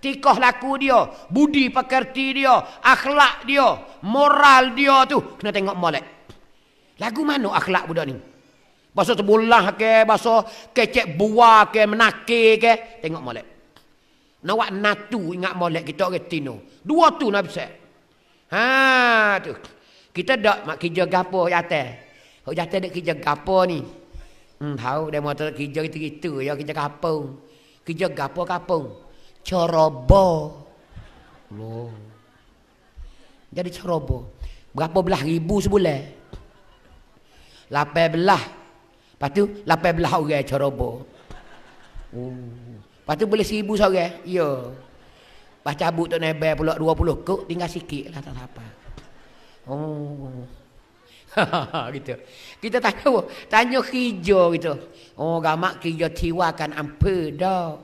Tikah laku dia. Budi pekerti dia. Akhlak dia. Moral dia tu. Kena tengok molek. Lagu mana akhlak budak ni? Bahasa terbulah ke, bahasa kecek buah ke, menakir ke. Tengok molek. Nawak natu ingat molek kita orang tino. Dua tu nak bisa. Ha tu. Kita dak mak kerja gapo yate. Hok yate nak kerja gapo ni. Hmm tahu dia mahu tak kerja gitu gitu ya kerja gapo. Kerja gapo gapo. Coroba. Loh. Jadi coroba. Berapa belah ribu sebulan? Lapai belah. Lepas tu, lapai belah orang coroba. Oh. Lepas tu boleh seribu seorang. Ya. Yeah. Lepas cabut tu nebel pulak dua puluh kok tinggal sikit lah tak apa. Oh. gitu. Kita tanya, oh, tanya hijau gitu. Oh, gamak kerja tiwa kan ampe dah.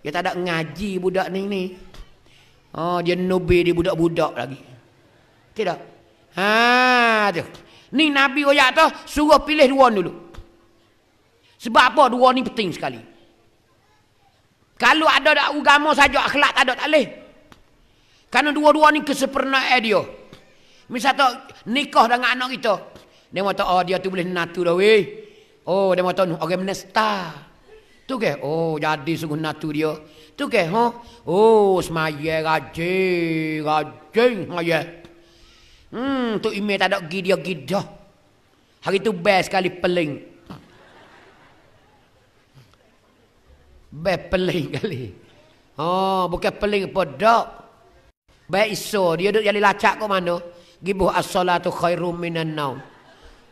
Dia tak ada ngaji budak ni ni. Oh, dia nubi di budak-budak lagi. Tidak. Ha, tu. Ni Nabi royak tu suruh pilih dua dulu. Sebab apa dua ni penting sekali. Kalau ada dak agama saja akhlak tak ada tak leh. Karena dua-dua ni kesempurnaan dia. Misal tu nikah dengan anak kita. Dia mata oh dia tu boleh natu dah weh. Oh dia mata oh, orang okay, menesta. Tu ke? Oh jadi sungguh natu dia. Tu ke? Huh? Oh semaya rajin, rajin, semaya. Oh, Hmm, tu email tak ada pergi dia pergi dah. Hari tu best sekali peling. Best peling kali. Oh, bukan peling apa dak. Baik iso, dia duduk jadi lacak ke mana? Gibuh as-salatu khairu minan naum.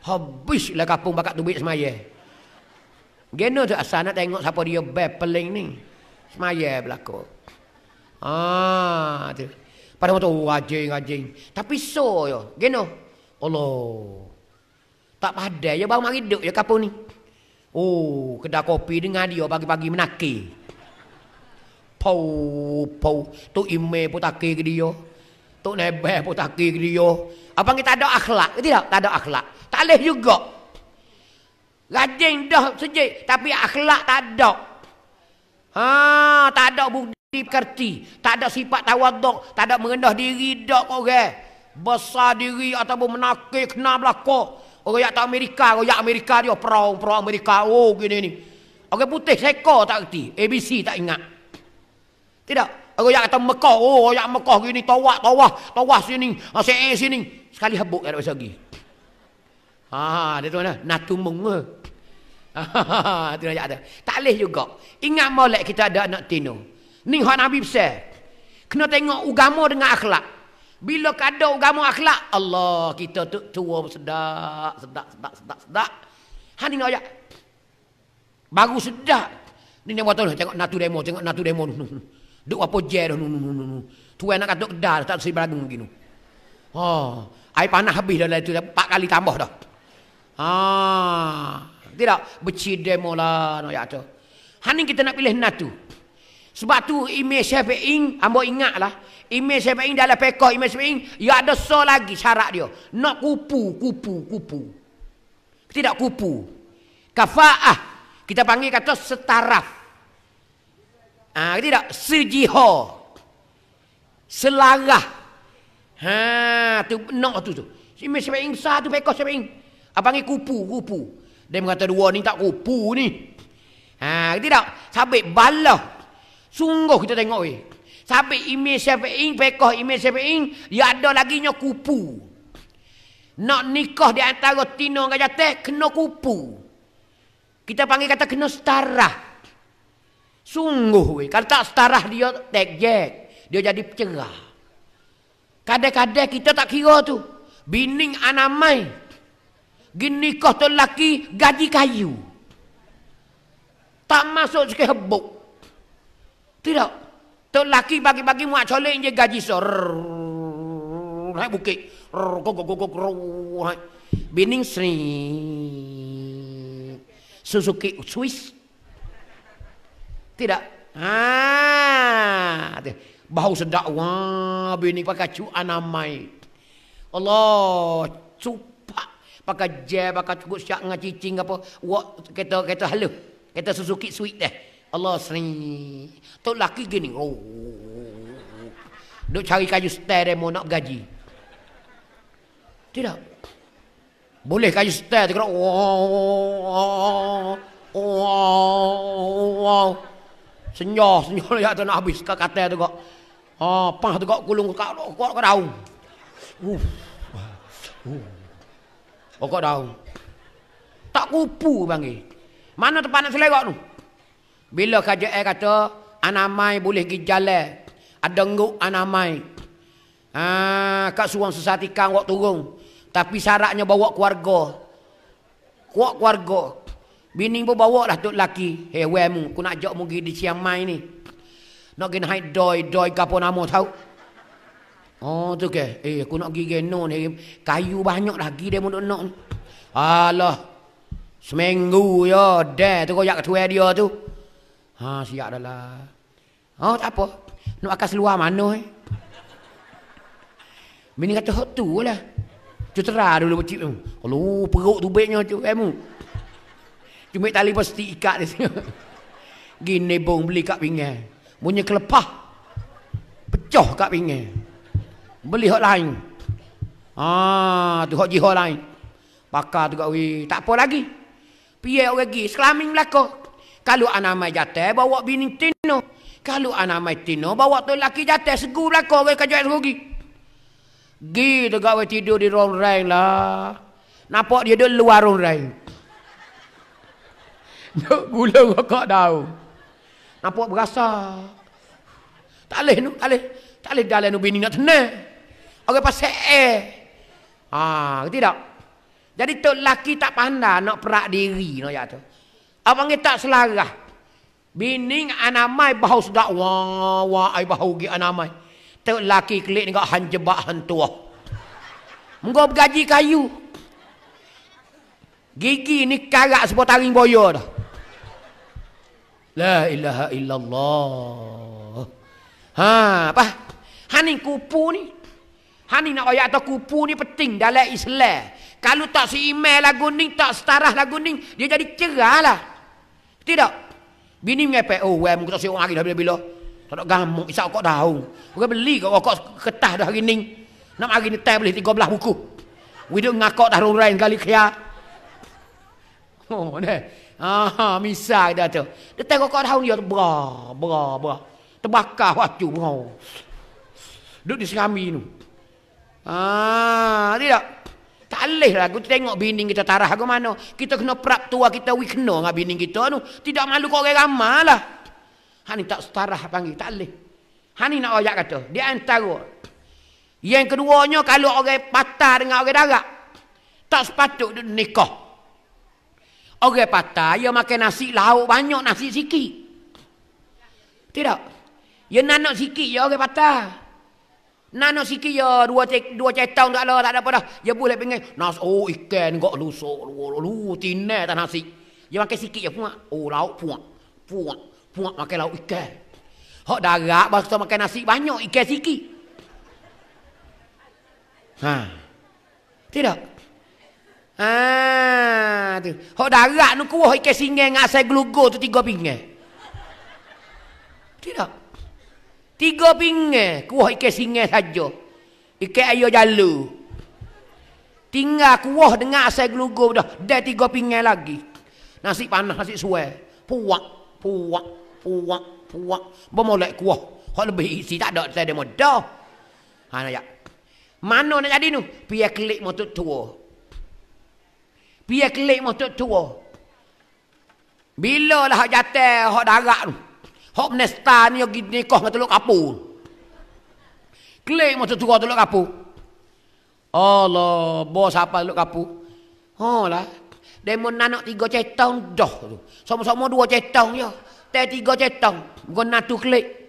Habislah kapung bakat tubik semaya. Geno tu asal nak tengok siapa dia best peling ni. Semaya berlaku. Ah, tu. Pada waktu oh, anjing anjing. Tapi so yo, geno. Allah. Tak pada, ya bang mari duk yo kapo ni. Oh, kedai kopi dengan dia pagi-pagi menaki. Pau, pau. Tu ime pun taki ke dia. Tu nebe pun taki ke dia. apa kita ada akhlak. Tidak, tak ada akhlak. Tak boleh juga. Rajin dah sejik. Tapi akhlak tak ada. Ha, tak ada budak dikerti tak ada sifat tawaduk tak ada merendah diri dak orang okay? besar diri ataupun menakik kena belako orang yang tak Amerika orang yang Amerika dia perang perang Amerika oh gini ni orang putih seko tak kerti ABC tak ingat tidak orang yang kata Mekah oh orang yang Mekah gini tawak tawah tawah sini asyik ah, sini sekali habuk kalau pasal lagi ha dia tu mana natumung ha ha ha tak boleh juga ingat molek kita ada anak tinung Ni hak Nabi besar. Kena tengok agama dengan akhlak. Bila kada agama akhlak, Allah kita tu tua sedak, sedak, sedak, sedak, sedak. Ha ni ayat. Baru sedak. Ni nak tahu tengok natu demo, tengok natu demo. Duk apa je dah nu nu nu Tu anak kata kedal tak sibar lagu begini. Ha, oh, air panas habis dah lah itu empat kali tambah dah. Ha. tidak becik demo lah nak ya tu. Hani kita nak pilih natu. Sebab tu imej Syekh Fe'ing, ambo ingatlah. Imej Syekh dalam pekoh imej Syekh ya ada so lagi syarat dia. Nak kupu, kupu, kupu. Tidak kupu. Kafa'ah. Kita panggil kata setaraf. Ah, ha, tidak. Sejiho. Selarah. Ha, tu nak tu tu. Imej Syekh satu besar tu Apa panggil kupu, kupu. Dia mengata dua ni tak kupu ni. Ha, tidak. Sabit balah. Sungguh kita tengok weh. Sampai imej syafi'in, pekoh imej syafi'in, ya ada lagi nya kupu. Nak nikah di antara tino dengan jatuh, kena kupu. Kita panggil kata kena setara. Sungguh weh. Kalau tak setara dia tak jek. Dia jadi cerah. Kadang-kadang kita tak kira tu. Bining anamai. Gini kau tu lelaki gaji kayu. Tak masuk sekejap buk. Tidak. Tok laki pagi-pagi muak colik je gaji sor. Naik bukit. Bining sri. Suzuki Swiss. Tidak. Ah, bau sedak wah bini pakai cu anamai. Allah cupak pakai je pakai cukup siap ngacicing apa. Wak kita kita halu. kita Suzuki Swiss deh. Allah sering tu laki gini oh, oh, oh, oh, duk cari kayu stair dia nak gaji tidak boleh kayu stair tu kena oh, senyoh senyoh ya tu nak habis kat kata tu kok apa ah, tu kok kulung kak kok kok tahu uh, kok tahu tak kupu panggil mana tempat nak selerok tu bila kerja air kata, anamai boleh pergi jalan. Ada ngut anamai. Ha, kak suang sesat ikan wak turun. Tapi syaratnya bawa keluarga. Kuat keluarga. Bini pun bawa lah tu lelaki. Hei, wemu. Aku nak ajak mu pergi di siang mai ni. Nak kena haid doi, doi kapa nama tau. Oh, tu ke? Eh, aku nak pergi geno ni. Kayu banyak lah. Gide mu nak nak. Alah. Seminggu ya. Dah tu kau jatuh dia tu. Ha siap dah lah. Oh tak apa. Nak akan seluar mana eh? Bini kata hot tu lah. Cutera dulu pecik tu. Kalau perut tu baiknya tu kamu. Cuma tali pasti ikat dia sini. Gini bong beli kat pinggan. Bunyi kelepah. Pecah kat pinggan. Beli hot lain. Ah, tu hot jihad lain. Pakar tu kat wih. Tak apa lagi. Piyak orang pergi. Selamin belakang. Kalau anak mai jatuh, bawa bini tino. Kalau anak mai tino, bawa tu laki jatuh. Segur belakang, kau kajak itu pergi. Gi dekat tidur di ruang rain lah. Nampak dia di luar ruang rain. Nak gula kau rokok daun. Nampak berasa. Tak boleh, tak boleh. Tak boleh dalam bini nak tenang. Orang pasal air. Ha, tidak. Jadi tu laki tak pandai nak perak diri. Nak no, jatuh. Apa kita tak selarah. Bining anamai bahu sedak. Wah, wah, ai bahu gi anamai. Tengok laki kelik ni kak han hantuah. han tua. bergaji kayu. Gigi ni karak sebuah taring boyo dah. La ilaha illallah. Ha, apa? Hani kupu ni. Hani nak ayat atau kupu ni penting dalam Islam. Kalau tak si email lagu ni, tak setarah lagu ni, dia jadi cerah lah. Tidak. Bini mengepek, oh, weh, muka tak siap hari dah bila-bila. Tak nak gamuk, isap oh. kau tahu. Kau beli kok kok ketah dah hari ni. Nak hari ni teh boleh tiga belah buku. Wih, ngakok dah rurain kali kaya. Oh, ni. Ah, misal dah tu. Dia tengok kok tahu oh, dia berah, berah, berah. Terbakar, wacu, berah. Oh. Duduk di serami ni. Ah, Tidak. Tak boleh lah. Kita tengok bini kita tarah ke mana. Kita kena prap tua kita. We kena dengan bini kita tu. Tidak malu kau orang ramah lah. Hani tak setarah panggil. Tak boleh. Hani nak ajak kata. Dia antara. Yang keduanya kalau orang patah dengan orang darat. Tak sepatut dia nikah. Orang patah, ia makan nasi lauk banyak, nasi sikit. Tidak. Ia nanak sikit, ia orang patah. Nano siki ya dua cek dua cek tahun tak ada tak ada apa dah. Ya boleh pengen nas oh ikan kok lusuh lu lu tine tan nasi. Ya makan sikit ya pun. Oh lauk pun. Pun pun makan lauk ikan. Hak darat bas tu makan nasi banyak ikan sikit. Ha. Tidak. Ha tu. Hak darat nu kuah ikan singe ngak glugo tu tiga pinggan. Tidak. Tiga pinggir. Kuah ikan singa saja. Ikan ayah jalu. Tinggal kuah dengan asal gelugur dah. Dah tiga pinggir lagi. Nasi panas, nasi suai. Puak, puak, puak, puak. Bermulai kuah. Kalau lebih isi tak ada. Saya ada modal. Ha, nak jat. Mana nak jadi ni? Pihak klik motor tua. pihak klik motor tua. Bila lah jatuh, hak darat tu. Hok nesta ni yo gini koh ngat teluk apu. Klik mo tutu teluk apu. Allah, bos apa teluk apu? Oh lah. Demo nanak tiga cetong doh tu. Sama-sama dua cetong yo. Te tiga cetong go natu klik.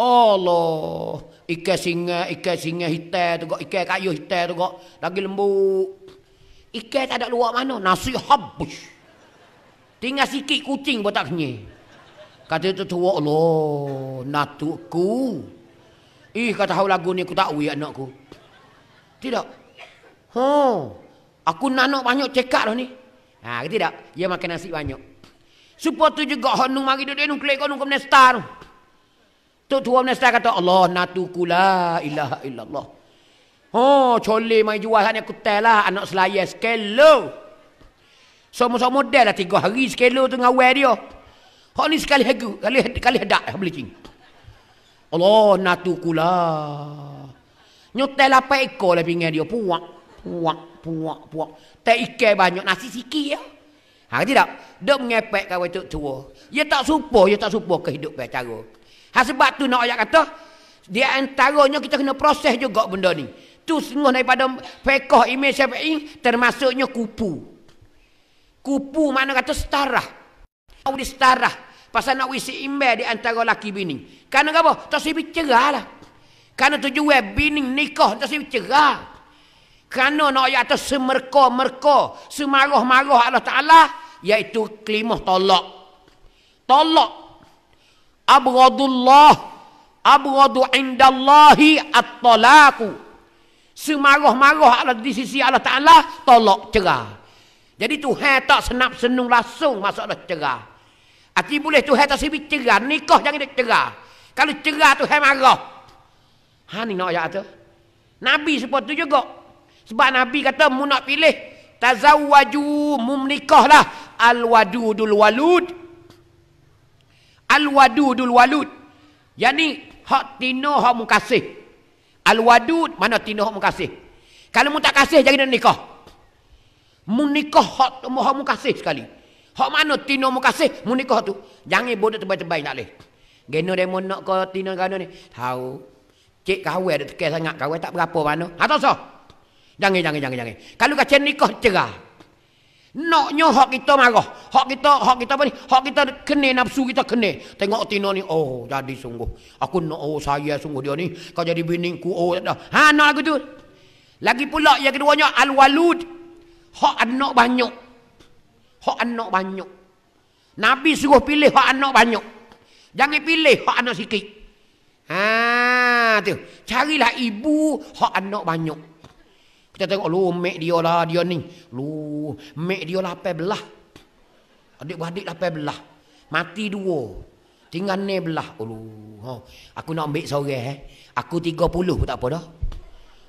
Allah, ikan singa, ikan singa hitam tu go ikan kayu hitam tu go lagi lembu. Ikan tak ada luar mana, nasi habis. Tinggal sikit kucing botak kenyang. Kata itu tua Allah oh, natuku. Ih kata hau lagu ni aku tak ui anakku Tidak Ha Aku nak banyak cekak lah ni Ha tidak Dia makan nasi banyak Supo tu juga honung mari duduk nung klik honung kemudian star Tu tua kemudian star kata Allah natuku la ilaha illallah Ha cole mai jual hanya aku tell lah, anak selayas kelo Semua-semua dah lah tiga hari sekelo tu dengan dia Hak ni sekali hagu, kali kali hadak ha belicing. Allah natu kula. Nyotel apa ekor lah pinggir dia puak, puak, puak, puak. Tak ikai banyak nasi sikit ya. Ha tidak. Dok mengepek kau itu tua. Ya tak supo, ya tak supo kehidup pacaro. Ha sebab tu nak ayat kata dia antaranya kita kena proses juga benda ni. Tu sungguh daripada fekoh imej syafi'i termasuknya kupu. Kupu mana kata setara, Kau di setarah. Pasal nak wisi imbel di antara laki bini. Kerana apa? Tak sibuk cerah lah. Kerana tujuan bini nikah tak sibuk cerah. Kerana nak ayat atas semerka-merka, semarah-marah Allah Ta'ala, iaitu kelimah tolak. Tolak. Abradullah. Abradu indallahi at-tolaku. Semarah-marah Allah di sisi Allah Ta'ala, tolak cerah. Jadi Tuhan tak senap senung langsung masuk Allah cerah. Aki ah, boleh tu hai sibit cerah, nikah jangan dek cerah. Kalau cerah tu hai marah. Ha ni nak ayat tu. Nabi sebab tu juga. Sebab Nabi kata mu nak pilih tazawwaju mum nikahlah al wadudul walud. Al wadudul walud. Yani hak tino hak mu kasih. Al wadud mana tino hak mu kasih. Kalau mu tak kasih jangan nak nikah. Mu nikah hak mu hak mu kasih sekali. Hak mana tino mau kasih mau nikah tu? Jangan bodoh terbaik-terbaik tak leh. Geno dia mau nak ke tino kano ni? Tahu. Cik kahwin ada tekel sangat. Kahwin tak berapa mana. Atau ha, so? Jangan, jangan, jangan, jangan. Kalau kacau nikah cerah. Noknya hak kita marah. Hak kita, hak kita apa ni? Hak kita kena nafsu kita kena. Tengok tino ni, oh jadi sungguh. Aku nak, oh saya sungguh dia ni. Kau jadi bini ku, oh tak dah. Ha, nak lagu tu? Lagi pula yang keduanya, al-walud. Hak anak banyak hak anak banyak. Nabi suruh pilih hak anak banyak. Jangan pilih hak anak sikit. Ha tu. Carilah ibu hak anak banyak. Kita tengok lu mek dia lah dia ni. Lu mek dia lah apa belah. Adik beradik lah apa belah. Mati dua. Tinggal ni belah. Ulu. Oh, ha. Aku nak ambil sore eh. Aku tiga puluh pun tak apa dah.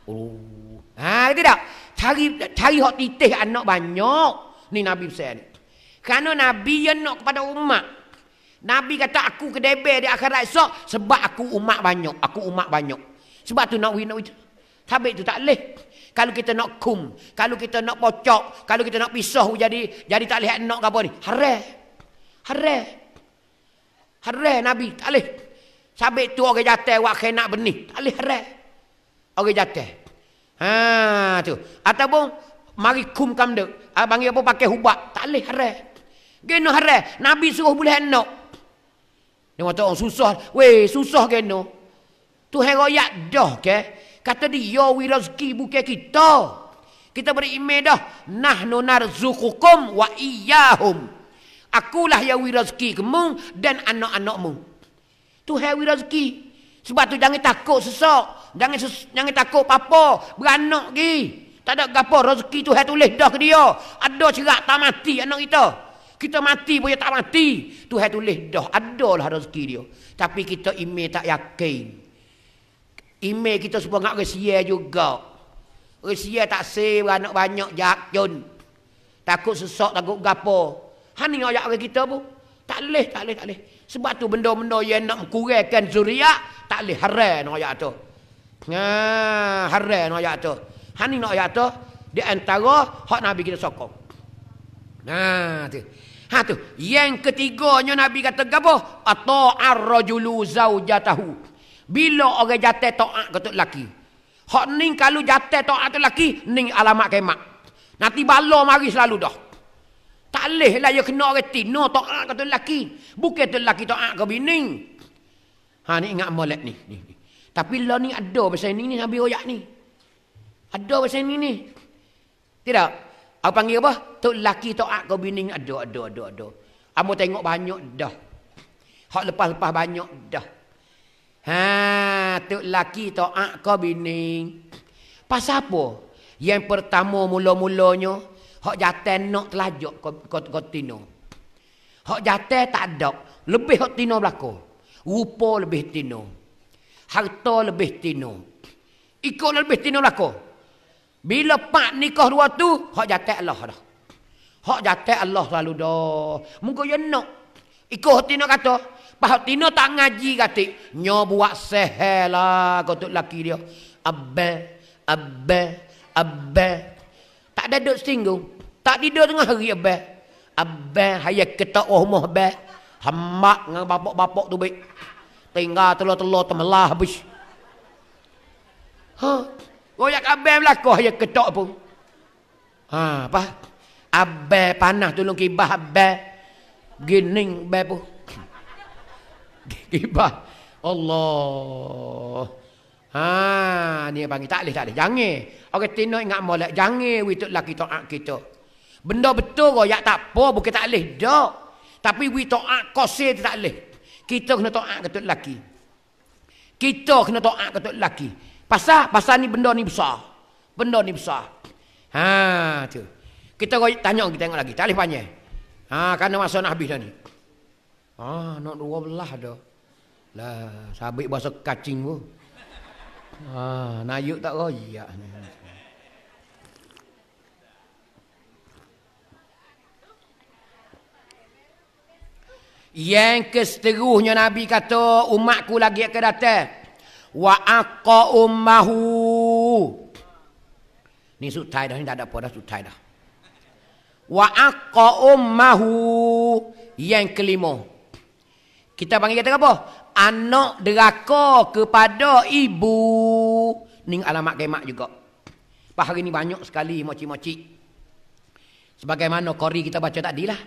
Ulu. Oh, ha tidak. Cari cari hak titih anak banyak. Ni Nabi Hussein. Kerana Nabi yang nak kepada umat. Nabi kata aku ke kedebel di akhirat esok sebab aku umat banyak. Aku umat banyak. Sebab tu nak winuh itu. Tapi itu tak boleh. Kalau kita nak kum, kalau kita nak pocok, kalau kita nak pisah oh, jadi jadi tak lihat nak apa ni. Hare. Hare. Hare Nabi tak boleh. Sabik tu orang jatuh wak kena benih. Tak boleh hare. Orang jatuh. Ha tu. Ataupun mari kum kam Ah panggil apa pakai hubak. Tak leh harai. Geno harai. Nabi suruh boleh nak. Dia kata orang oh, susah. Weh susah geno. Tu heroyak dah ke. Kata dia wi rezeki bukan kita. Kita beri email dah. Nahnu narzukukum wa iyyahum, Akulah yang wi rezeki kamu dan anak-anakmu. Tu hai rezeki. Sebab tu jangan takut sesak. Jangan ses jangan takut apa-apa. Beranak gi. Tak ada gapo rezeki Tuhan tulis dah ke dia. Ada cerak tak mati anak kita. Kita mati pun dia tak mati. Tuhan tulis dah. Adalah rezeki dia. Tapi kita imej tak yakin. Imej kita semua nak resia juga. Resia tak sebab anak banyak jakun. Takut sesak, takut gapo. Hani ayat orang kita pun. Tak boleh, tak boleh, tak boleh. Sebab tu benda-benda yang nak kurangkan zuriat, tak boleh haram ayat tu. Ha, haram ayat tu. Hani nak ayat tu di antara hak Nabi kita sokong. Nah tu. Ha tu. Yang ketiganya Nabi kata gapo? Ata ar-rajulu zaujatahu. Bila orang jatuh taat ke tu laki. Hak ning kalau jatuh taat tu laki, ning alamat kemak. Nanti bala mari selalu dah. Tak leh lah ya kena orang tino taat ke laki. Bukan tu laki taat ke bini. Ha ni ingat molek ni. Tapi lah ni ada pasal ni ni Nabi royak ni. ni. Ada pasal ini ni. Tidak. Aku panggil apa? tu laki tok ak kau bini ada ada ada ada. Amo tengok banyak dah. Hak lepas-lepas banyak dah. Ha, Tu laki tok ak kau bini. Pasal apa? Yang pertama mula-mulanya hak jaten nak telajak kau kau kau tino. Hak jaten tak ada. Lebih hak tino belako. Rupa lebih tino. Harta lebih tino. Ikut lebih tino belako. Bila pak nikah dua tu, hak jatek Allah dah. Hak jatek Allah lalu dah. Mungkin ya nak. Ikut hati nak kata. Pak Tino tak ngaji kata. Nyo buat seher lah kotak laki dia. Abbe, abbe, abbe. Tak ada duduk singgung. Tak tidur tengah hari abbe. Abbe, hayak kita umuh abbe. Hamak dengan bapak-bapak tu baik. Tinggal telur-telur temelah habis. Huh. Ha? Royak abai melakuh ya ketok pun. Ha, apa? Abai panah tolong kibah abai. Gining abai pun. Kibah. Allah. Ha, ni panggil tak leh tak leh. Jangan. Orang okay, tino ingat molek. Jangan witut laki to'ak kita. Benda betul ke? Ya tak apa. Bukan tak leh. Dok. Tapi we to'ak kose tak leh. Kita kena to'ak ketuk laki. Kita kena to'ak ketuk laki. laki. Pasah, pasah ni benda ni besar. Benda ni besar. Ha, tu. Kita tanya kita tengok lagi. Tak panjang. Ha, kerana masa nak habis dah ni. Ha, nak dua belah dah. Lah, sabit bahasa kacing tu. Ha, nayuk tak royak ni. Yang keseteruhnya Nabi kata umatku lagi akan datang wa aqqa ummahu ni sudah dah ni tak ada apa dah sudah dah wa aqqa ummahu yang kelima kita panggil kata apa anak deraka kepada ibu ni alamat kemak juga pas hari ni banyak sekali mocik-mocik sebagaimana kori kita baca tadi lah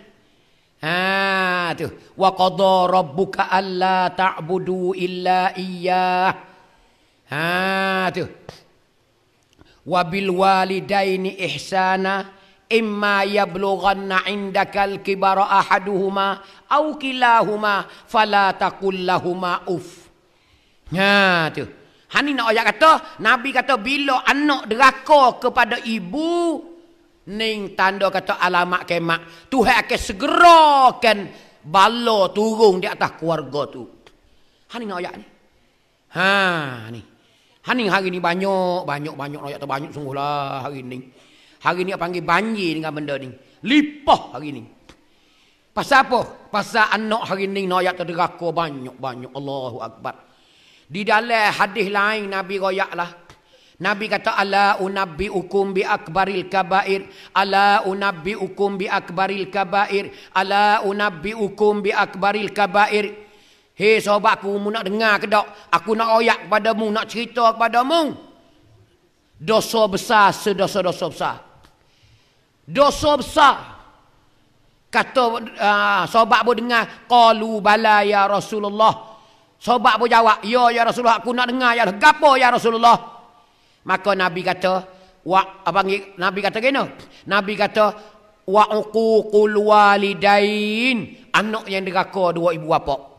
Ha tu wa qadara rabbuka alla ta'budu illa iyyah Ha tu. Wabil walidaini ihsana imma yablughanna indakal kibara ahaduhuma aw kilahuma fala taqul lahumā uff. Ha tu. Hani nak ayat kata, Nabi kata bila anak deraka kepada ibu ning tanda kata alamat kemak. Tuhan akan segerakan bala turun di atas keluarga tu. Hani nak ayat ni. Ha ni. Haning hari ini banyak, banyak, banyak, banyak, banyak lah hari ini Hari ini panggil banjir dengan benda ni. Lipah hari ini. Pasal apa? Pasal anak hari ini nak ayat terderaka banyak, banyak. Allahu Akbar. Di dalam hadis lain Nabi royak lah. Nabi kata ala unabbi ukum bi akbaril kabair ala unabbi ukum bi akbaril kabair ala unabbi ukum bi akbaril kabair, Hei sahabatku, mu nak dengar ke tak? Aku nak oyak mu nak cerita mu Dosa besar, sedosa-dosa besar. Dosa besar. Kata uh, ah, sahabat pun dengar, kalu bala ya Rasulullah. Sahabat pun jawab, Ya ya Rasulullah, aku nak dengar ya Gapo ya Rasulullah. Maka Nabi kata, Wa, apa, Nabi kata kena? Nabi kata, Wa uququl walidain. Anak yang dirakor dua ibu bapak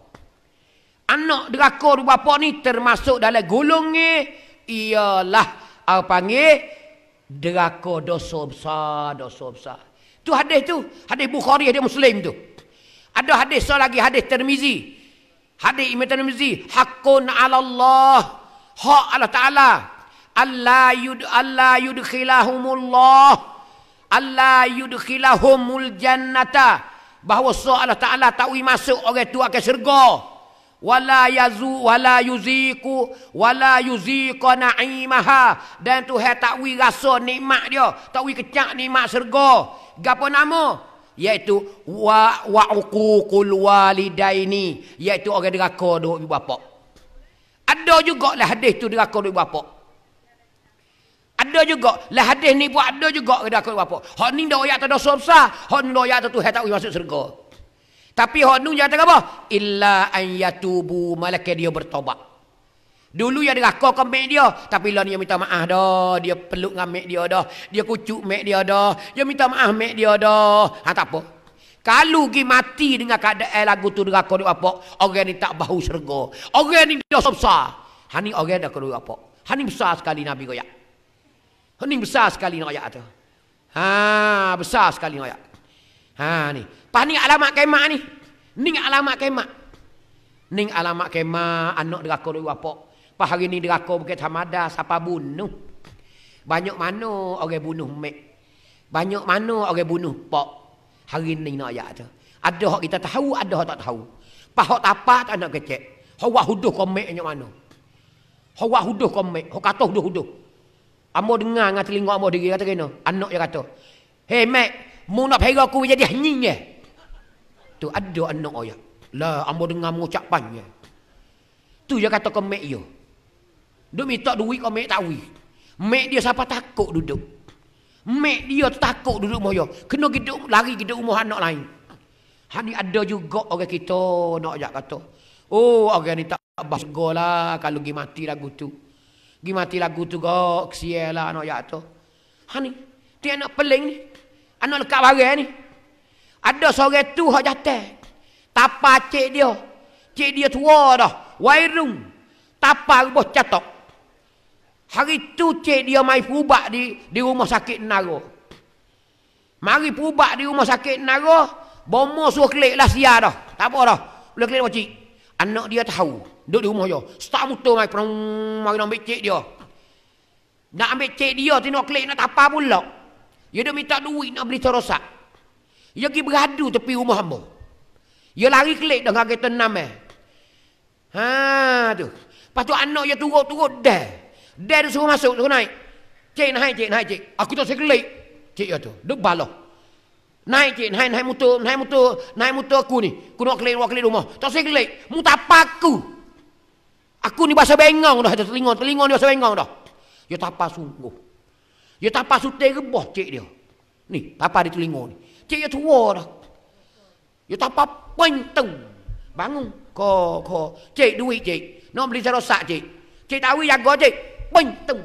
anak deraka dua bapa ni termasuk dalam gulung ni ialah apa panggil deraka dosa besar dosa besar tu hadis tu hadis bukhari hadis muslim tu ada hadis so lagi hadis termizi hadis imam termizi hakun ala allah hak allah taala allah yud allah yudkhilahumullah allah yudkhilahumul jannata bahawa allah taala tak masuk orang tu akan syurga wala yazu wala yuziku wala yuziqa na'imaha dan Tuhan tak wi rasa nikmat dia tak wi kecak nikmat syurga gapo nama iaitu wa wa uququl walidaini iaitu orang deraka duk ibu bapa ada juga lah hadis tu deraka duk ibu bapa ada juga lah hadis ni pun ada juga deraka ibu bapa hak ni dak ayat tak dosa besar hak ni dak ayat tu tak wi masuk syurga tapi hak nun jangan apa? Illa an yatubu malaka dia bertobat. Dulu yang derakor kau mek dia. Tapi lah dia minta maaf dah. Dia peluk dengan mek dia dah. Dia kucuk mek dia dah. Dia minta maaf mek dia dah. Ha tak apa. Kalau pergi mati dengan keadaan eh, lagu tu derakor dia apa. Orang ni tak bahu serga. Orang ni dia besar. Ha ni orang dah kedua apa. Ha ni besar sekali Nabi kaya. Ha ni besar sekali nak kaya tu. Ha besar sekali nak kaya. Ha ni. Pah ni alamat kemak ni. Ni alamat kemak. Ni alamat kemak anak derako dari bapak. Pah hari ni derako Bukit Hamada siapa bunuh. Banyak mana orang bunuh mek. Banyak mana orang bunuh pak. Hari ni nak ayat tu. Ada hak kita tahu, ada hak tak tahu. Pah hak tapa tak nak kecek. Hak wak huduh komek macam mana. Hak wak huduh komek. Hak kata huduh-huduh. Amo dengar dengan telinga amo diri kata kena. Anak dia kata. Hei mek, mu nak pergi aku jadi hening je. Eh? tu ada anak oya lah ambo dengar mengucapannya tu dia kata ke mek yo duk minta duit ke mek tawi mek dia siapa takut duduk mek dia takut duduk moyo kena giduk lari giduk rumah anak lain ha ada juga orang kita nak ajak kata oh orang ni tak bas lah kalau gi mati lagu tu gi mati lagu tu go sialah anak ajak tu ha dia nak peling ni anak lekat barang ni ada seorang tu hak jatuh. Tapa cik dia. Cik dia tua dah. Wairung. Tapa rebus catok. Hari tu cik dia mai perubat di di rumah sakit Naro. Mari perubat di rumah sakit Naro. Bomo suruh klik lah sia dah. Tak apa dah. Boleh klik pakcik. Anak dia tahu. Duduk di rumah je. Start motor mai perang. Mari nak ambil cik dia. Nak ambil cik dia tu nak klik nak tapa pula. Dia dah minta duit nak beli terosak. Dia pergi beradu tepi rumah hamba. Dia lari kelik dengan kereta enam eh. Ha tu. Lepas tu anak dia turut-turut dah. Dah dia suruh masuk, suruh naik. Cik naik, cik naik, cik. Aku tak saya kelik. Cik dia ya tu. Dia balok. Naik cik, naik, naik motor, naik mutu naik motor aku ni. Aku nak kelik, nak kelik rumah. Tak saya kelik. Muta apa aku? Aku ni bahasa bengong dah. Telinga, telinga ni bahasa bengong dah. Dia tapa sungguh. Dia tapa sutir rebah cik dia. Ni, tapa di telinga ni. 接触我了，有他把关灯，办公，可可，这都会这，那我们在那啥这，这单位也搞这关灯，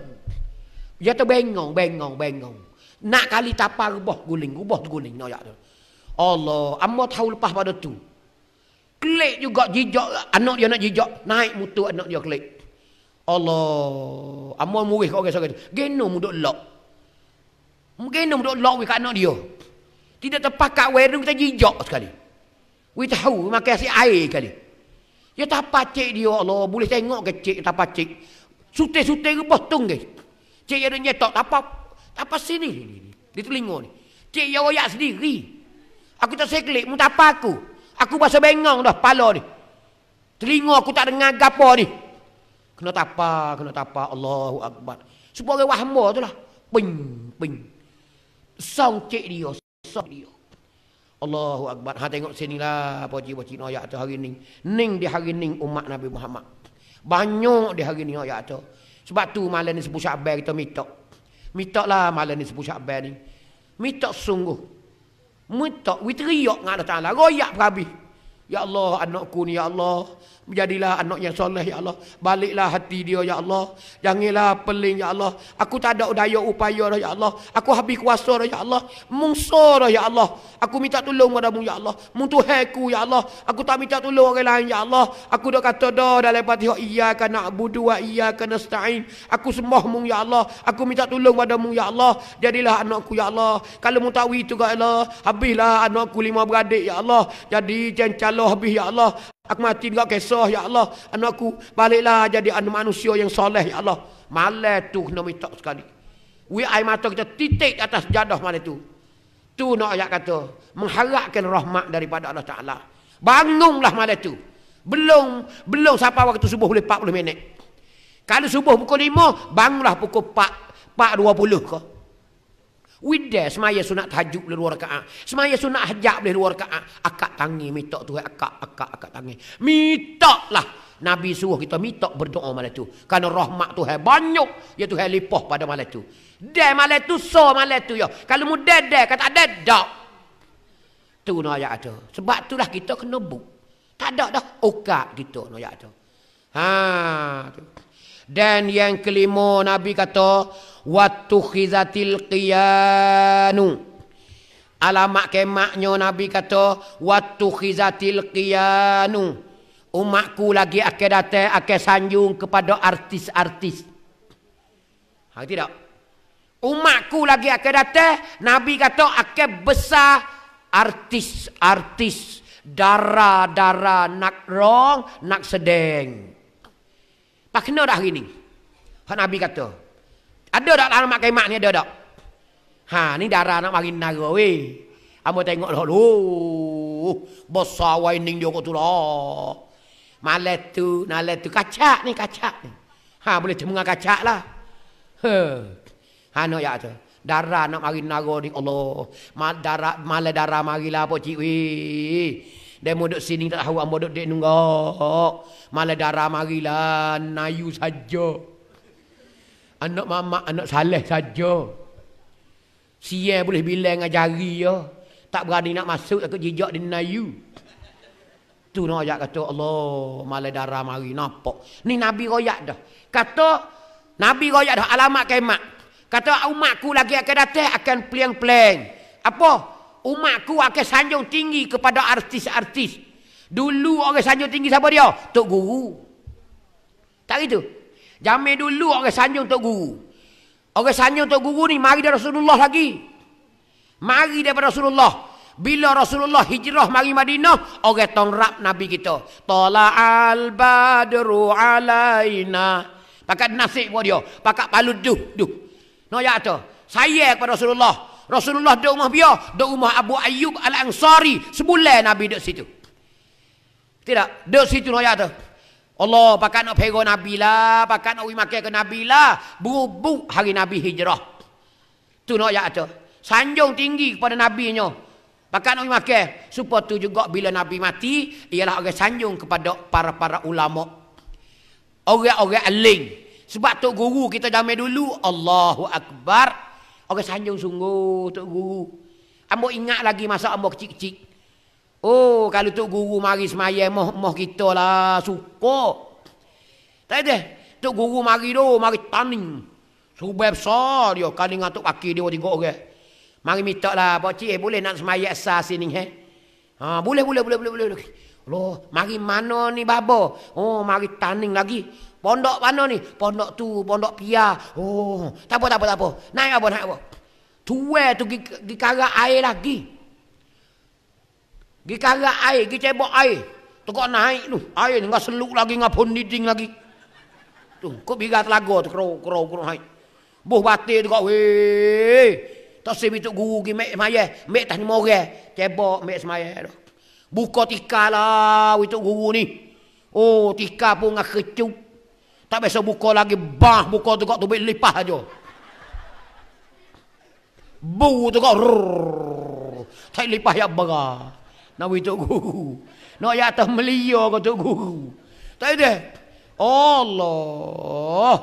有他办公办公办公，那卡里他把个包固定个包固定那样的，哦咯，阿莫他乌巴巴的土，勒就搞几脚，阿诺就那几脚，那还木土阿诺就勒。Allah amon muwih kau kesok itu genom duk lok mungkin nom duk lok wi kan dia tidak terpakat warung kita jijak sekali. We tahu makan si air kali. Ya tak apa cik dia ya Allah. Boleh tengok ke cik tak apa cik. Sutir-sutir ke postung ke. Cik yang nyetok tak apa. Tak apa sini. Di telinga ni. Cik yang royak sendiri. Aku tak seklik. Mu tak apa aku. Aku bahasa bengong dah pala ni. Telinga aku tak dengar gapa ni. Kena tak apa. Kena tak apa. Allahu Akbar. Supaya wahamah tu Ping. Lah. Ping. Song cik dia kisah dia. Allahu Akbar. Ha tengok sini lah poci-poci ni ayat tu hari ni. Ning di hari ni umat Nabi Muhammad. Banyak di hari ni ayat tu. Sebab tu malam ni sepuluh syakbar kita minta. Minta lah malam ni sepuluh syakbar ni. Minta sungguh. Minta. Kita riak dengan Allah Ta'ala. Royak perhabis. Ya Allah anakku ni. Ya Allah. Jadilah anak yang soleh ya Allah. Baliklah hati dia ya Allah. Janganlah peling ya Allah. Aku tak ada daya upaya dah ya Allah. Aku habis kuasa dah ya Allah. Mungso dah ya Allah. Aku minta tolong padamu ya Allah. Mung Tuhanku ya Allah. Aku tak minta tolong orang lain ya Allah. Aku dah kata dah dalam hati ya iyyaka na'budu wa iyyaka nasta'in. Aku sembah mung ya Allah. Aku minta tolong padamu ya Allah. Jadilah anakku ya Allah. Kalau mung tahu itu ya Allah. Habislah anakku lima beradik ya Allah. Jadi jangan calon habis ya Allah. Aku mati juga kisah ya Allah. Anakku baliklah jadi anak manusia yang soleh ya Allah. Malah tu nak minta sekali. Wi ai mata kita titik atas jadah malah tu. Tu nak ayat kata mengharapkan rahmat daripada Allah Taala. Bangunlah malah tu. Belum belum sampai waktu subuh boleh 40 minit. Kalau subuh pukul 5, bangunlah pukul 4 4.20 kah. Widah semaya sunat tahajud boleh luar ka'ah. Semaya sunat hajab boleh luar ka'ah. Akak tangi minta tu. Akak, akak, akak tangi. Minta lah. Nabi suruh kita minta berdoa malam tu. Kerana rahmat tu hai banyak. Ya tu hai lipah pada malam tu. Dah malam tu, so malam tu ya. Kalau mu dah, Kata ada, dah. Tu no ayat tu. Sebab itulah kita kena buk. Tak ada dah. Okat kita no ayat tu. Ha. Dan yang kelima Nabi kata watukhizatil qiyanu alamak kemaknya nabi kata watukhizatil qiyanu umatku lagi akan datang akan sanjung kepada artis-artis hang tidak umatku lagi akan datang nabi kata akan besar artis-artis dara dara nak rong nak sedeng pak kena dah hari ni Nabi kata, ada tak alamat kemak ni ada tak? Ha ni darah nak mari nara weh. Ambo tengok dulu. lu. Besar wining dia kat tu lah. Malet tu, nalet tu kacak ni kacak ni. Ha boleh cemungan kacak lah. Ha. Ha nak ya tu. Darah nak mari nara ni Allah. Ma darah malah darah marilah apo cik weh. Dia mau duduk sini tak tahu ambo duduk dek nunggu. Malah darah marilah nayu saja. Anak mamak, anak saleh saja. Sia boleh bilang dengan jari ya. Tak berani nak masuk, aku jejak di nayu. Tu nak ajak kata, Allah, malai darah mari, nampak. Ni Nabi royak dah. Kata, Nabi royak dah, alamat kemat. Kata, umatku lagi akan datang, akan peliang-peliang. Apa? Umatku akan sanjung tinggi kepada artis-artis. Dulu orang sanjung tinggi siapa dia? Tok Guru. Tak gitu? Jamin dulu orang sanjung Tok Guru. Orang sanjung Tok Guru ni mari dari Rasulullah lagi. Mari daripada Rasulullah. Bila Rasulullah hijrah mari Madinah, orang tongrap Nabi kita. Tola al badru alaina. Pakat nasi buat dia. Pakat palu duh duh. No ya tu. Saya kepada Rasulullah. Rasulullah di rumah biar. Di rumah Abu Ayyub al-Ansari. Sebulan Nabi di situ. Tidak. Di situ no ya tu. Allah pakat nak pergi Nabi lah, pakat nak pergi ke Nabi lah. Berubuk hari Nabi hijrah. Tu nak ayat tu. Sanjung tinggi kepada Nabi nya. Pakat nak pergi Supaya tu juga bila Nabi mati, ialah orang sanjung kepada para-para ulama. Orang-orang aling. Sebab tu guru kita jamin dulu, Allahu Akbar. Orang sanjung sungguh tu guru. Ambo ingat lagi masa ambo kecil-kecil. Oh, kalau tu guru mari semaya moh moh kita lah suka. Tak deh. tu guru mari do, mari tanding. Subeh besar dia kali dengan tok pakai dia tiga orang. Mari minta lah pak cik boleh nak semaya asar sini eh. Ha, boleh boleh boleh boleh boleh. Loh, mari mana ni babo? Oh, mari tanding lagi. Pondok mana ni? Pondok tu, pondok pia. Oh, tak apa tak apa tak apa. Naik apa naik apa. Tuwe tu di, di karang air lagi. Gi karak air, gi cebok air. Tukok naik tu, air ni enggak seluk lagi, enggak pun diding lagi. Tu, kok biga telaga tu kro kro kro hai. Buh batik tu kok weh. Tak sebi tu guru gi mek semaya, mek tah ni more, cebok mek semaya tu. Buka tika lah wi tu guru ni. Oh, tika pun enggak kecup. Tak biasa buka lagi, bah buka tu kok tu lipah aja. Bu tu kok rrr. Tak lipah ya berah. Nawi Tok Guru. Nak ya atas Melia ke Tok Guru. Tak ada. Allah.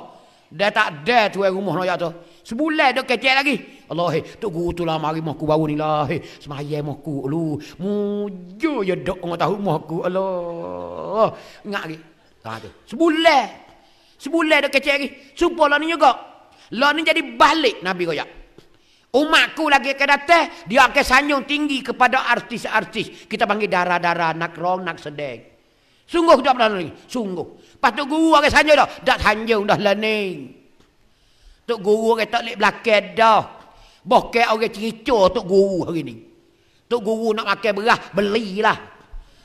Dia tak ada tu rumah nak ya atas. Sebulan dok kecil lagi. Allah hei, eh, tu guru tu lah mari mahku bau ni lah hei. Eh. Semayai mahku lu. Mujo ya dok orang tahu mahku. Allah. Ngak lagi. Tak ada. Ha, Sebulan. Sebulan dok kecil lagi. Supa lah ni juga. Lah ni jadi balik Nabi Goyak. Umatku lagi akan datang. Dia akan sanjung tinggi kepada artis-artis. Kita panggil darah-darah. Nak rong, nak sedek. Sungguh dah pernah lening. Sungguh. Lepas tu guru akan sanjung dah. Dah sanjung dah lening. Tok guru akan tak boleh belakang dah. Bokeh orang cerita Tok guru hari ni. Tok guru nak makan beras, belilah.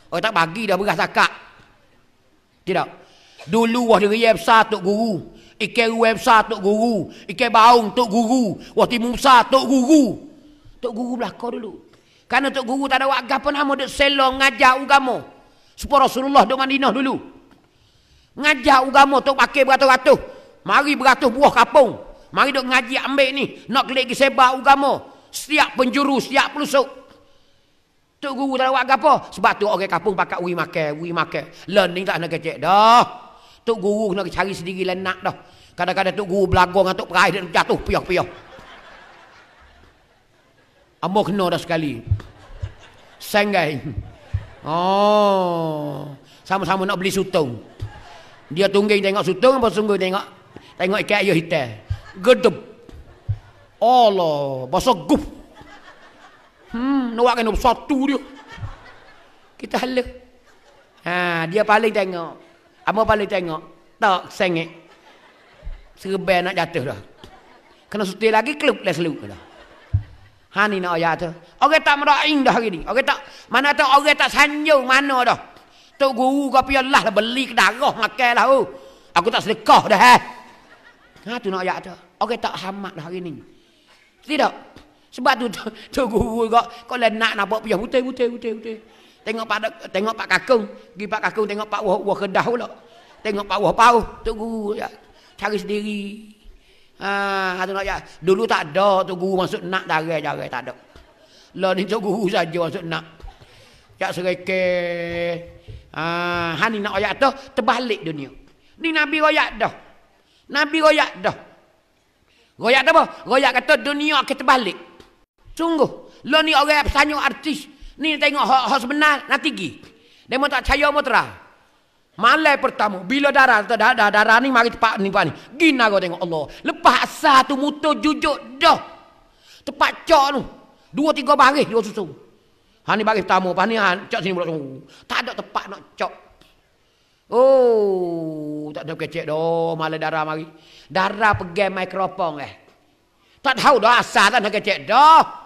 Orang tak bagi dah beras takak. Tidak. Dulu wah dia besar Tok guru. Ike Uwemsa Tok Guru. Ike Baung Tok Guru. Wati Musa Tok Guru. Tok Guru belakang dulu. Karena Tok Guru tak ada wakgah pun nama dia selong ngajar ugamu. Supaya Rasulullah di Madinah dulu. Ngajar ugamu Tok pakai beratus-ratus. Mari beratus buah kapung. Mari dok ngaji ambil ni. Nak klik ke sebar ugamu. Setiap penjuru, setiap pelusuk. Tok Guru tak ada wakgah apa. Sebab tu orang okay, kapung pakai ui makan, ui makan. Learning tak nak kecek. Dah. Tok guru kena cari sendiri lah nak dah. Kadang-kadang tok guru belagu dengan tok perai dan jatuh piah-piah. Ambo kena dah sekali. Sengai. Oh, sama-sama nak beli sutung. Dia tunggu tengok sutung apa sungguh tengok tengok ikan ayo hitam. Gedep. Allah, baso guf. Hmm, nak kena satu dia. Kita halah. Ha, dia paling tengok. Apa balik tengok? Tak sengit. Serban nak jatuh dah. Kena sutil lagi kelup lah dah selup dah. Hani nak ayat tu. Orang tak meraing dah hari ni. Orang tak mana tahu orang tak sanjung mana dah. Tok guru kau Allah lah beli kedarah makanlah oh. Aku tak sedekah dah. Eh. Ha tu nak ayat tu. Orang tak hamat dah hari ni. Tidak. Sebab tu tok guru kau kau nak nak buat pian hutai hutai hutai hutai. Tengok pada tengok Pak Kakung, pergi Pak Kakung tengok Pak Wah Wah Kedah pula. Tengok Pak Wah Pau tu guru ya. Cari sendiri. Ha, nak ya. Dulu tak ada tu guru masuk nak darah-darah tak ada. Lah ni tu guru saja masuk nak. Ya sereke. Ha, hani nak ayat tu terbalik dunia. Ni nabi royak dah. Nabi royak dah. Royak apa? Royak kata dunia akan terbalik. Sungguh. Lo lah, ni orang yang artis. Ni tengok hak hak sebenar nanti gi. Demo tak percaya mu terah. Malai pertama bila darah tak dah dah darah ni mari tepat ni pak ni. Gina kau tengok Allah. Lepas asah tu muto jujuk dah. Tepat cok tu. Dua tiga baris dua susu. Ha ni baris pertama, pas ni ha, cok sini pula sungguh. Tak ada tempat nak cok. Oh, tak ada kecek dah, malah darah mari. Darah pegang mikrofon eh. Tak tahu dah asal tak nak kecek dah.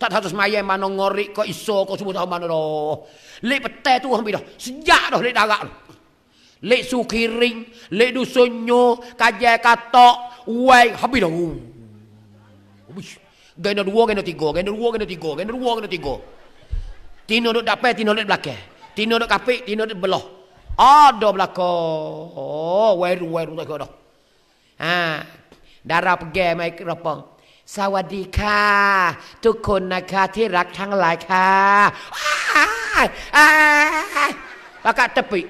Tak harus maya mana ngori kau iso kau sebut tahu mana doh. Lek petai tu hampir dah Sejak doh lek dagak doh. Lek sukiring, lek dusunyo, kajai katok, wai habis dah. Uish. Gena dua, gena tiga, gena dua, gena tiga, gena dua, gena tiga. Tino duduk dapai, tino duduk belakang. Tino duduk kapi, tino duduk belah. Ada belakang. Oh, wairu, wairu, tak kira dah. Ha. Darah pegang, main keropong. สวัสดีค่ะ ทุกคนนะคะที่รักทั้งหลายค่ะปากก็ตะปิ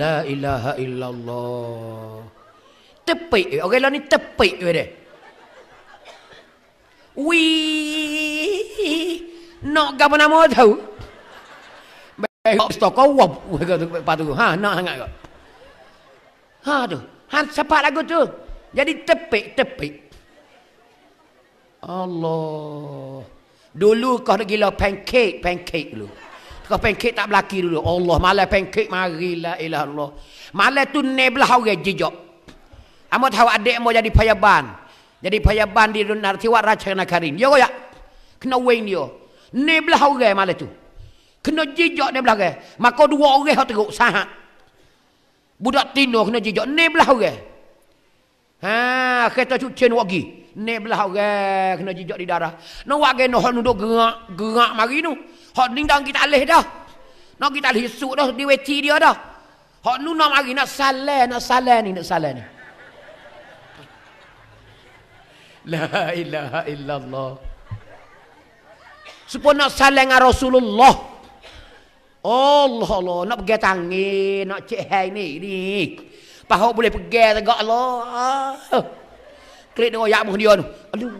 ลาอิลาฮะอิลลัลลอฮตะปิโอเคแล้วนี่ตะปิไปเลยวีนอกกับนามอถูไปออกสตอกวับก็ปาตุฮะน่กหายก็ฮะดูฮันสะพาดกูตุ jadi tepik-tepik Allah. Dulu kau nak gila pancake, pancake dulu. Kau pancake tak berlaki dulu. Allah, malah pancake mari la ilah Allah. Malah tu neblah orang jijok. Amat tahu adik mau jadi payaban. Jadi payaban di dunia Tiwat Raja Kena Karim. Ya kaya. Kena weng dia. Ni belah orang malam tu. Kena jijak ni belah orang. Maka dua orang yang teruk sahak. Budak tino kena jijak. Ni belah orang. Haa. Kereta cucin wak ni belah orang kena jijak di darah nak buat gaya nak duduk gerak gerak mari tu hak ni dah kita alih dah nak kita alih esok dah di weci dia dah hak nu nak mari nak salah nak salah ni nak salah ni la ilaha illallah supaya nak salen dengan Rasulullah Allah Allah nak pergi tangi nak cek hai ni ni Pahok boleh pergi tegak Allah. Ah. Kerik dengan yakmuh dia tu. Aduh,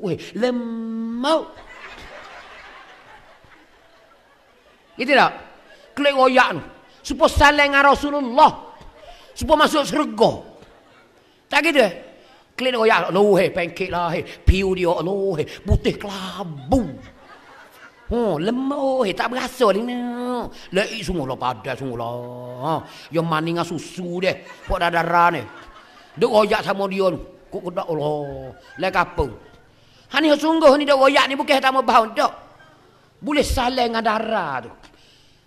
weh, lemau. Gitu tak? Kerik royak tu. Supo saling dengan Rasulullah. supaya masuk surga. Tak gitu eh? Kerik dengan yakmuh. Aduh, weh, pancake lah. Hey. Piu dia, aduh, weh, butih kelabu. Oh, lemau, he, tak berasa ni. No. Lek semua lah, padat semua lah. Ha. Yang mani susu deh, Pak darah ni. Dia royak sama dia tu kudak Allah. Lek apa? Hani sungguh ni dak royak ni bukan tak bau dak. Boleh salah dengan darah tu.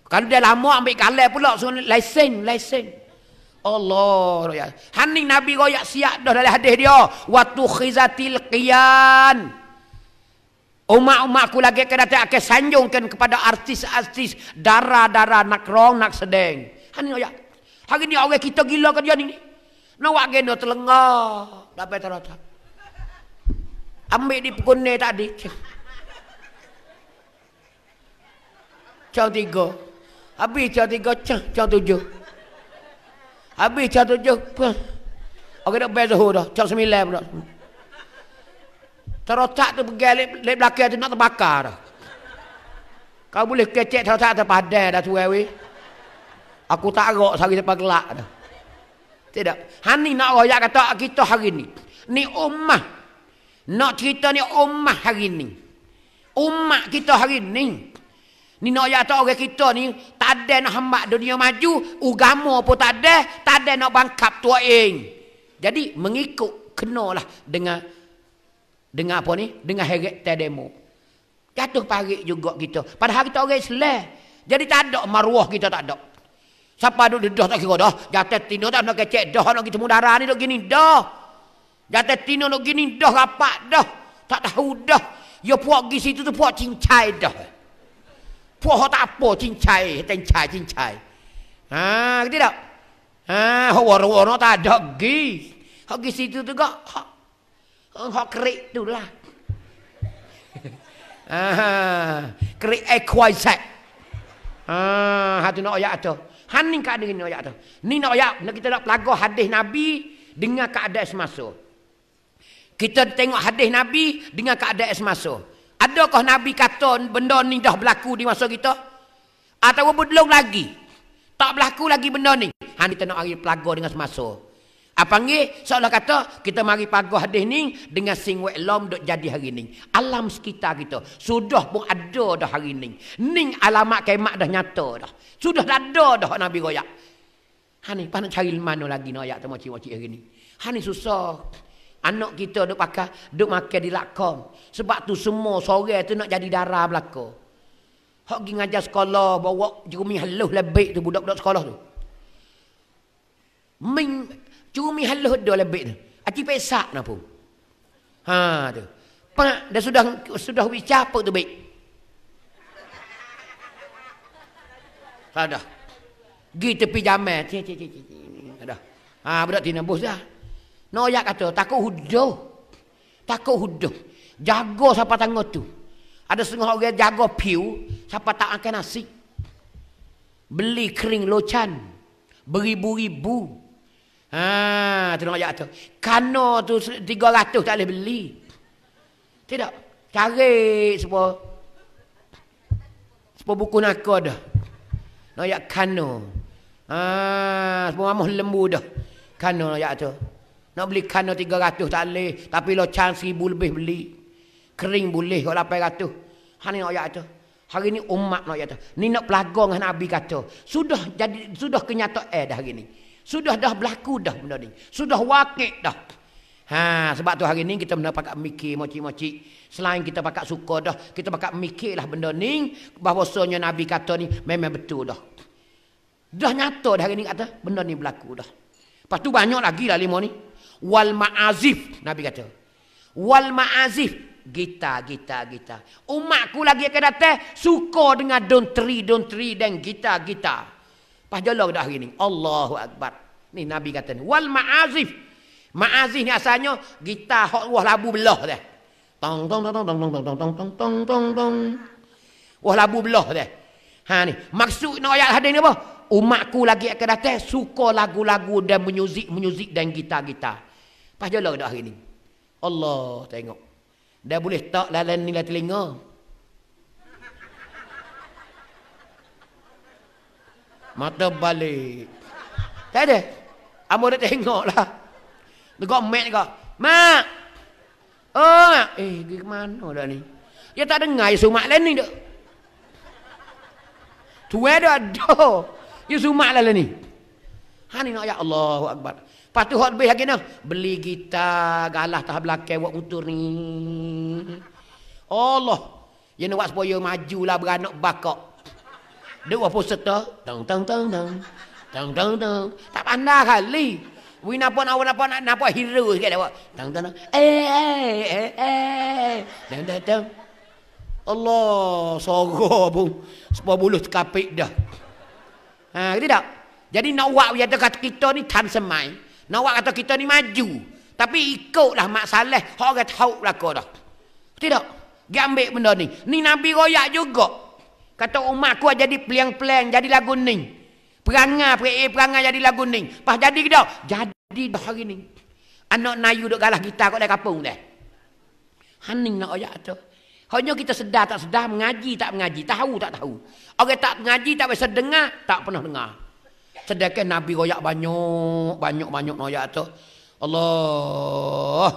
Kalau dia lama ambil kalai pula sun lesen lesen. Allah royak. Hani nabi royak siap dah dalam hadis dia. Waktu khizatil qiyan. Umat-umat lagi kena tak akan sanjungkan kepada artis-artis darah-darah nak rong nak sedeng. Hani royak. Hari ni orang kita gila ke dia ni? Nak buat gendong terlengah tak payah terasa. Ambil di pekunai tadi. Cau tiga. Habis cau tiga, cau, cau tujuh. Habis cau tujuh, pah. Okey, dah bayar zuhur dah. Cau sembilan pun dah. Terotak tu pergi lep, lep belakang tu nak terbakar dah. Kau boleh kecek terotak terpadai dah tu, Aku tak agak sehari sampai gelak dah. Tidak. Hani nak royak kata kita hari ni. Ni ummah, Nak cerita ni ummah hari ni. ummah kita hari ni. Ni nak royak kata orang kita ni. Tak ada nak hambat dunia maju. ugamu pun tak ada. Tak ada nak bangkap tua ing. Jadi mengikut kenalah dengan dengan apa ni? Dengan heretik demo. Jatuh parik juga kita. Padahal kita orang Islam. Jadi tak ada maruah kita tak ada. Siapa duduk dedah tak kira dah. Jatuh tino tak nak kecek dah. Nak ketemu darah ni duduk gini dah. Jatuh tino duduk gini dah. Rapat dah. Tak tahu dah. Ya puak pergi situ tu puak cincai dah. Puak tak apa cincai. Cincai, cincai. Haa, kata tak? Haa, orang war tak ada pergi. Hak pergi situ tu kak. Hak, hak kerik tu lah. Haa, kerik ekwaisat. Haa, hati nak ayat tu. Han ni kat ni ayat tu. Ni nak ayat nak kita nak pelaga hadis Nabi dengan keadaan semasa. Kita tengok hadis Nabi dengan keadaan semasa. Adakah Nabi kata benda ni dah berlaku di masa kita? Atau belum lagi? Tak berlaku lagi benda ni. Han kita nak ayat pelaga dengan semasa. Apa ah, ni? seolah kata kita mari pagoh hadis ni dengan sing wek lom dok jadi hari ni. Alam sekitar kita sudah pun ada dah hari ni. Ning alamat kemak dah nyata dah. Sudah dah ada dah Nabi royak. Hani panak cari mana lagi nak ayat temu cik-cik hari ni. Hani susah. Anak kita duk pakai, duk makan di lakom. Sebab tu semua sore tu nak jadi darah belakon. Hak pergi ngajar sekolah, bawa jerumi halus lebih tu budak-budak sekolah tu. Ming, Cumi halus dua lebih tu. Aki pesak nak pun. Ha tu. Pak dah sudah sudah bicara tu baik. Ada. Gi tepi jamel. Cik cik cik cik. Ada. Ha budak tina bos dah. Noyak kata takut hujuh. Takut hujuh. Jaga siapa tangga tu. Ada setengah orang jaga piu, siapa tak akan nasi. Beli kering locan. Beribu-ribu. Ha, tu nak jatuh. Kano tu 300 tak boleh beli. Tidak. Cari sebuah sebuah buku nak dah. Nak jatuh kano. Ha, sebuah mamuh lembu dah. Kano nak jatuh. Nak beli kano 300 tak boleh. Tapi lo chance ribu lebih beli. Kering boleh kalau 800. Hari ni nak jatuh. Hari ni umat nak jatuh. Ni nak pelagong dengan Nabi kata. Sudah jadi sudah kenyataan eh dah hari ni. Sudah dah berlaku dah benda ni. Sudah wakil dah. Ha, sebab tu hari ni kita benda pakai mikir mocik-mocik. Selain kita pakai suka dah, kita pakai mikir lah benda ni. Bahawasanya Nabi kata ni memang betul dah. Dah nyata dah hari ni kata benda ni berlaku dah. Lepas tu banyak lagi lah lima ni. Wal ma'azif, Nabi kata. Wal ma'azif, gita gita gita umatku lagi akan datang suka dengan don tri don tri dan gita gita Pas jolong dah hari ni. Allahu akbar. Ni Nabi kata ni. Wal ma'azif. Ma'azif ni asalnya gitar hok ruah labu belah dah. Tong tong tong tong tong tong tong tong tong tong tong tong tong. Wah labu belah dah. Ha ni. Maksud nak ayat hadis ni apa? Umatku lagi akan datang suka lagu-lagu dan menyuzik-menyuzik dan gitar-gitar. Pas jolong dah hari ni. Allah tengok. Dah boleh tak lalan nilai telinga. Mata balik. Tak ada. Amor dah tengok lah. Tengok mak juga. Mak! Oh, mak. Eh, pergi ke mana dah ni? Dia tak dengar Yesus Mak lah ni tu. Tua dah ada. Yesus Mak lah ni. Ha ni nak, ya Allah Akbar. Lepas tu, habis lagi Beli gitar, galah tahap belakang, buat putur ni. Allah. Yang nak buat supaya maju beranak bakok. Dia apa tu, Tang tang tang tang. Tang tang tang. Tak pandai kali. Wui napa nak awak napa nak napa hero sikit awak. Tang tang tang. Eh eh eh eh. Tang tang tang. Allah sorga bu. Sepuluh buluh terkapik dah. Ha, gitu tak? Jadi nak awak kata, kata kita ni tan semai. Nak awak kata kita ni maju. Tapi ikutlah mak saleh. Orang tahu belaka dah. Tidak. Dia ambil benda ni. Ni Nabi royak juga. Kata Umar aku jadi peliang-peliang jadi lagu ni. Perangai perai eh, perangai jadi lagu ni. Pas jadi ke dah? Jadi dah hari ni. Anak Nayu duk galah kita kat dalam kapung dah. Hening nak ayat tu. Hanya kita sedar tak sedar, mengaji tak mengaji, tahu tak tahu. Orang tak mengaji tak biasa dengar, tak pernah dengar. Sedekah Nabi royak banyak, banyak-banyak royak tu. Allah.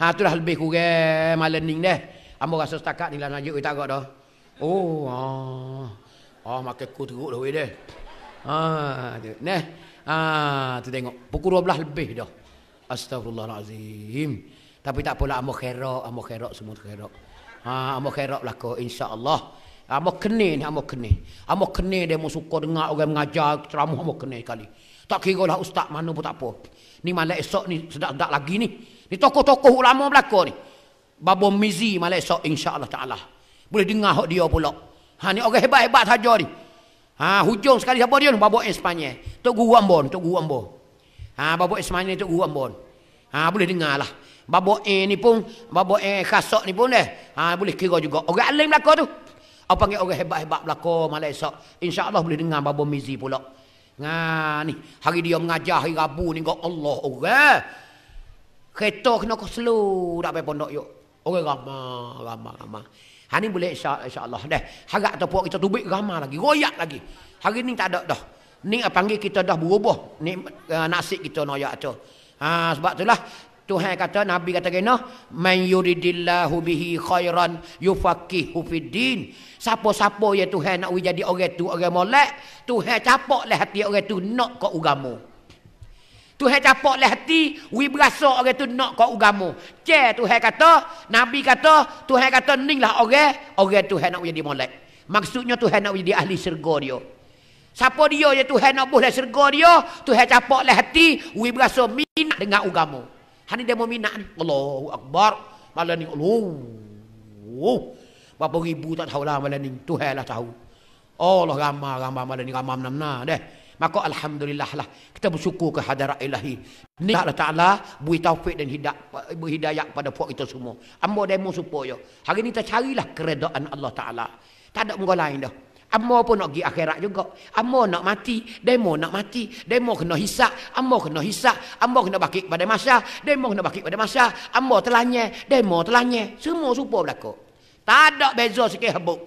Ha tu dah lebih kurang malam ni dah. Ambo rasa setakat ni lah najuk kita agak dah. Oh, ah. Ah, makan ku teruk dah weh dah. Ah, tu. Neh. Ah, tu tengok. Pukul 12 lebih dah. Astagfirullahalazim. Tapi tak apalah amuk kherak, amuk kherak semua kherak. Ha, ah, amuk kherak lah kau insya-Allah. Amuk kene ni, amuk kene. Amuk kene dia mau suka dengar orang mengajar ceramah amuk kene kali. Tak kira lah ustaz mana pun tak apa. Ni malam esok ni sedak sedak lagi ni. Ni tokoh-tokoh ulama belaka ni. Babo Mizi malam esok insya-Allah taala. Boleh dengar hak dia pula. Ha ni orang hebat-hebat saja ni. Ha hujung sekali siapa dia? Babo Espanyol. Tok Guru Ambon, Tok Guru Ambon. Ha Babo Espanyol Tok Guru Ambon. Ha boleh dengar lah. Babo A ni pun, Babo A khasok ni pun dah. Eh. Ha boleh kira juga. Orang alim belaka tu. Apa panggil orang hebat-hebat belaka malam esok. Insya-Allah boleh dengar Babo Mizi pula. Ha ni, hari dia mengajar hari Rabu ni kau Allah orang. Eh. Kereta kena kau slow. Tak payah pondok yuk. Orang ramah, ramah, ramah. Ha ni boleh insya, insya-Allah dah. Harap atau puak kita tubik ramah lagi, royak lagi. Hari ni tak ada dah. Ni apa panggil kita dah berubah. Ni uh, nasib kita noyak tu. Ha sebab itulah Tuhan kata Nabi kata kena man yuridillahu bihi khairan yufaqihu fiddin. Siapa-siapa ya Tuhan nak jadi orang tu orang molek, Tuhan capaklah hati orang tu nak kau ugamu. Tuhan capok leh hati, wi berasa orang tu nak kau agama. Ce Tuhan kata, Nabi kata, Tuhan kata ninglah orang, orang Tuhan nak jadi molek. Maksudnya Tuhan nak jadi ahli syurga dia. Siapa dia yang Tuhan nak boleh syurga dia, Tuhan capok leh hati, wi berasa minat dengan agama. Hani dia mau minat ni. Allahu Akbar. Malah ni Allah. Berapa ribu tak tahulah malah ni. Tuhan lah tahu. Allah ramah, ramah malah ni. Ramah menang deh. Maka Alhamdulillah lah Kita bersyukur ke hadirat ilahi Ni Allah Ta'ala Beri taufik dan hidak, beri hidayah kepada puak kita semua Ambo demo supaya Hari ini kita carilah keredaan Allah Ta'ala Tak ada muka lain dah Amba pun nak pergi akhirat juga Ambo nak mati Demo nak mati Demo kena hisap ambo kena hisap ambo kena bakit pada masa Demo kena bakit pada masa ambo telahnya Demo telahnya Semua supaya berlaku Tak ada beza sikit hebat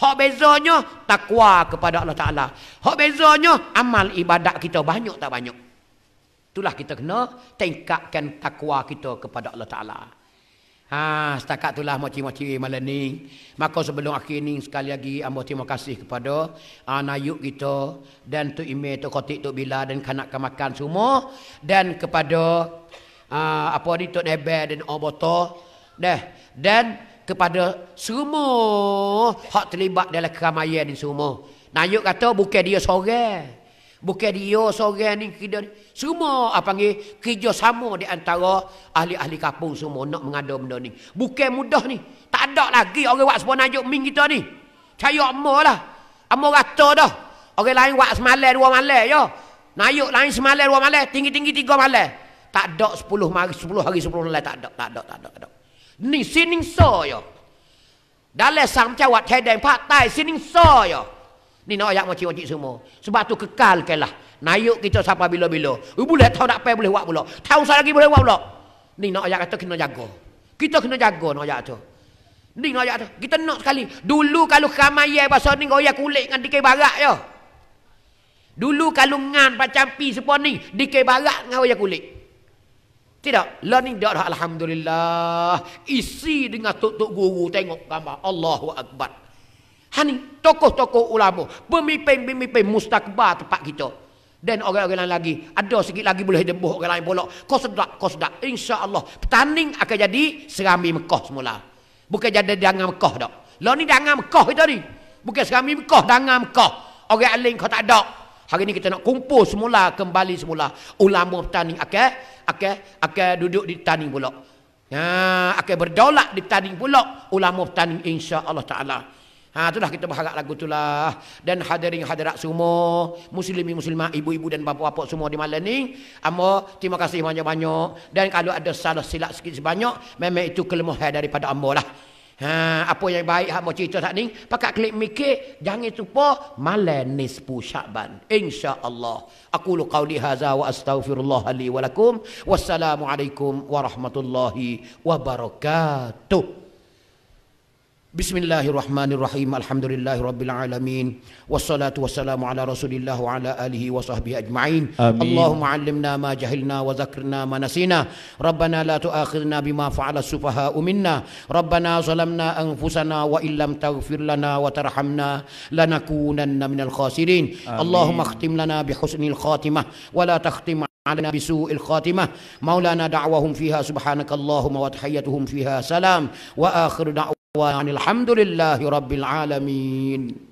Hak bezanya takwa kepada Allah Taala. Hak bezanya amal ibadat kita banyak tak banyak. Itulah kita kena tingkatkan takwa kita kepada Allah Taala. Ha, setakat itulah moci moci malam ni. Maka sebelum akhir ni sekali lagi ambo terima kasih kepada anak ha, kita dan tu ime, tu Kotik, tu Bila dan kanak-kanak semua dan kepada uh, apa ni tu Nebel dan Oboto. Dah. dan kepada semua hak terlibat dalam keramaian ni semua. Nayuk kata bukan dia seorang. Bukan dia seorang ni kita semua apa panggil kerjasama di antara ahli-ahli kampung semua nak mengada benda ni. Bukan mudah ni. Tak ada lagi orang buat sepon najuk ming kita ni. Caya amo lah. Amo rata dah. Orang lain buat semalam dua malam ya. Nayuk lain semalam dua malam, tinggi-tinggi tiga malam. Tak ada sepuluh hari sepuluh hari sepuluh malam tak ada, tak ada, tak ada, tak ada. นี่ซินิงโซยอดัลเลสามจังหวัดชายแดนภาคใต้ซินิงโซยอนี่น้อยอยากมาชิวจิซูโมสบัตุกกาลแกล่ะนายุกิจสัพพะบิโลบิโลอุบุเลทเท่าดักแปบุเลวะบุโลเท่าสารกิบุเลวะบุโลนี่น้อยอยากจะคิดน้อยก็คิดจะคิดน้อยก็น้อยอยากจะนี่น้อยอยากจะคิดจะน้อยสักครั้ง dulu kalau kamai ya bahasa ni kau ya kulit ngan dikai barak yo dulu kalau ngan macam pi sepon ni dikai barak ngau ya kulit tidak. Learning dia dah Alhamdulillah. Isi dengan tok-tok guru tengok gambar. Allahu Akbar. Hani tokoh-tokoh ulama. Pemimpin-pemimpin mustakbar tempat kita. Dan orang-orang lain lagi. Ada sikit lagi boleh debuh orang lain pula. Kau sedap, kau sedap. InsyaAllah. Petaning akan jadi serami Mekah semula. Bukan jadi dangan Mekah tak. La ni dangan Mekah kita ni. Bukan serami Mekah, dangan Mekah. Orang lain kau tak ada. Hari ini kita nak kumpul semula, kembali semula. Ulama petani akan akan akan duduk di tani pula. Ha, akan berdaulat di tanding pula ulama petani insya-Allah taala. Ha itulah kita berharap lagu itulah dan hadirin hadirat semua muslimin muslimah ibu-ibu dan bapa-bapa semua di malam ni amo terima kasih banyak-banyak dan kalau ada salah silap sikit sebanyak memang itu kelemahan daripada ambo lah. Ha, apa yang baik hak mau cerita tak ni, pakak klik mikir, jangan terlupa malam nisfu Syaban. Insya-Allah. Aku lu qauli hadza wa astaghfirullah li wa lakum. Wassalamualaikum warahmatullahi wabarakatuh. بسم الله الرحمن الرحيم الحمد لله رب العالمين والصلاة والسلام على رسول الله وعلى آله وصحبه أجمعين آمين. اللهم علمنا ما جهلنا وذكرنا ما نسينا ربنا لا تؤاخذنا بما فعل السفهاء منا ربنا ظلمنا أنفسنا وإن لم تغفر لنا وترحمنا لنكونن من الخاسرين آمين. اللهم اختم لنا بحسن الخاتمة ولا تختم علينا بسوء الخاتمة مولانا دعوهم فيها سبحانك اللهم وتحيتهم فيها سلام وآخر دعوة ويعني الحمد لله رب العالمين